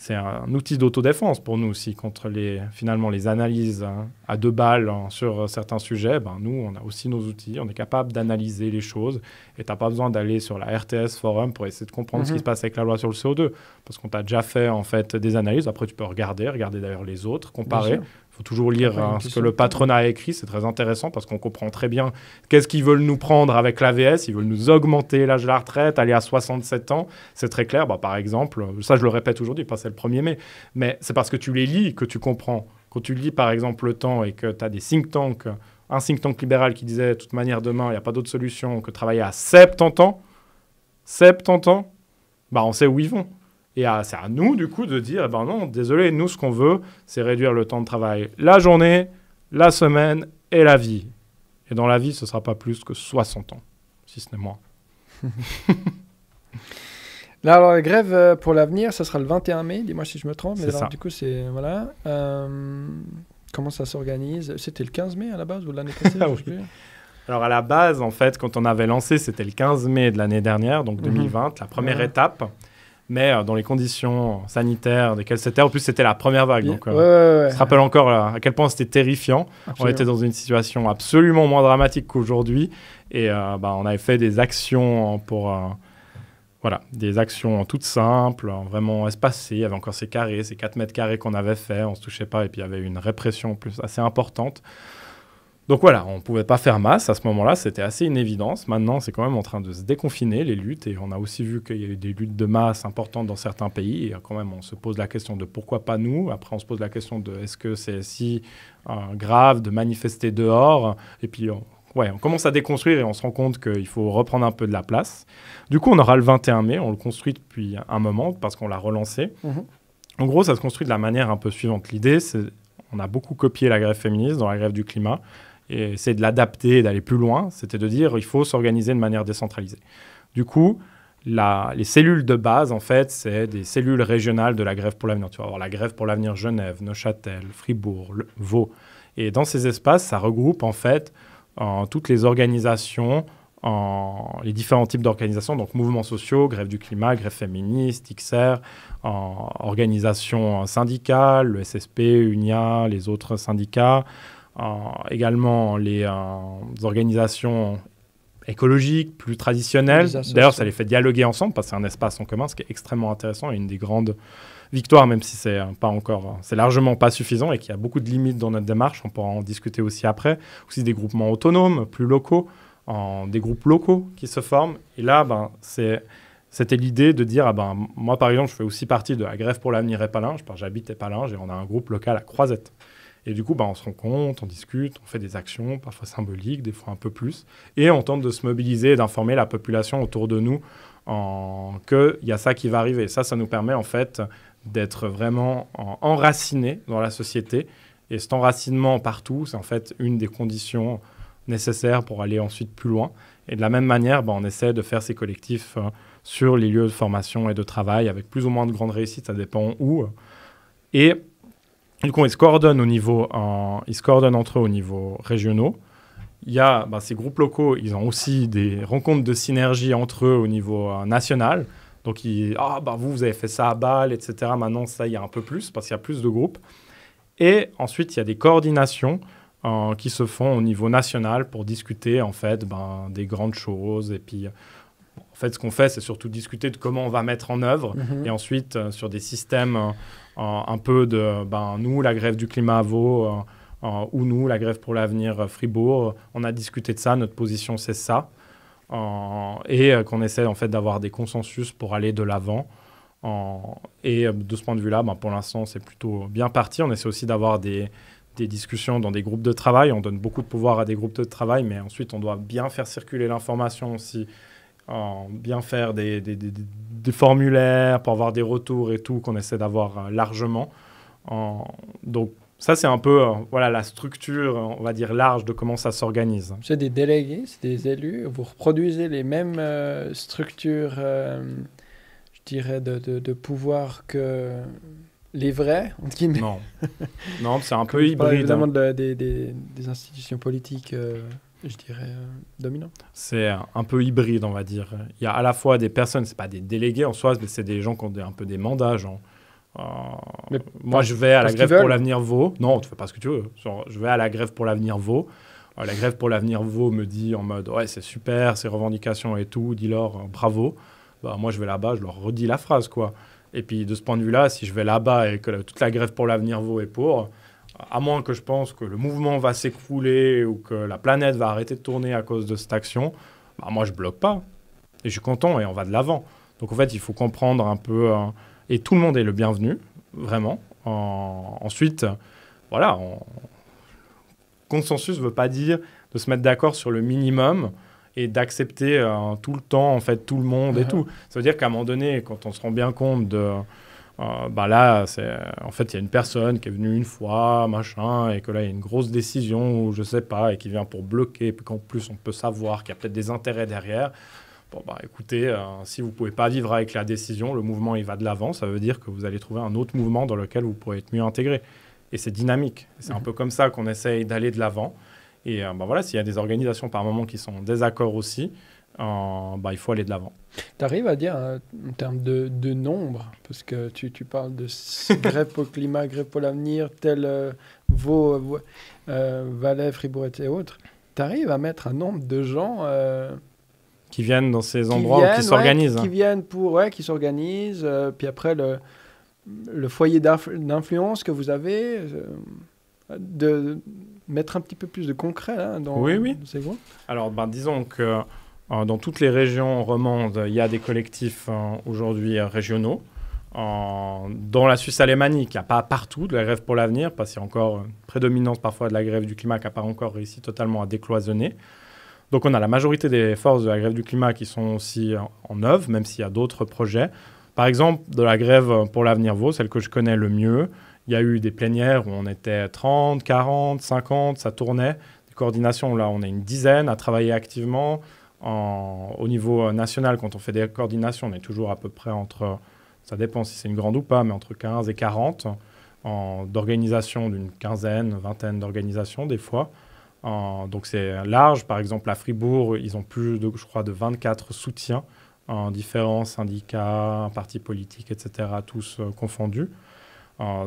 C'est un outil d'autodéfense pour nous aussi contre les finalement les analyses hein, à deux balles hein, sur certains sujets. Ben, nous, on a aussi nos outils, on est capable d'analyser les choses et t'as pas besoin d'aller sur la RTS forum pour essayer de comprendre ce qui mhm. se passe avec la loi sur le CO2 parce qu'on t'a déjà fait en fait des analyses. Après, tu peux regarder, regarder d'ailleurs les autres, comparer faut toujours lire hein, ce que le patronat a écrit, c'est très intéressant parce qu'on comprend très bien qu'est-ce qu'ils veulent nous prendre avec l'AVS. Ils veulent nous augmenter l'âge de la retraite, aller à 67 ans. C'est très clair. Bah, par exemple, ça je le répète aujourd'hui, pas c'est le 1er mai, mais c'est parce que tu les lis que tu comprends. Quand tu lis par exemple le temps et que tu as des think tanks, un think tank libéral qui disait de toute manière demain il n'y a pas d'autre solution que travailler à 70 ans, 70 ans, bah on sait où ils vont. Et c'est à nous, du coup, de dire, eh ben non, désolé, nous, ce qu'on veut, c'est réduire le temps de travail. La journée, la semaine et la vie. Et dans la vie, ce ne sera pas plus que 60 ans, si ce n'est moins. <laughs> Là, alors, la grève euh, pour l'avenir, ça sera le 21 mai, dis-moi si je me trompe. Mais du coup, c'est. Voilà. Euh, comment ça s'organise C'était le 15 mai à la base ou l'année passée <laughs> ah Alors, à la base, en fait, quand on avait lancé, c'était le 15 mai de l'année dernière, donc 2020, mhm. la première étape mais euh, dans les conditions sanitaires desquelles c'était. En plus, c'était la première vague. Donc, je euh, se rappelle encore à quel point c'était terrifiant. On était dans une situation absolument moins dramatique qu'aujourd'hui. Et euh, bah, on avait fait des actions pour. voilà, des actions toutes simples, vraiment espacées. Il y avait encore ces carrés, ces 4 mètres carrés qu'on avait fait, on ne se touchait pas, et puis il y avait une répression plus assez importante. Donc voilà, on ne pouvait pas faire masse à ce moment-là, c'était assez une évidence. Maintenant, c'est quand même en train de se déconfiner les luttes et on a aussi vu qu'il y a eu des luttes de masse importantes dans certains pays et quand même on se pose la question de pourquoi pas nous. Après, on se pose la question de est-ce que c'est si euh, grave de manifester dehors et puis on, on commence à déconstruire et on se rend compte qu'il faut reprendre un peu de la place. Du coup, on aura le 21 mai, on le construit depuis un moment parce qu'on l'a relancé. Mhm. En gros, ça se construit de la manière un peu suivante. L'idée, c'est on a beaucoup copié la grève féministe dans la grève du climat et c'est de l'adapter d'aller plus loin, c'était de dire il faut s'organiser de manière décentralisée. Du coup, les cellules de base, en fait, c'est des cellules régionales de la grève pour l'avenir. Tu vas avoir la grève pour l'avenir Genève, Neuchâtel, Fribourg, Vaud. Et dans ces espaces, ça regroupe en fait en, toutes les organisations, en, les différents types d'organisations, donc mouvements sociaux, grève du climat, grève féministe, XR, en, organisations syndicales, le SSP, UNIA, les autres syndicats, euh, également les euh, organisations écologiques, plus traditionnelles. D'ailleurs, ça les fait dialoguer ensemble parce que c'est un espace en commun, ce qui est extrêmement intéressant et une des grandes victoires, même si c'est euh, pas encore, c'est largement pas suffisant et qu'il y a beaucoup de limites dans notre démarche. On pourra en discuter aussi après. Aussi des groupements autonomes, plus locaux, en, des groupes locaux qui se forment. Et là, ben, c'est c'était l'idée de dire, ah ben, moi par exemple, je fais aussi partie de la grève pour l'avenir que j'habite Epalinge et on a un groupe local à Croisette. Et du coup, bah, on se rend compte, on discute, on fait des actions, parfois symboliques, des fois un peu plus. Et on tente de se mobiliser et d'informer la population autour de nous qu'il y a ça qui va arriver. ça, ça nous permet en fait d'être vraiment en... enracinés dans la société. Et cet enracinement partout, c'est en fait une des conditions nécessaires pour aller ensuite plus loin. Et de la même manière, bah, on essaie de faire ces collectifs hein, sur les lieux de formation et de travail avec plus ou moins de grandes réussites, ça dépend où. Et du coup, ils se coordonnent, au niveau ils coordonnent entre eux au niveau régionaux. Il y a bah, ces groupes locaux, ils ont aussi des rencontres de synergie entre eux au niveau euh, national. Donc, ah, bah, vous, vous avez fait ça à Bâle, etc. Maintenant, ça, il y a un peu plus parce qu'il y a plus de groupes. Et ensuite, il y a des coordinations euh, qui se font au niveau national pour discuter, en fait, ben, des grandes choses. Et puis, en fait, ce qu'on fait, c'est surtout discuter de comment on va mettre en œuvre. Mm-hmm. Et ensuite, euh, sur des systèmes euh, un peu de ben, nous, la grève du climat à Vaud, euh, euh, ou nous, la grève pour l'avenir Fribourg. On a discuté de ça, notre position c'est ça. et qu'on essaie en fait d'avoir des consensus pour aller de l'avant. et de ce point de vue-là, ben, pour l'instant, c'est plutôt bien parti. On essaie aussi d'avoir des discussions dans des groupes de travail. On donne beaucoup de pouvoir à des groupes de travail, mais ensuite, on doit bien faire circuler l'information aussi en bien faire des, formulaires pour avoir des retours et tout qu'on essaie d'avoir euh, largement. donc ça, c'est un peu euh, voilà, la structure, on va dire, large de comment ça s'organise. C'est des délégués, c'est des élus. Vous reproduisez les mêmes euh, structures, je dirais, de, pouvoir que les vrais, Non, non c'est un <laughs> peu hybride. Hein. Évidemment, des, institutions politiques je dirais, dominante. Euh, dominant C'est un peu hybride, on va dire. Il y a à la fois des personnes, c'est pas des délégués en soi, mais c'est des gens qui ont un peu des mandats, euh, moi, je vais à la grève pour l'avenir Vaux. Non, tu fais pas ce que tu veux. je vais à la grève pour l'avenir Vaux. Euh, la grève pour l'avenir Vaux me dit en mode Ouais, c'est super, ces revendications et tout, dis-leur bravo. Bah, moi, je vais là-bas, je leur redis la phrase, quoi. Et puis, de ce point de vue-là, si je vais là-bas et que toute la grève pour l'avenir Vaux est pour, à moins que je pense que le mouvement va s'écrouler ou que la planète va arrêter de tourner à cause de cette action, bah, moi je bloque pas. Et je suis content et on va de l'avant. Donc en fait, il faut comprendre un peu, hein, et tout le monde est le bienvenu, vraiment. ensuite, voilà, consensus ne veut pas dire de se mettre d'accord sur le minimum et d'accepter hein, tout le temps, en fait, tout le monde et tout. Ça veut dire qu'à un moment donné, quand on se rend bien compte de... Euh, bah là, en fait, il y a une personne qui est venue une fois, machin, et que là, il y a une grosse décision, ou je sais pas, et qui vient pour bloquer, et qu'en plus, on peut savoir qu'il y a peut-être des intérêts derrière. Bon, bah écoutez, euh, si vous pouvez pas vivre avec la décision, le mouvement, il va de l'avant, ça veut dire que vous allez trouver un autre mouvement dans lequel vous pourrez être mieux intégré. Et c'est dynamique. C'est un mhm. peu comme ça qu'on essaye d'aller de l'avant. Et euh, bah voilà, s'il y a des organisations par moment qui sont en désaccord aussi, en, bah, il faut aller de l'avant. Tu arrives à dire hein, en termes de, de, nombre, parce que tu, tu parles de <laughs> grève au climat, grève pour l'avenir, tel vos euh, Vaud, euh, euh, Valais, Fribourg et autres. Tu arrives à mettre un nombre de gens. Euh, qui viennent dans ces endroits qui s'organisent. Hein. qui, viennent pour. Ouais, qui s'organisent. puis après, le, le foyer d'influence que vous avez, de mettre un petit peu plus de concret hein, dans oui, oui. ces groupes. Alors, ben, disons que euh, dans toutes les régions romandes, il y a des collectifs euh, aujourd'hui euh, régionaux. dans la Suisse alémanique, il n'y a pas partout de la grève pour l'avenir, parce qu'il y a encore une prédominance parfois de la grève du climat qui n'a pas encore réussi totalement à décloisonner. Donc on a la majorité des forces de la grève du climat qui sont aussi en œuvre, même s'il y a d'autres projets. Par exemple, de la grève pour l'avenir Vaud, celle que je connais le mieux, il y a eu des plénières où on était 30, 40, 50, ça tournait. Des coordinations, là, on est une dizaine à travailler activement au niveau euh, national, quand on fait des coordinations, on est toujours à peu près entre, ça dépend si c'est une grande ou pas, mais entre 15 et 40 d'organisations, d'une quinzaine, vingtaine d'organisations des fois. donc c'est large. Par exemple, à Fribourg, ils ont plus, de, je crois, de 24 soutiens en différents syndicats, partis politiques, etc., tous euh, confondus.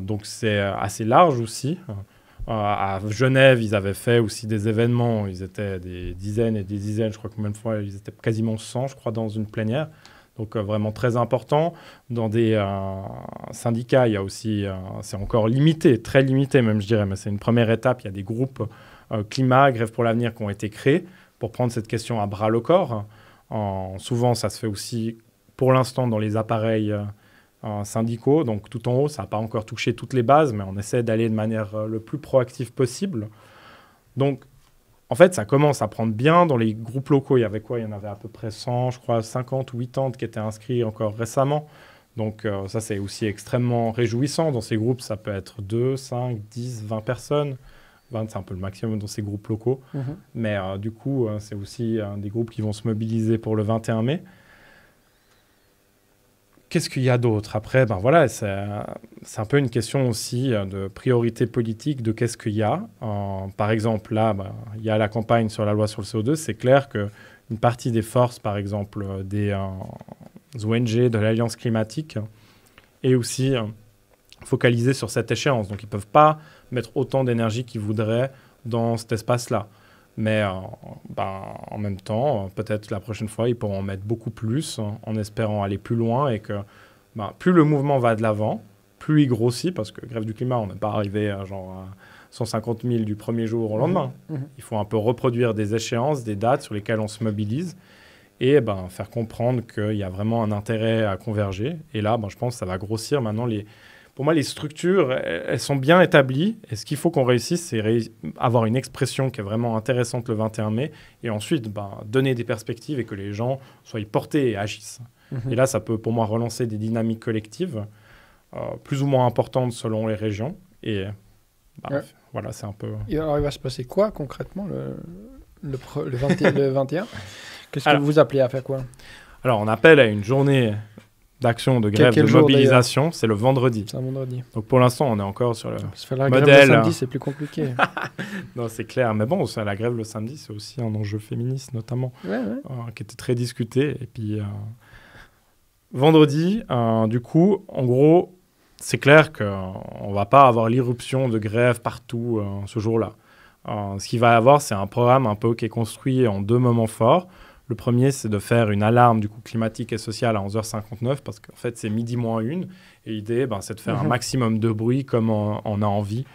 donc c'est euh, assez large aussi. Euh, à Genève, ils avaient fait aussi des événements. Ils étaient des dizaines et des dizaines. Je crois que même fois, ils étaient quasiment 100, je crois, dans une plénière. Donc euh, vraiment très important. Dans des euh, syndicats, il y a aussi, c'est encore limité, très limité même je dirais, mais c'est une première étape. Il y a des groupes climat, grève pour l'avenir qui ont été créés pour prendre cette question à bras le corps. souvent, ça se fait aussi pour l'instant dans les appareils syndicaux. Donc tout en haut, ça n'a pas encore touché toutes les bases, mais on essaie d'aller de manière euh, le plus proactive possible. Donc en fait, ça commence à prendre bien. Dans les groupes locaux, il y avait quoi Il y en avait à peu près 100, je crois, 50 ou 80 qui étaient inscrits encore récemment. Donc euh, ça, c'est aussi extrêmement réjouissant. Dans ces groupes, ça peut être 2, 5, 10, 20 personnes. 20, c'est un peu le maximum dans ces groupes locaux. Mhm. Mais euh, du coup, c'est aussi des groupes qui vont se mobiliser pour le 21 mai. Qu'est-ce qu'il y a d'autre Après, ben voilà, c'est un peu une question aussi euh, de priorité politique, de qu'est-ce qu'il y a. par exemple, là, ben, il y a la campagne sur la loi sur le CO2. C'est clair qu'une partie des forces, par exemple, euh, des euh, ONG, de l'Alliance climatique, est aussi focalisée sur cette échéance. Donc, ils ne peuvent pas mettre autant d'énergie qu'ils voudraient dans cet espace-là. Mais euh, ben, en même temps, peut-être la prochaine fois, ils pourront en mettre beaucoup plus hein, en espérant aller plus loin et que ben, plus le mouvement va de l'avant, plus il grossit, parce que grève du climat, on n'est pas arrivé euh, à genre... 150 000 du premier jour au lendemain. Mmh. Mmh. Il faut un peu reproduire des échéances, des dates sur lesquelles on se mobilise et ben, faire comprendre qu'il y a vraiment un intérêt à converger. Et là, ben, je pense que ça va grossir maintenant les, pour moi, les structures, elles sont bien établies. Et ce qu'il faut qu'on réussisse, c'est avoir une expression qui est vraiment intéressante le 21 mai. Et ensuite, ben, donner des perspectives et que les gens soient portés et agissent. Mhm. Et là, ça peut pour moi relancer des dynamiques collectives, euh, plus ou moins importantes selon les régions. Et euh, bah, voilà, c'est un peu. alors, il va se passer quoi concrètement le, le 21 <laughs> Qu'est-ce que vous appelez à faire quoi Alors, on appelle à une journée d'action, de grève, de mobilisation, c'est le vendredi. C'est un vendredi. Donc pour l'instant, on est encore sur le modèle. La grève le samedi, euh, c'est plus compliqué. <laughs> non, c'est clair. Mais bon, ça, la grève le samedi, c'est aussi un enjeu féministe, notamment, euh, qui était très discuté. Et puis, euh, vendredi, du coup, en gros, c'est clair qu'on ne va pas avoir l'irruption de grève partout ce jour-là. ce qu'il va y avoir, c'est un programme un peu qui est construit en deux moments forts. Le premier, c'est de faire une alarme du coup climatique et sociale à 11h59 parce qu'en fait, c'est midi moins une. Et l'idée, ben, c'est de faire un mhm. maximum de bruit comme on, a envie.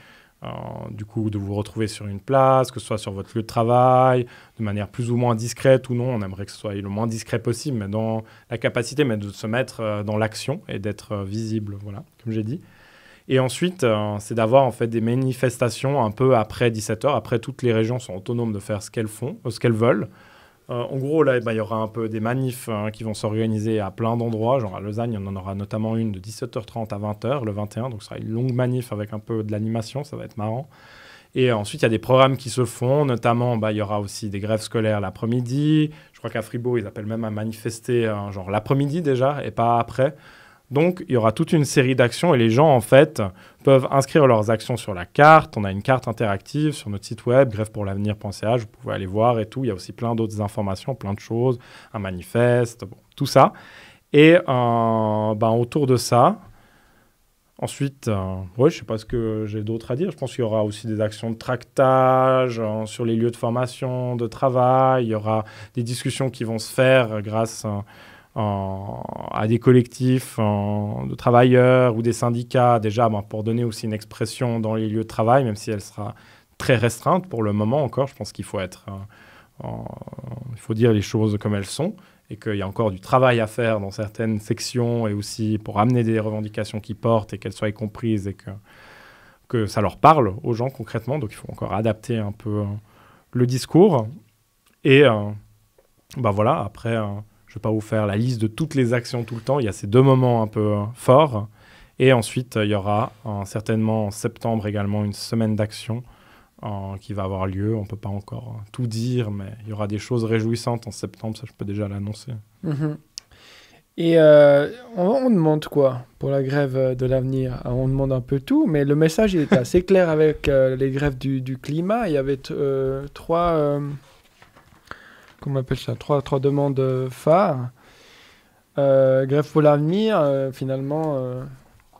Euh, du coup, de vous retrouver sur une place, que ce soit sur votre lieu de travail, de manière plus ou moins discrète ou non. On aimerait que ce soit le moins discret possible, mais dans la capacité, mais de se mettre euh, dans l'action et d'être euh, visible, voilà, comme j'ai dit. Et ensuite, c'est d'avoir en fait des manifestations un peu après 17h. Après, toutes les régions sont autonomes de faire ce qu'elles font, ce qu'elles veulent. Euh, en gros, là, bah, il y aura un peu des manifs hein, qui vont s'organiser à plein d'endroits. Genre à Lausanne, on en aura notamment une de 17h30 à 20h le 21. Donc, ce sera une longue manif avec un peu de l'animation. Ça va être marrant. Et ensuite, il y a des programmes qui se font, notamment, bah, il y aura aussi des grèves scolaires l'après-midi. Je crois qu'à Fribourg, ils appellent même à manifester, hein, genre l'après-midi déjà, et pas après. Donc, il y aura toute une série d'actions et les gens, en fait, peuvent inscrire leurs actions sur la carte. On a une carte interactive sur notre site web, grèvepourlavenir.ch. Vous pouvez aller voir et tout. Il y a aussi plein d'autres informations, plein de choses, un manifeste, tout ça. Et euh, ben, autour de ça, ensuite, euh, je ne sais pas ce que j'ai d'autre à dire. Je pense qu'il y aura aussi des actions de tractage euh, sur les lieux de formation, de travail. Il y aura des discussions qui vont se faire grâce à à des collectifs de travailleurs ou des syndicats, déjà pour donner aussi une expression dans les lieux de travail, même si elle sera très restreinte pour le moment encore. Je pense qu'il faut être, euh, il faut dire les choses comme elles sont et qu'il y a encore du travail à faire dans certaines sections et aussi pour amener des revendications qui portent et qu'elles soient comprises et que, que ça leur parle aux gens concrètement. Donc il faut encore adapter un peu euh, le discours. Et euh, bah voilà, après je ne vais pas vous faire la liste de toutes les actions tout le temps. Il y a ces deux moments un peu euh, forts. Et ensuite, il y aura euh, certainement en septembre également une semaine d'action euh, qui va avoir lieu. On ne peut pas encore tout dire, mais il y aura des choses réjouissantes en septembre, ça je peux déjà l'annoncer. Mhm. Et on, demande quoi pour la grève de l'avenir On demande un peu tout, mais le message est assez clair avec les grèves du, climat. Il y avait trois, on appelle ça, trois, demandes euh, phares. Euh, grève pour l'avenir, euh, finalement, euh,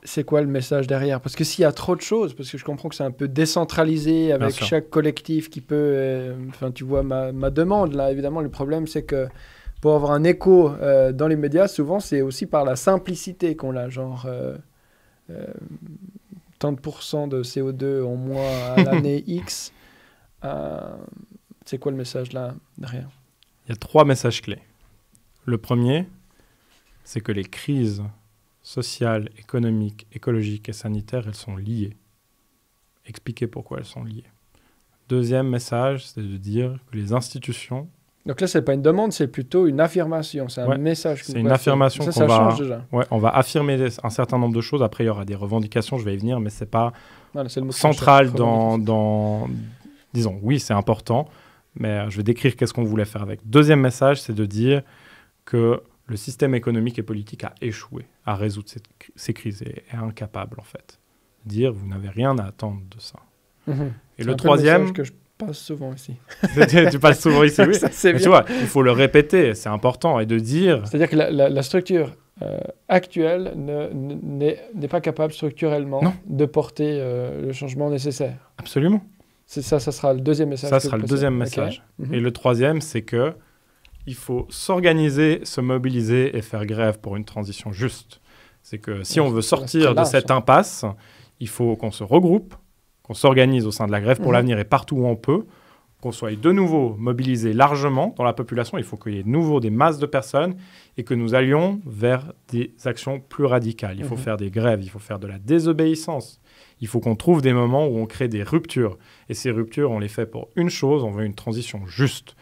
c'est quoi le message derrière Parce que s'il y a trop de choses, parce que je comprends que c'est un peu décentralisé avec chaque collectif qui peut. Enfin, tu vois ma, demande là, évidemment, le problème c'est que pour avoir un écho dans les médias, souvent c'est aussi par la simplicité qu'on l'a, genre. tant de pourcents de CO2 en moins à <laughs> l'année X. c'est quoi le message là derrière il y a trois messages clés. Le premier, c'est que les crises sociales, économiques, écologiques et sanitaires, elles sont liées. Expliquer pourquoi elles sont liées. Deuxième message, c'est de dire que les institutions donc là, ce n'est pas une demande, c'est plutôt une affirmation, c'est un message. C'est une affirmation qu'on va... Change déjà. Ouais, on va affirmer un certain nombre de choses. Après, il y aura des revendications, je vais y venir, mais ce n'est pas central dans... Disons, oui, c'est important, mais euh, je vais décrire qu'est-ce qu'on voulait faire avec. Deuxième message, c'est de dire que le système économique et politique a échoué à résoudre ces crises et est incapable, en fait. Dire, vous n'avez rien à attendre de ça. Mm-hmm. Et le troisième... Le que je passe souvent ici. <laughs> tu passes souvent ici, oui. <laughs> Ça, c'est bien. tu vois, il faut le répéter, c'est important, et de dire... C'est-à-dire que la, structure euh, actuelle n'est pas capable structurellement de porter euh, le changement nécessaire. Absolument. C'est ça, ça sera le deuxième message. Ça sera le deuxième message. Mhm. Et le troisième, c'est que il faut s'organiser, se mobiliser et faire grève pour une transition juste. C'est que si on veut sortir de cette hein. impasse, il faut qu'on se regroupe, qu'on s'organise au sein de la grève pour mhm. l'avenir et partout où on peut, qu'on soit de nouveau mobilisé largement dans la population. Il faut qu'il y ait de nouveau des masses de personnes et que nous allions vers des actions plus radicales. Il faut mhm. faire des grèves, il faut faire de la désobéissance, il faut qu'on trouve des moments où on crée des ruptures. Et ces ruptures, on les fait pour une chose, on veut une transition juste.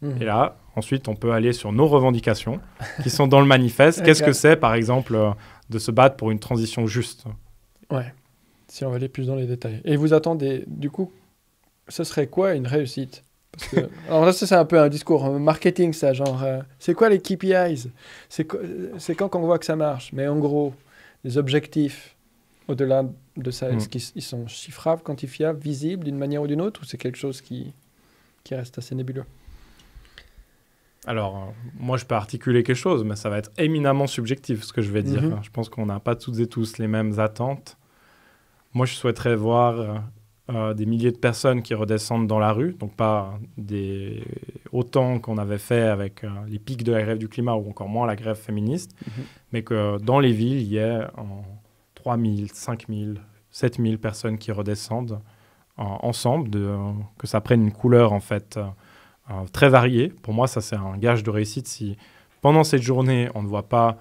Mhm. Et là, ensuite, on peut aller sur nos revendications qui sont dans le manifeste. <laughs> Qu'est-ce que c'est, par exemple, euh, de se battre pour une transition juste Ouais, si on va aller plus dans les détails. Et vous attendez, du coup, ce serait quoi une réussite <laughs> Alors là, c'est un peu un discours marketing, ça, genre, euh, c'est quoi les KPIs euh, C'est quand qu'on voit que ça marche Mais en gros, les objectifs, au-delà de ça, est-ce mm. qu'ils sont chiffrables, quantifiables, visibles d'une manière ou d'une autre, ou c'est quelque chose qui, qui reste assez nébuleux alors, euh, moi, je peux articuler quelque chose, mais ça va être éminemment subjectif ce que je vais dire. Mhm. Je pense qu'on n'a pas toutes et tous les mêmes attentes. Moi, je souhaiterais voir euh, euh, des milliers de personnes qui redescendent dans la rue, donc pas des... autant qu'on avait fait avec les pics de la grève du climat ou encore moins la grève féministe, mhm. mais que dans les villes, il y ait 3000, 5000, 7000 personnes qui redescendent euh, ensemble, de, euh, que ça prenne une couleur en fait euh, très variée. Pour moi, ça c'est un gage de réussite si pendant cette journée on ne voit pas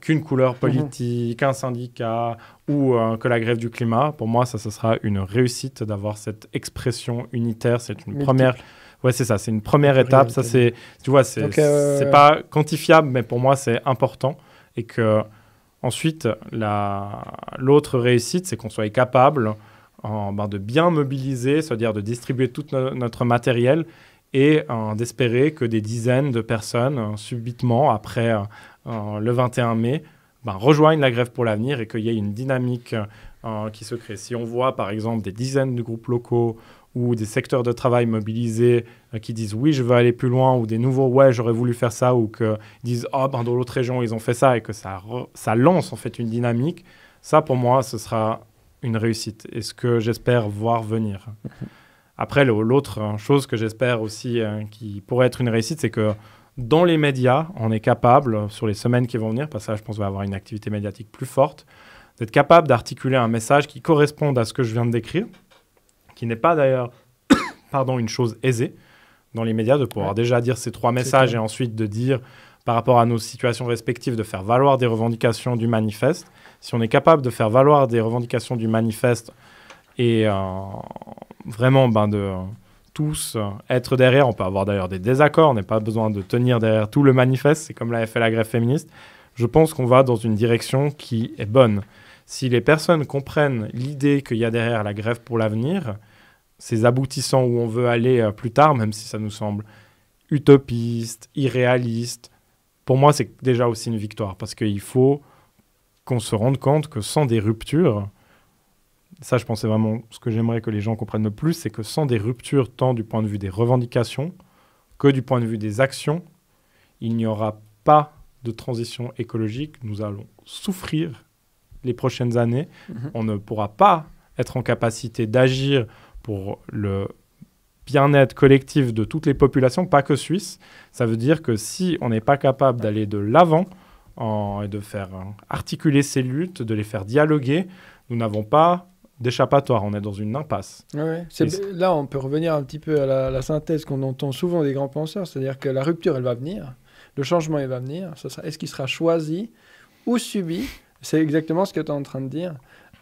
qu'une couleur mhm. politique, qu'un un syndicat ou que la grève du climat. Pour moi, ça, ce sera une réussite d'avoir cette expression unitaire. C'est une première. Ouais, c'est ça. C'est une première étape. Ça, c'est, tu vois, c'est, pas quantifiable, mais pour moi, c'est important et que Ensuite, l'autre réussite, c'est qu'on soit capable ben, de bien mobiliser, c'est-à-dire de distribuer tout notre matériel et d'espérer que des dizaines de personnes, hein, subitement, après euh, le 21 mai, ben, rejoignent la grève pour l'avenir et qu'il y ait une dynamique euh, qui se crée. Si on voit, par exemple, des dizaines de groupes locaux ou des secteurs de travail mobilisés euh, qui disent oui, je veux aller plus loin, ou des nouveaux ouais, j'aurais voulu faire ça, ou que disent oh, dans l'autre région, ils ont fait ça, et que ça, ça lance en fait une dynamique, ça pour moi, ce sera une réussite et ce que j'espère voir venir. Mm-hmm. Après, l'autre euh, chose que j'espère aussi euh, qui pourrait être une réussite, c'est que dans les médias, on est capable, sur les semaines qui vont venir, parce que ça je pense va avoir une activité médiatique plus forte, d'être capable d'articuler un message qui corresponde à ce que je viens de décrire, qui n'est pas d'ailleurs <coughs> pardon, une chose aisée dans les médias de pouvoir déjà dire ces trois messages et ensuite de dire par rapport à nos situations respectives de faire valoir des revendications du manifeste. Si on est capable de faire valoir des revendications du manifeste et euh, vraiment ben, de tous euh, être derrière, on peut avoir d'ailleurs des désaccords, on n'a pas besoin de tenir derrière tout le manifeste, c'est comme l'a fait la grève féministe, je pense qu'on va dans une direction qui est bonne. Si les personnes comprennent l'idée qu'il y a derrière la grève pour l'avenir, ces aboutissants où on veut aller euh, plus tard, même si ça nous semble utopiste, irréaliste, pour moi c'est déjà aussi une victoire, parce qu'il faut qu'on se rende compte que sans des ruptures, ça je pensais vraiment, ce que j'aimerais que les gens comprennent le plus, c'est que sans des ruptures, tant du point de vue des revendications que du point de vue des actions, il n'y aura pas de transition écologique, nous allons souffrir les prochaines années, mhm. on ne pourra pas être en capacité d'agir pour le bien-être collectif de toutes les populations, pas que suisse. Ça veut dire que si on n'est pas capable d'aller de l'avant et de faire euh, articuler ces luttes, de les faire dialoguer, nous n'avons pas d'échappatoire, on est dans une impasse. là, on peut revenir un petit peu à la, la synthèse qu'on entend souvent des grands penseurs, c'est-à-dire que la rupture, elle va venir, le changement, il va venir. Est-ce qu'il sera choisi ou subi c'est exactement ce que tu es en train de dire.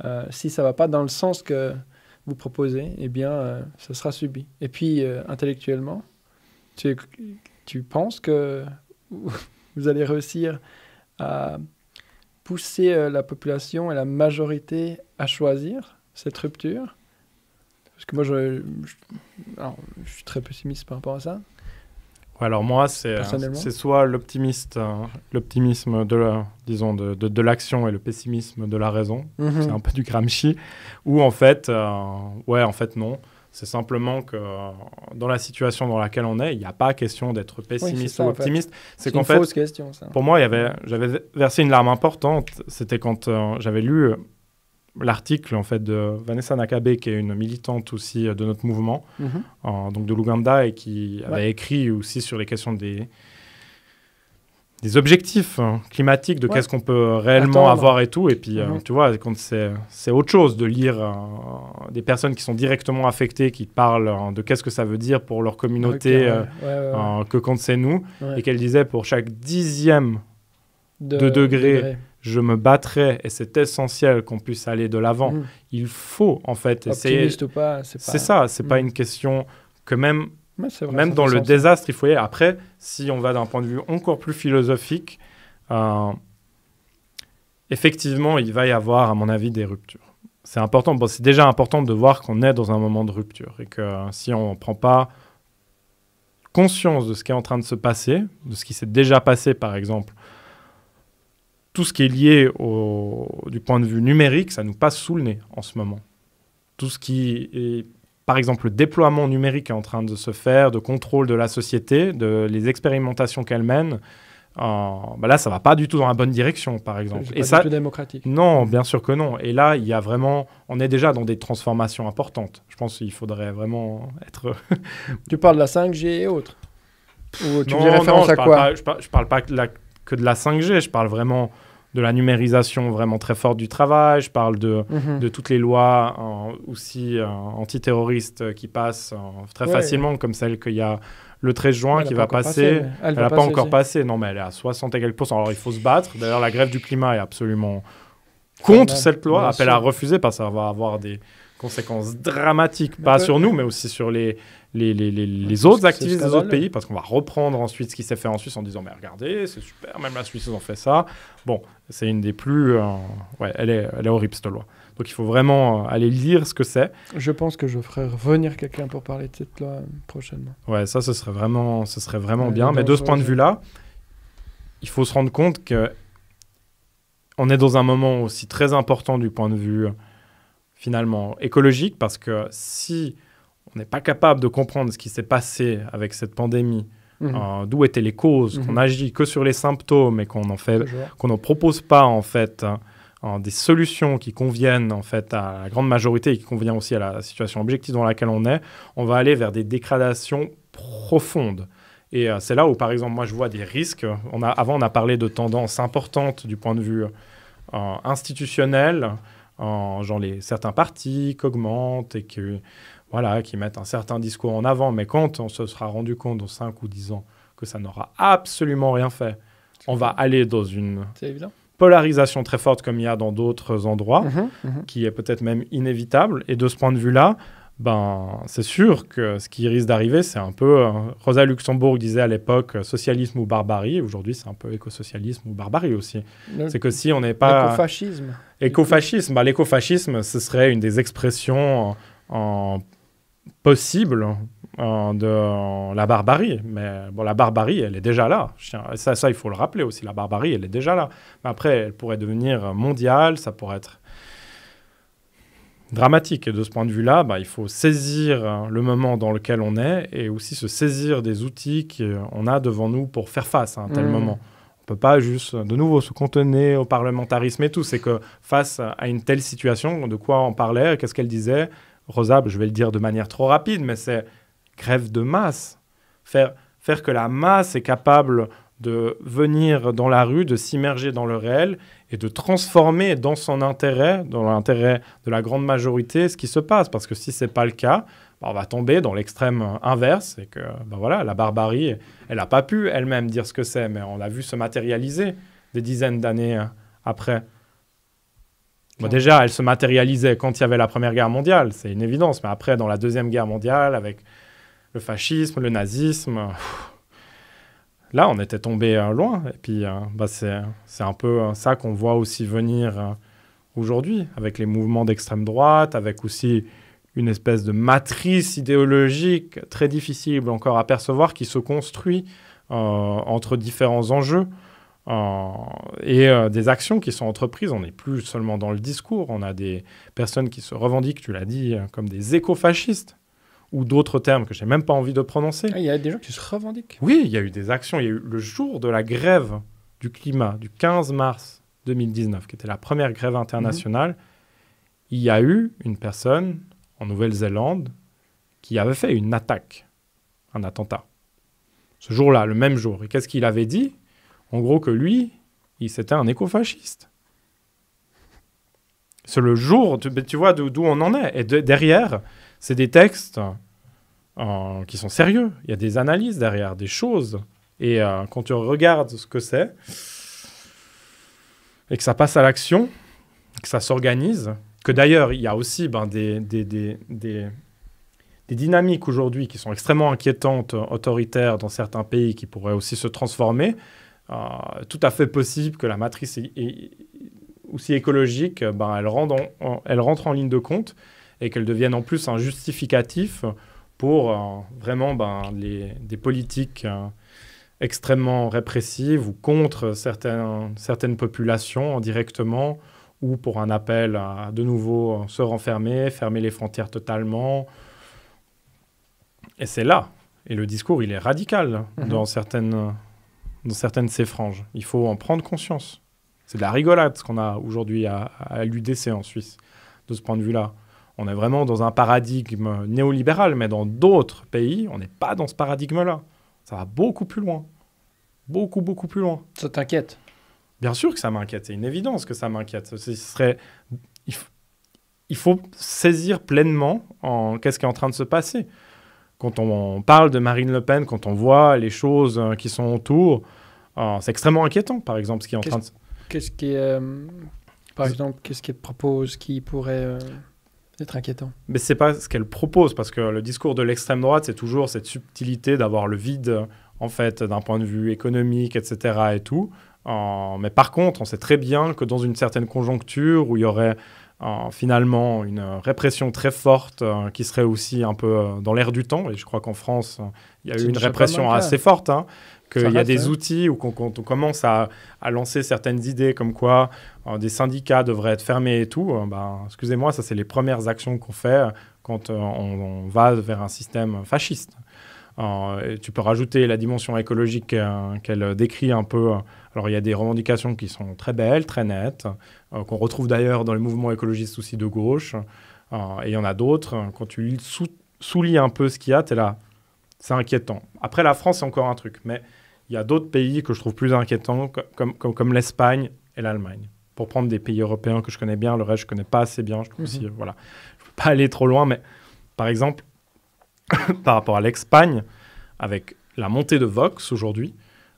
Euh, si ça ne va pas dans le sens que vous proposez, eh bien, euh, ça sera subi. Et puis, euh, intellectuellement, tu, tu, penses que <laughs> vous allez réussir à pousser la population et la majorité à choisir cette rupture Parce que moi, je suis très pessimiste par rapport à ça alors moi, c'est euh, soit l'optimiste, euh, l'optimisme de disons de, de, l'action et le pessimisme de la raison. Mhm. C'est un peu du Gramsci. Ou en fait, euh, ouais, en fait non. C'est simplement que dans la situation dans laquelle on est, il n'y a pas question d'être pessimiste ou optimiste. C'est qu'en fait, question, ça. pour moi, j'avais versé une larme importante. C'était quand j'avais lu l'article en fait de Vanessa Nakabe, qui est une militante aussi euh, de notre mouvement, mhm. donc de l'Ouganda, et qui avait écrit aussi sur les questions des des objectifs hein, climatiques, de qu'est-ce qu'on peut réellement avoir et tout. Et puis, euh, mhm. tu vois, quand c'est autre chose de lire euh, des personnes qui sont directement affectées, qui parlent hein, de qu'est-ce que ça veut dire pour leur communauté, que quand c'est nous, et qu'elle disait pour chaque dixième de, degré je me battrai et c'est essentiel qu'on puisse aller de l'avant. Mm. Il faut en fait essayer. Optimiste ou pas, c'est ça, c'est pas mm. une question que même même dans le désastre, il faut y aller. Après, si on va d'un point de vue encore plus philosophique, euh, effectivement, il va y avoir, à mon avis, des ruptures. C'est important. Bon, c'est déjà important de voir qu'on est dans un moment de rupture et que euh, si on ne prend pas conscience de ce qui est en train de se passer, de ce qui s'est déjà passé, par exemple, tout ce qui est lié au, du point de vue numérique, ça nous passe sous le nez en ce moment. Tout ce qui est, par exemple, le déploiement numérique est en train de se faire, de contrôle de la société, de les expérimentations qu'elle mène. Euh, bah là, ça va pas du tout dans la bonne direction, par exemple. Et ça, du démocratique. Non, bien sûr que non. Et là, il y a vraiment, on est déjà dans des transformations importantes. Je pense qu'il faudrait vraiment être. <laughs> tu parles de la 5G et autres. tu fais référence à quoi je, parle, parle pas que de la 5G. Je parle vraiment de la numérisation vraiment très forte du travail, je parle de, mhm. de toutes les lois euh, aussi euh, antiterroristes qui passent euh, très facilement, comme celle qu'il y a le 13 juin qui va passer. elle n'a pas encore passé, non mais elle est à 60 et quelques Alors il faut se battre. D'ailleurs, la grève du climat est absolument contre cette loi, Appelle à refuser parce que ça va avoir des conséquences dramatiques, pas sur nous, mais aussi sur les, les, autres activistes des autres pays, parce qu'on va reprendre ensuite ce qui s'est fait en Suisse en disant, mais regardez, c'est super, même la Suisse, ils ont fait ça. Bon, c'est une des plus... Euh, ouais, elle est, elle est horrible, cette loi. Donc il faut vraiment euh, aller lire ce que c'est. Je pense que je ferai revenir quelqu'un pour parler de cette loi prochainement. Ouais, ça, ce serait vraiment, ce serait vraiment bien. Mais de ce point de vue-là, il faut se rendre compte que on est dans un moment aussi très important du point de vue finalement écologique, parce que si on n'est pas capable de comprendre ce qui s'est passé avec cette pandémie, mhm. euh, d'où étaient les causes, mhm. qu'on agit que sur les symptômes et qu'on en fait, qu'on ne propose pas en fait hein, des solutions qui conviennent en fait à la grande majorité et qui conviennent aussi à la situation objective dans laquelle on est, on va aller vers des dégradations profondes. Et euh, c'est là où, par exemple, moi, je vois des risques. On a, avant, on a parlé de tendances importantes du point de vue euh, institutionnel, en, genre les, certains partis qui augmentent et que voilà, qui mettent un certain discours en avant, mais quand on se sera rendu compte dans 5 ou 10 ans que ça n'aura absolument rien fait, on va aller dans une polarisation très forte comme il y a dans d'autres endroits, mhm, mhm. qui est peut-être même inévitable. Et de ce point de vue-là, ben, c'est sûr que ce qui risque d'arriver, c'est un peu. Euh, Rosa Luxembourg disait à l'époque euh, socialisme ou barbarie. Aujourd'hui, c'est un peu éco-socialisme ou barbarie aussi. C'est que si on n'est pas. Éco-fascisme. Ben, l'éco-fascisme, ce serait une des expressions en, en possible de la barbarie. Mais bon, la barbarie, elle est déjà là. Ça, ça, il faut le rappeler aussi. La barbarie, elle est déjà là. Mais après, elle pourrait devenir mondiale, ça pourrait être dramatique. Et de ce point de vue-là, bah, il faut saisir hein, le moment dans lequel on est et aussi se saisir des outils qu'on a devant nous pour faire face à un tel mmh. moment. On peut pas juste, de nouveau, se contenir au parlementarisme et tout. C'est que face à une telle situation, de quoi on parlait, qu'est-ce qu'elle disait, Rosab, je vais le dire de manière trop rapide, mais c'est grève de masse. Faire, que la masse est capable de venir dans la rue, de s'immerger dans le réel et de transformer dans son intérêt, dans l'intérêt de la grande majorité, ce qui se passe. Parce que si ce n'est pas le cas, bah, on va tomber dans l'extrême inverse et que bah voilà, la barbarie, elle n'a pas pu elle-même dire ce que c'est, mais on l'a vu se matérialiser des dizaines d'années hein, après déjà, elle se matérialisait quand il y avait la Première Guerre mondiale, c'est une évidence. Mais après, dans la Deuxième Guerre mondiale, avec le fascisme, le nazisme, là, on était tombé euh, loin. Et puis, euh, bah, c'est, un peu euh, ça qu'on voit aussi venir aujourd'hui, avec les mouvements d'extrême droite, avec aussi une espèce de matrice idéologique très difficile encore à percevoir qui se construit entre différents enjeux et euh, des actions qui sont entreprises. On n'est plus seulement dans le discours. On a des personnes qui se revendiquent, tu l'as dit, euh, comme des écofascistes ou d'autres termes que j'ai même pas envie de prononcer. Ah, il y a des gens qui se revendiquent. Oui, il y a eu des actions. Il y a eu le jour de la grève du climat du 15 mars 2019, qui était la première grève internationale. Mhm. Il y a eu une personne en Nouvelle-Zélande qui avait fait une attaque, un attentat. Ce jour-là, le même jour. Et qu'est-ce qu'il avait dit en gros, que lui, il c'était un écofasciste. C'est le jour, tu, vois d'où on en est. Et derrière, c'est des textes euh, qui sont sérieux. Il y a des analyses derrière, des choses. Et euh, quand tu regardes ce que c'est, et que ça passe à l'action, que ça s'organise, que d'ailleurs, il y a aussi ben, des dynamiques aujourd'hui qui sont extrêmement inquiétantes, autoritaires dans certains pays, qui pourraient aussi se transformer, euh, tout à fait possible que la matrice aussi écologique, euh, ben, elle, rentre en, elle rentre en ligne de compte et qu'elle devienne en plus un justificatif pour euh, vraiment ben, les, des politiques extrêmement répressives ou contre certaines, certaines populations directement ou pour un appel à de nouveau se renfermer, fermer les frontières totalement. Et c'est là. Et le discours, il est radical mhm. dans certaines dans certaines de ses franges. Il faut en prendre conscience. C'est de la rigolade ce qu'on a aujourd'hui à, l'UDC en Suisse, de ce point de vue-là. On est vraiment dans un paradigme néolibéral, mais dans d'autres pays, on n'est pas dans ce paradigme-là. Ça va beaucoup plus loin. Beaucoup, beaucoup plus loin. Ça t'inquiète Bien sûr que ça m'inquiète. C'est une évidence que ça m'inquiète. Ce serait... Il faut saisir pleinement en qu'est-ce qui est en train de se passer quand on, parle de Marine Le Pen, quand on voit les choses euh, qui sont autour, euh, c'est extrêmement inquiétant, par exemple, ce qui est en train de... Qu'est-ce qui est, euh, par exemple, qu'est-ce qu'elle propose qui pourrait être inquiétant Mais c'est pas ce qu'elle propose, parce que le discours de l'extrême droite, c'est toujours cette subtilité d'avoir le vide, en fait, d'un point de vue économique, etc. et tout. mais par contre, on sait très bien que dans une certaine conjoncture où il y aurait finalement une répression très forte euh, qui serait aussi un peu euh, dans l'air du temps. Et je crois qu'en France, euh, il y a eu une répression assez forte. Hein, qu'il y a des outils ou qu'on commence à, lancer certaines idées comme quoi des syndicats devraient être fermés et tout, ben, excusez-moi, ça c'est les premières actions qu'on fait quand on, va vers un système fasciste. tu peux rajouter la dimension écologique qu'elle décrit un peu. Alors il y a des revendications qui sont très belles, très nettes, euh, qu'on retrouve d'ailleurs dans les mouvements écologistes aussi de gauche. Euh, et il y en a d'autres. Euh, quand tu sous un peu ce qu'il y a, là. C'est inquiétant. Après, la France, c'est encore un truc. Mais il y a d'autres pays que je trouve plus inquiétants, comme, comme, l'Espagne et l'Allemagne. Pour prendre des pays européens que je connais bien, le reste, je connais pas assez bien. Je ne mm voilà. pas aller trop loin, mais par exemple, <coughs> par rapport à l'Espagne, avec la montée de Vox aujourd'hui,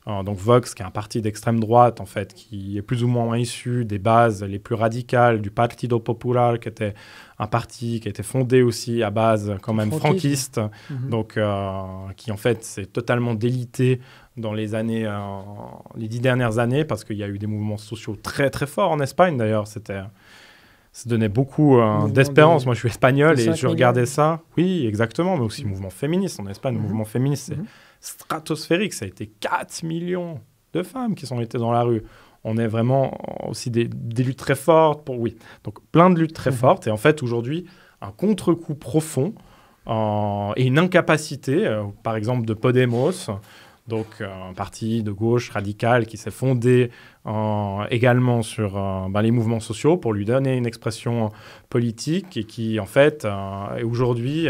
Hein, donc Vox, qui est un parti d'extrême droite, en fait, qui est plus ou moins issu des bases les plus radicales du Partido Popular, qui était un parti qui a été fondé aussi à base quand même franquiste, mhm. donc euh, qui en fait s'est totalement délité dans les années, euh, les dix dernières années, parce qu'il y a eu des mouvements sociaux très très forts en Espagne d'ailleurs. C'était ça donnait beaucoup euh, d'espérance. Moi, je suis espagnol et je regardais ça. Oui, exactement, mais aussi mhm. mouvement féministe en Espagne. Mhm. mouvement féministe, c'est stratosphérique. Ça a été 4 millions de femmes qui sont été dans la rue. On est vraiment aussi des, luttes très fortes pour oui. Donc plein de luttes très mhm. fortes. Et en fait, aujourd'hui, un contre-coup profond euh, et une incapacité, euh, par exemple, de Podemos, donc euh, un parti de gauche radical qui s'est fondé également sur ben, les mouvements sociaux pour lui donner une expression politique et qui, en fait, est aujourd'hui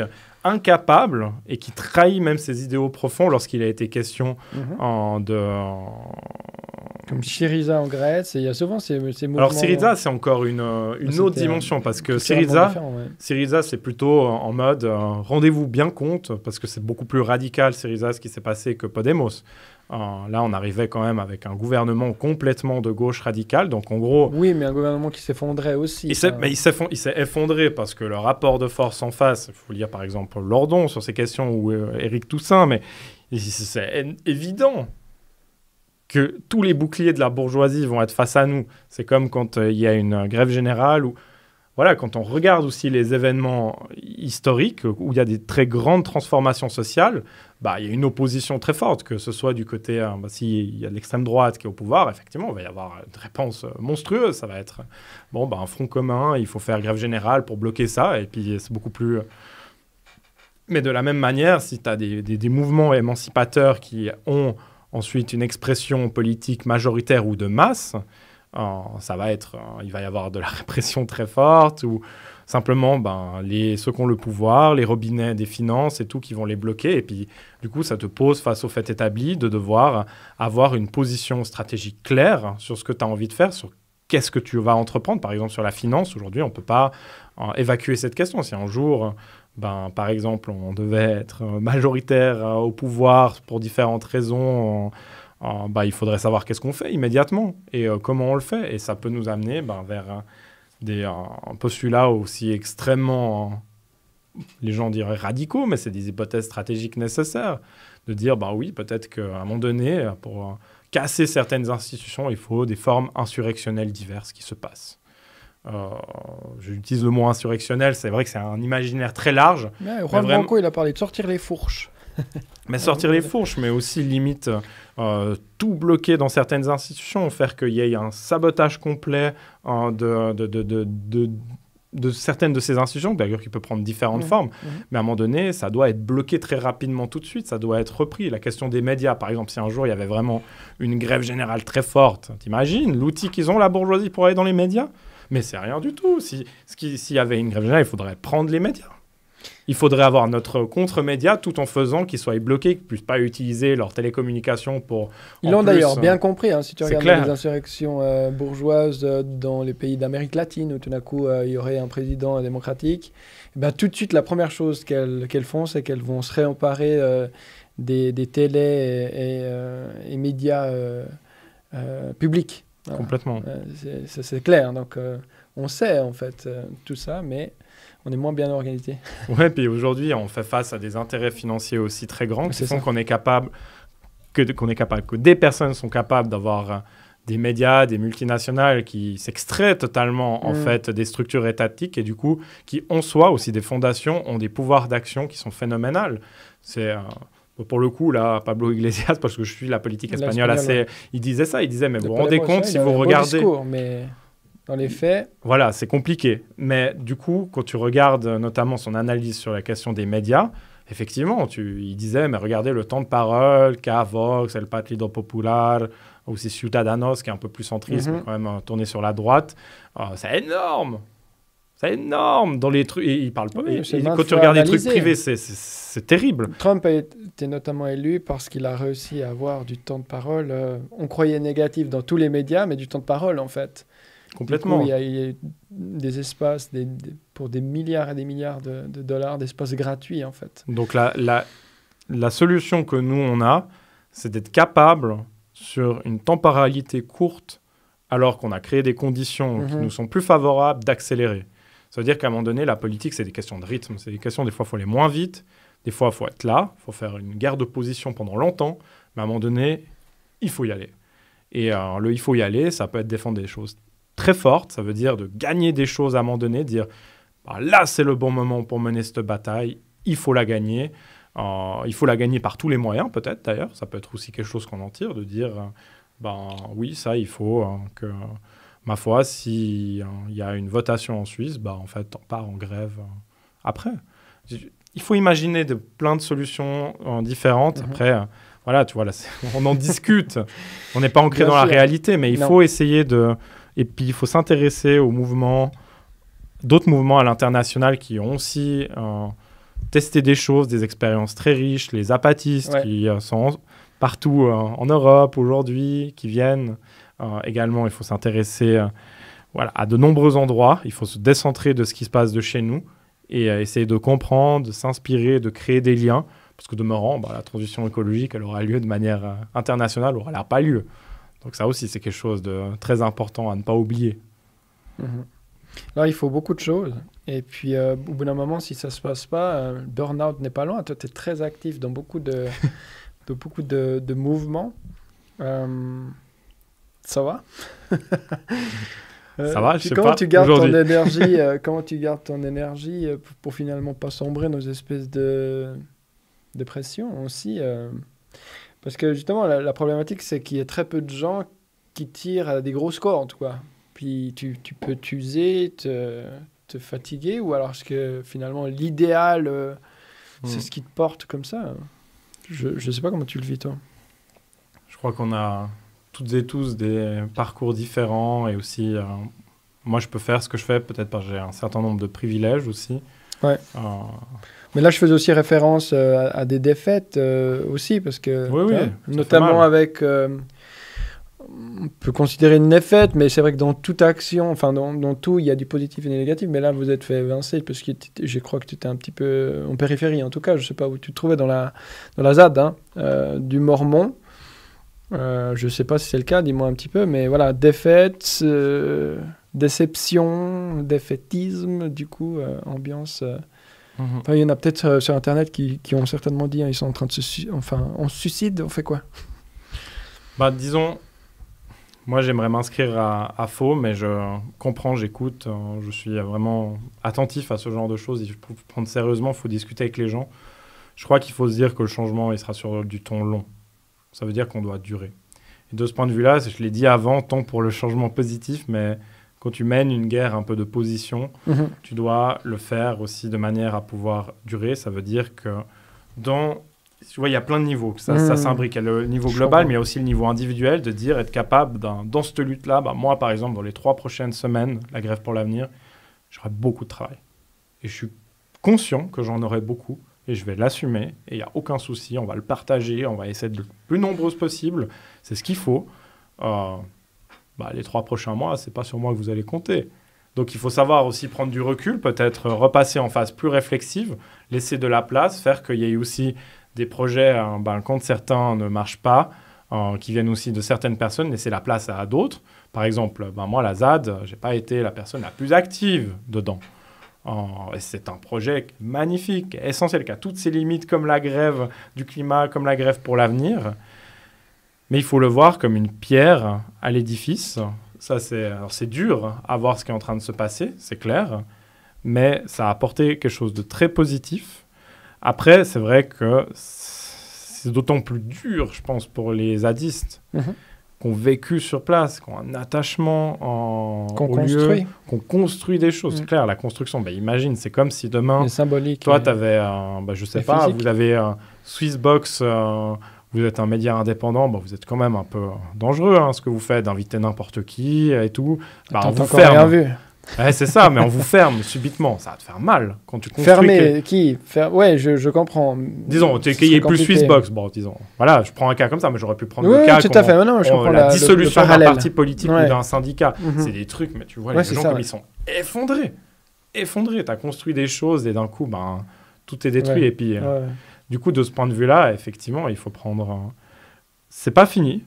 incapable et qui trahit même ses idéaux profonds lorsqu'il a été question mhm. en, de, Comme Syriza en Grèce, il y a souvent ces, ces mouvements... Alors Syriza, c'est encore une, euh, une ah, autre euh, dimension, parce que Syriza, c'est plutôt en mode euh, rendez-vous bien compte, parce que c'est beaucoup plus radical Syriza ce qui s'est passé que Podemos là, on arrivait quand même avec un gouvernement complètement de gauche radicale. Donc, en gros. Oui, mais un gouvernement qui s'effondrait aussi. Il mais il s'est effondré parce que le rapport de force en face, il faut lire par exemple Lordon sur ces questions ou euh, Éric Toussaint, mais c'est évident que tous les boucliers de la bourgeoisie vont être face à nous. C'est comme quand euh, il y a une euh, grève générale ou voilà, quand on regarde aussi les événements historiques où il y a des très grandes transformations sociales, bah, il y a une opposition très forte, que ce soit du côté, euh, bah, s'il y a l'extrême droite qui est au pouvoir, effectivement, il va y avoir une réponse monstrueuse. Ça va être, bon, bah, un front commun, il faut faire grève générale pour bloquer ça, et puis c'est beaucoup plus. Euh, mais de la même manière, si tu as des, des mouvements émancipateurs qui ont ensuite une expression politique majoritaire ou de masse, ça va être, il va y avoir de la <laughs> répression très forte ou simplement ben, les, ceux qui ont le pouvoir, les robinets des finances et tout qui vont les bloquer. Et puis, du coup, ça te pose face au fait établi de devoir avoir une position stratégique claire sur ce que tu as envie de faire, sur qu'est-ce que tu vas entreprendre. Par exemple, sur la finance, aujourd'hui, on ne peut pas évacuer cette question. Si un jour, ben, par exemple, on devait être majoritaire euh, au pouvoir pour différentes raisons, ah, bah, il faudrait savoir qu'est-ce qu'on fait immédiatement et euh, comment on le fait. Et ça peut nous amener ben, vers euh, des, euh, un postulat aussi extrêmement, les gens diraient radicaux, mais c'est des hypothèses stratégiques nécessaires. De dire, bah oui, peut-être qu'à un moment donné, pour casser certaines institutions, il faut des formes insurrectionnelles diverses qui se passent. J'utilise le mot insurrectionnel, c'est vrai que c'est un imaginaire très large. Juan vraiment... il a parlé de sortir les fourches. <laughs> mais sortir les fourches, mais aussi limite euh, tout bloquer dans certaines institutions, faire qu'il y ait un sabotage complet euh, de, de, certaines de ces institutions, d'ailleurs qui peut prendre différentes formes, mhm. mais à un moment donné, ça doit être bloqué très rapidement tout de suite, ça doit être repris. La question des médias, par exemple, si un jour il y avait vraiment une grève générale très forte, t'imagines l'outil qu'ils ont, la bourgeoisie, pour aller dans les médias mais c'est rien du tout. S'il y avait une grève générale, il faudrait prendre les médias il faudrait avoir notre contre-média tout en faisant qu'ils soient bloqués, qu'ils puissent pas utiliser leurs télécommunications pour. Ils l'ont d'ailleurs bien hein. compris. Hein, si tu regardes les insurrections euh, bourgeoises euh, dans les pays d'Amérique latine où tout d'un coup euh, il y aurait un président démocratique, eh ben, tout de suite la première chose qu'elles font, c'est qu'elles vont se réemparer des, des télés et, médias publics. Complètement. C'est clair. Donc on sait en fait tout ça, mais on est moins bien organisé. <laughs> Ouais, puis aujourd'hui, on fait face à des intérêts financiers aussi très grands qui font qu'on est capable que qu'on est capable que des personnes sont capables d'avoir euh, des médias, des multinationales qui s'extraient totalement en mm. fait des structures étatiques et du coup qui en soi aussi des fondations ont des pouvoirs d'action qui sont phénoménales. C'est euh, pour le coup, là, Pablo Iglesias, <laughs> parce que je suis la politique espagnole, assez, il disait ça, il disait, mais vous vous rendez compte, si vous regardez dans les faits. Voilà, c'est compliqué. Mais du coup, quand tu regardes euh, notamment son analyse sur la question des médias, effectivement, tu, il disait, mais regardez le temps de parole qu'a Vox, El Partido Popular, ou c'est Ciudadanos qui est un peu plus centriste, mhm. mais quand même euh, tourné sur la droite. Euh, c'est énorme c'est énorme dans les trucs. Il parle pas. quand tu regardes les trucs privés, c'est terrible. Trump a été notamment élu parce qu'il a réussi à avoir du temps de parole. on croyait négatif dans tous les médias, mais du temps de parole en fait. Complètement. Il y, a des espaces pour des milliards et des milliards de, dollars d'espaces gratuits, en fait. Donc, la, la, solution que nous, on a, c'est d'être capable, sur une temporalité courte, alors qu'on a créé des conditions qui mhm. nous sont plus favorables, d'accélérer. Ça veut dire qu'à un moment donné, la politique, c'est des questions de rythme. C'est des questions, des fois, il faut aller moins vite. Des fois, il faut être là. faut faire une guerre de position pendant longtemps. Mais à un moment donné, il faut y aller. Et le il faut y aller, ça peut être défendre des choses très forte, ça veut dire de gagner des choses à un moment donné, de dire bah, là c'est le bon moment pour mener cette bataille, il faut la gagner. Euh, il faut la gagner par tous les moyens, peut-être d'ailleurs. Ça peut être aussi quelque chose qu'on en tire, de dire euh, ben oui, ça il faut hein, que, ma foi, s'il euh, il y a une votation en Suisse, bah en fait on part en grève après. Il faut imaginer de, plein de solutions différentes. Mm-hmm. Après, voilà, tu vois, là, <laughs> on en discute. on n'est pas ancré dans la réalité, mais il faut essayer de et puis, il faut s'intéresser aux mouvements, d'autres mouvements à l'international qui ont aussi euh, testé des choses, des expériences très riches, les apatistes qui euh, sont partout euh, en Europe aujourd'hui, qui viennent. également, il faut s'intéresser voilà, à de nombreux endroits. Il faut se décentrer de ce qui se passe de chez nous et essayer de comprendre, de s'inspirer, de créer des liens. Parce que demeurant, bah, la transition écologique, elle aura lieu de manière internationale, elle n'aura pas lieu. Donc ça aussi, c'est quelque chose de très important à ne pas oublier. Mhm. Là, il faut beaucoup de choses. Et puis, euh, au bout d'un moment, si ça ne se passe pas, euh, le burn-out n'est pas loin. Toi, tu es très actif dans beaucoup de, <laughs> beaucoup de, mouvements. Euh, ça va <laughs> Ça va, je tu, sais comment Tu gardes ton énergie, <laughs> comment tu gardes ton énergie pour, finalement pas sombrer dans des espèces de dépression aussi parce que justement, la, problématique, c'est qu'il y a très peu de gens qui tirent à des grosses cordes, quoi. Puis tu, tu peux t'user, te, fatiguer, ou alors est-ce que finalement l'idéal, euh, c'est hmm. ce qui te porte comme ça Je ne sais pas comment tu le vis, toi. Je crois qu'on a toutes et tous des parcours différents et aussi. Euh, moi, je peux faire ce que je fais, peut-être parce que j'ai un certain nombre de privilèges aussi. Ouais. Euh, mais là, je faisais aussi référence euh, à, des défaites euh, aussi, parce que oui, oui, notamment avec. Euh, on peut considérer une défaite, mais c'est vrai que dans toute action, enfin dans, tout, il y a du positif et du négatif. Mais là, vous êtes fait évincer parce que je crois que tu étais un petit peu en périphérie, en tout cas, je sais pas où tu te trouvais dans la dans la ZAD hein, du Mormon. je sais pas si c'est le cas, dis-moi un petit peu, mais voilà, défaite, déception, défaitisme, du coup, ambiance. Mhm. il y en a peut-être euh, sur Internet qui, ont certainement dit hein, ils sont en train de se. Enfin, on suicide, on fait quoi Bah, disons, moi j'aimerais m'inscrire à, Faux, mais je comprends, j'écoute, euh, je suis vraiment attentif à ce genre de choses. Il faut prendre sérieusement, il faut discuter avec les gens. Je crois qu'il faut se dire que le changement, il sera sur du ton long. Ça veut dire qu'on doit durer. Et de ce point de vue-là, je l'ai dit avant, tant pour le changement positif, mais quand tu mènes une guerre un peu de position, mhm. tu dois le faire aussi de manière à pouvoir durer. Ça veut dire que dans. Tu vois, il y a plein de niveaux, ça, ça mhm. s'imbrique. Il y a le niveau global, mais il y a aussi le niveau individuel de dire, être capable, dans cette lutte-là, bah, moi par exemple, dans les trois prochaines semaines, la grève pour l'avenir, j'aurai beaucoup de travail. Et je suis conscient que j'en aurai beaucoup et je vais l'assumer. Et il n'y a aucun souci, on va le partager, on va essayer de le plus nombreuses possible. C'est ce qu'il faut. Euh, bah, les trois prochains mois, ce n'est pas sur moi que vous allez compter. Donc il faut savoir aussi prendre du recul, peut-être euh, repasser en phase plus réflexive, laisser de la place, faire qu'il y ait aussi des projets euh, ben, quand certains ne marchent pas, euh, qui viennent aussi de certaines personnes, laisser la place à, d'autres. Par exemple, ben, moi, la ZAD, n'ai pas été la personne la plus active dedans. c'est un projet magnifique, essentiel, qui a toutes ses limites, comme la grève du climat, comme la grève pour l'avenir. Mais il faut le voir comme une pierre à l'édifice. Ça, c'est, c'est dur à voir ce qui est en train de se passer, c'est clair, mais ça a apporté quelque chose de très positif. Après, c'est vrai que c'est d'autant plus dur, je pense, pour les zadistes mhm. qui ont vécu sur place, ont un attachement en, qu'on au construit. lieu, qu'on construit des choses. C'est mhm. clair, la construction, bah, imagine, c'est comme si demain, toi, tu avais, bah, je sais pas, vous avez un Swissbox. Euh, vous êtes un média indépendant, vous êtes quand même un peu dangereux, hein, ce que vous faites, d'inviter n'importe qui et tout. Bah, on vous ferme. Vu. c'est ça, mais on vous ferme subitement. Ça va te faire mal quand tu construis. Fermer qui Ouais, je, comprends. Disons, tu es ait plus Swissbox. Bon, disons. Voilà, je prends un cas comme ça, mais j'aurais pu prendre oui, le cas. tout à fait. la, dissolution d'un parti politique ou d'un syndicat. Mhm. C'est des trucs, mais tu vois, les gens, comme ils sont effondrés. Effondrés. Tu as construit des choses et d'un coup, ben, tout est détruit. Et puis. Du coup, de ce point de vue-là, effectivement, il faut prendre. C'est pas fini.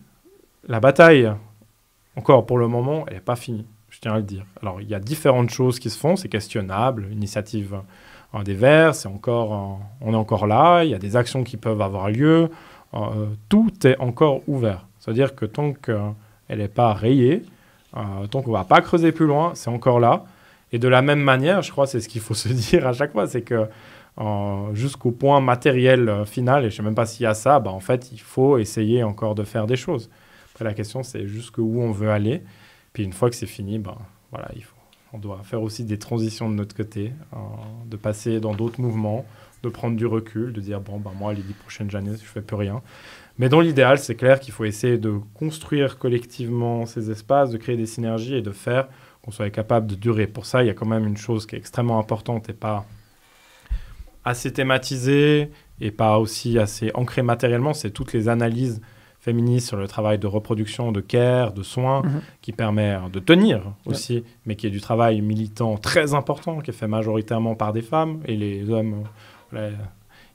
La bataille, encore pour le moment, elle n'est pas finie. Je tiens à le dire. Alors, il y a différentes choses qui se font. C'est questionnable. Initiative des Verts, c'est encore, on est encore là. Il y a des actions qui peuvent avoir lieu. Euh, tout est encore ouvert. C'est-à-dire que tant qu'elle n'est pas rayée, euh, tant qu'on ne va pas creuser plus loin, c'est encore là. Et de la même manière, je crois, c'est ce qu'il faut <laughs> se dire à chaque fois, c'est que euh, jusqu'au point matériel euh, final, et je ne sais même pas s'il y a ça, bah, en fait, il faut essayer encore de faire des choses. Après, la question, c'est jusqu'où on veut aller. Puis une fois que c'est fini, bah, voilà, il faut, on doit faire aussi des transitions de notre côté, euh, de passer dans d'autres mouvements, de prendre du recul, de dire, bon, bah, moi, les dix prochaines années, je ne fais plus rien. Mais dans l'idéal, c'est clair qu'il faut essayer de construire collectivement ces espaces, de créer des synergies et de faire qu'on soit capable de durer. Pour ça, il y a quand même une chose qui est extrêmement importante et pas assez thématisé et pas aussi assez ancré matériellement, c'est toutes les analyses féministes sur le travail de reproduction, de care, de soins, mhm. qui permet de tenir aussi, mais qui est du travail militant très important, qui est fait majoritairement par des femmes et les hommes.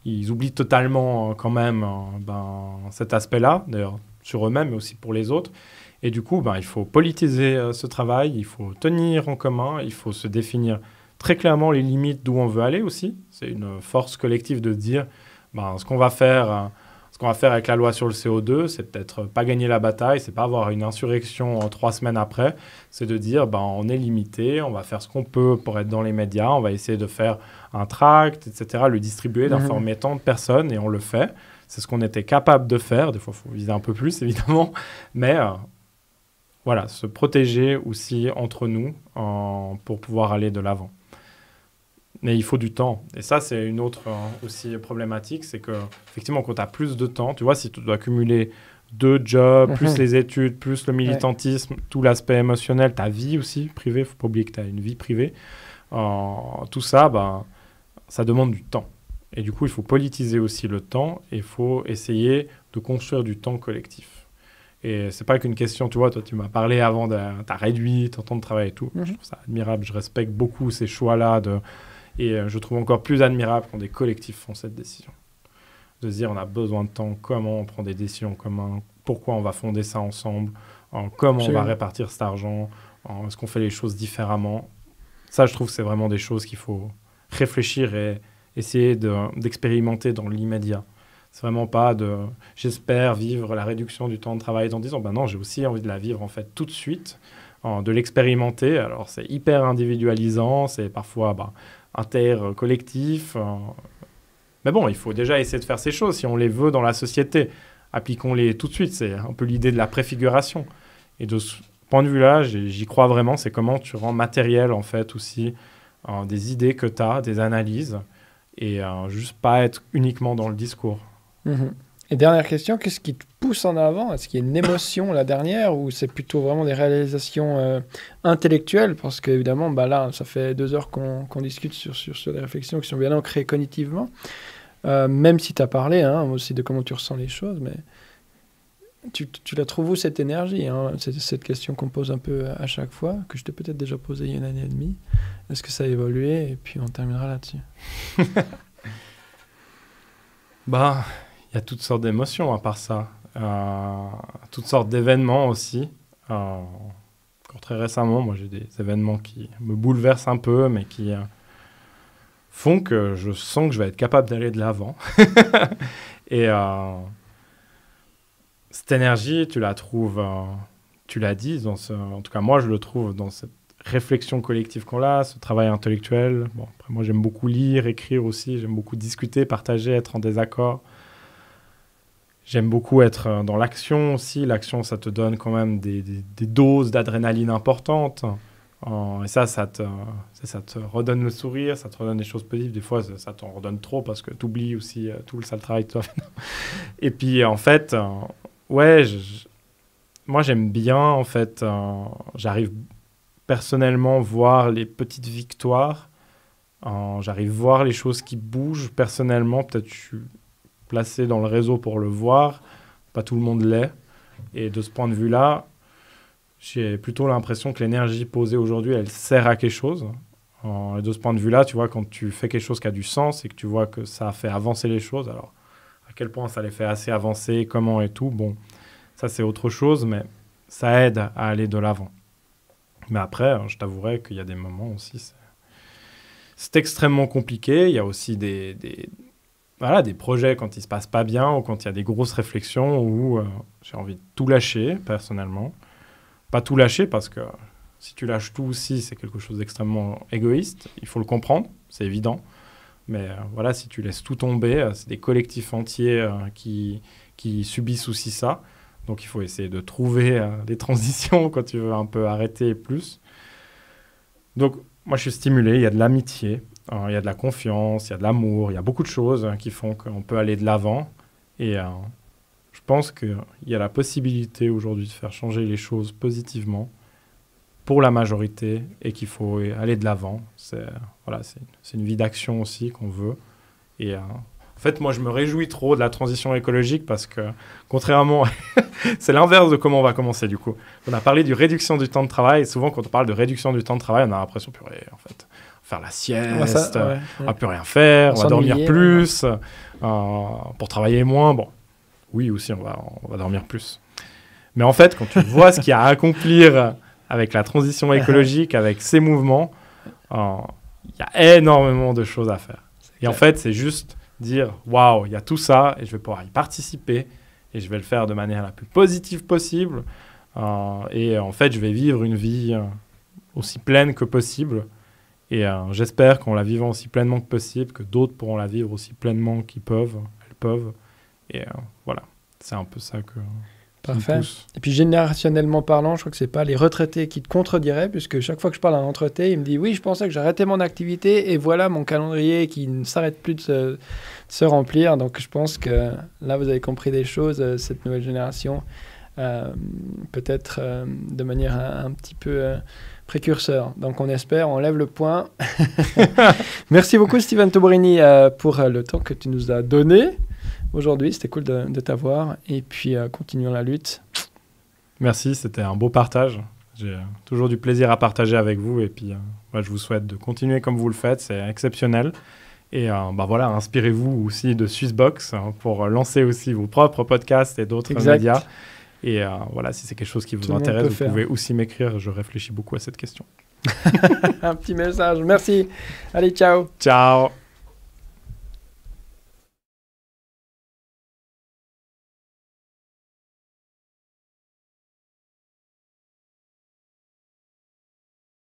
ils oublient totalement euh, quand même euh, ben, cet aspect-là, d'ailleurs sur eux-mêmes, mais aussi pour les autres. Et du coup, ben, il faut politiser euh, ce travail, il faut tenir en commun, il faut se définir très clairement les limites d'où on veut aller aussi. C'est une force collective de dire ben, ce qu'on va faire. Euh, ce qu'on va faire avec la loi sur le CO2, c'est peut-être pas gagner la bataille, c'est pas avoir une insurrection trois semaines après, c'est de dire ben, on est limité, on va faire ce qu'on peut pour être dans les médias, on va essayer de faire un tract, etc., le distribuer, mhm. d'informer tant de personnes et on le fait. C'est ce qu'on était capable de faire. Des fois, il faut viser un peu plus, <laughs> évidemment, mais euh, voilà, se protéger aussi entre nous en, pour pouvoir aller de l'avant mais il faut du temps. Et ça, c'est une autre euh, aussi problématique, c'est que effectivement, quand tu as plus de temps, tu vois, si tu dois cumuler deux jobs, plus mhm. les études, plus le militantisme, tout l'aspect émotionnel, ta vie aussi privée, faut pas oublier que tu as une vie privée, euh, tout ça, ben ça demande du temps. Et du coup, il faut politiser aussi le temps et il faut essayer de construire du temps collectif. Et c'est pas qu'une question, tu vois, toi tu m'as parlé avant, ta réduit ton temps de travail et tout. Mhm. Je trouve ça admirable, je respecte beaucoup ces choix-là de et euh, je trouve encore plus admirable quand des collectifs font cette décision. De se dire, on a besoin de temps, comment on prend des décisions commun pourquoi on va fonder ça ensemble, en comment on va répartir cet argent, est-ce qu'on fait les choses différemment. Ça, je trouve que c'est vraiment des choses qu'il faut réfléchir et essayer d'expérimenter dans l'immédiat. C'est vraiment pas de j'espère vivre la réduction du temps de travail en disant ben non, j'ai aussi envie de la vivre en fait tout de suite, de l'expérimenter. Alors c'est hyper individualisant, c'est parfois bah, inter-collectif. Euh. Mais bon, il faut déjà essayer de faire ces choses si on les veut dans la société. Appliquons-les tout de suite. C'est un peu l'idée de la préfiguration. Et de ce point de vue-là, j'y crois vraiment. C'est comment tu rends matériel, en fait, aussi euh, des idées que tu as, des analyses, et euh, juste pas être uniquement dans le discours. Mm-hmm. Et dernière question, qu'est-ce qui te pousse en avant Est-ce qu'il y a une émotion la dernière ou c'est plutôt vraiment des réalisations euh, intellectuelles Parce qu'évidemment, bah là, ça fait deux heures qu'on discute sur, sur, des réflexions qui sont bien ancrées cognitivement, euh, même si tu as parlé hein, aussi de comment tu ressens les choses, mais tu, tu la trouves où cette énergie hein? C'est cette question qu'on pose un peu à chaque fois, que je t'ai peut-être déjà posée il y a une année et demie. Est-ce que ça a évolué Et puis on terminera là-dessus. <laughs> bah y a toutes sortes d'émotions à part ça. Euh, toutes sortes d'événements aussi. Euh, très récemment, moi j'ai des événements qui me bouleversent un peu, mais qui euh, font que je sens que je vais être capable d'aller de l'avant. <laughs> Et cette énergie, tu la trouves, tu l'as dit, dans ce, en tout cas moi je le trouve dans cette réflexion collective qu'on a, ce travail intellectuel. Bon, après moi j'aime beaucoup lire, écrire aussi, j'aime beaucoup discuter, partager, être en désaccord. J'aime beaucoup être euh, dans l'action aussi. L'action, ça te donne quand même des, doses d'adrénaline importantes. Et ça, ça te, ça, te, redonne le sourire, ça te redonne des choses positives. Des fois, ça, t'en redonne trop parce que tu oublies aussi euh, tout le sale travail que Et puis, en fait, euh, ouais, moi, j'aime bien, en fait, j'arrive personnellement voir les petites victoires. J'arrive voir les choses qui bougent personnellement. Peut-être je placé dans le réseau pour le voir. Pas tout le monde l'est. Et de ce point de vue-là, j'ai plutôt l'impression que l'énergie posée aujourd'hui, elle sert à quelque chose. et de ce point de vue-là, tu vois, quand tu fais quelque chose qui a du sens et que tu vois que ça a fait avancer les choses, alors à quel point ça les fait assez avancer, comment et tout, bon, ça c'est autre chose, mais ça aide à aller de l'avant. Mais après, hein, je t'avouerai qu'il y a des moments aussi, c'est extrêmement compliqué. Il y a aussi des, voilà, des projets quand il se passe pas bien ou quand il y a des grosses réflexions ou euh, j'ai envie de tout lâcher, personnellement. Pas tout lâcher parce que si tu lâches tout aussi, c'est quelque chose d'extrêmement égoïste. Il faut le comprendre, c'est évident. Mais euh, voilà, si tu laisses tout tomber, euh, c'est des collectifs entiers qui, qui subissent aussi ça. Donc il faut essayer de trouver des <laughs> transitions quand tu veux un peu arrêter plus. Donc moi je suis stimulé, il y a de l'amitié, euh, il y a de la confiance, il y a de l'amour, il y a beaucoup de choses hein, qui font qu'on peut aller de l'avant. Et euh, je pense qu'il y a la possibilité aujourd'hui de faire changer les choses positivement pour la majorité et qu'il faut aller de l'avant. C'est voilà, une, une vie d'action aussi qu'on veut. Et euh, en fait, moi, je me réjouis trop de la transition écologique parce que, contrairement, <laughs> c'est l'inverse de comment on va commencer du coup. On a parlé du réduction du temps de travail. Et souvent, quand on parle de réduction du temps de travail, on a l'impression purée, en fait faire la sieste, ouais, on va plus rien faire, on, va dormir plus, euh, pour travailler moins. Bon, oui aussi, on va, on va dormir plus. Mais en fait, quand tu vois ce qu'il y a à accomplir avec la transition <laughs> écologique, avec ces mouvements, euh, il y a énormément de choses à faire. Et en fait, c'est juste dire waouh, il y a tout ça et je vais pouvoir y participer et je vais le faire de manière la plus positive possible. Euh, et en fait, je vais vivre une vie aussi pleine que possible et euh, j'espère qu'on la vivant aussi pleinement que possible, que d'autres pourront la vivre aussi pleinement qu'ils peuvent, elles peuvent. Et euh, voilà, c'est un peu ça que. Parfait. Et puis générationnellement parlant, je crois que c'est pas les retraités qui te contrediraient, puisque chaque fois que je parle à un retraité, il me dit oui, je pensais que j'arrêtais mon activité et voilà mon calendrier qui ne s'arrête plus de se, remplir. Donc je pense que là vous avez compris des choses, euh, cette nouvelle génération, peut-être de manière un, petit peu précurseur. Donc on espère, on lève le point. <laughs> Merci beaucoup Steven Toborini euh, pour euh, le temps que tu nous as donné aujourd'hui. C'était cool de, t'avoir. Et puis euh, continuons la lutte. Merci, c'était un beau partage. J'ai toujours du plaisir à partager avec vous. Et puis je vous souhaite de continuer comme vous le faites. C'est exceptionnel. Et bah, voilà, inspirez-vous aussi de Swissbox hein, pour lancer aussi vos propres podcasts et d'autres médias. Et euh, voilà, si c'est quelque chose qui vous intéresse, vous pouvez aussi m'écrire. Je réfléchis beaucoup à cette question. <laughs> Un petit message. Merci. Allez, ciao. Ciao.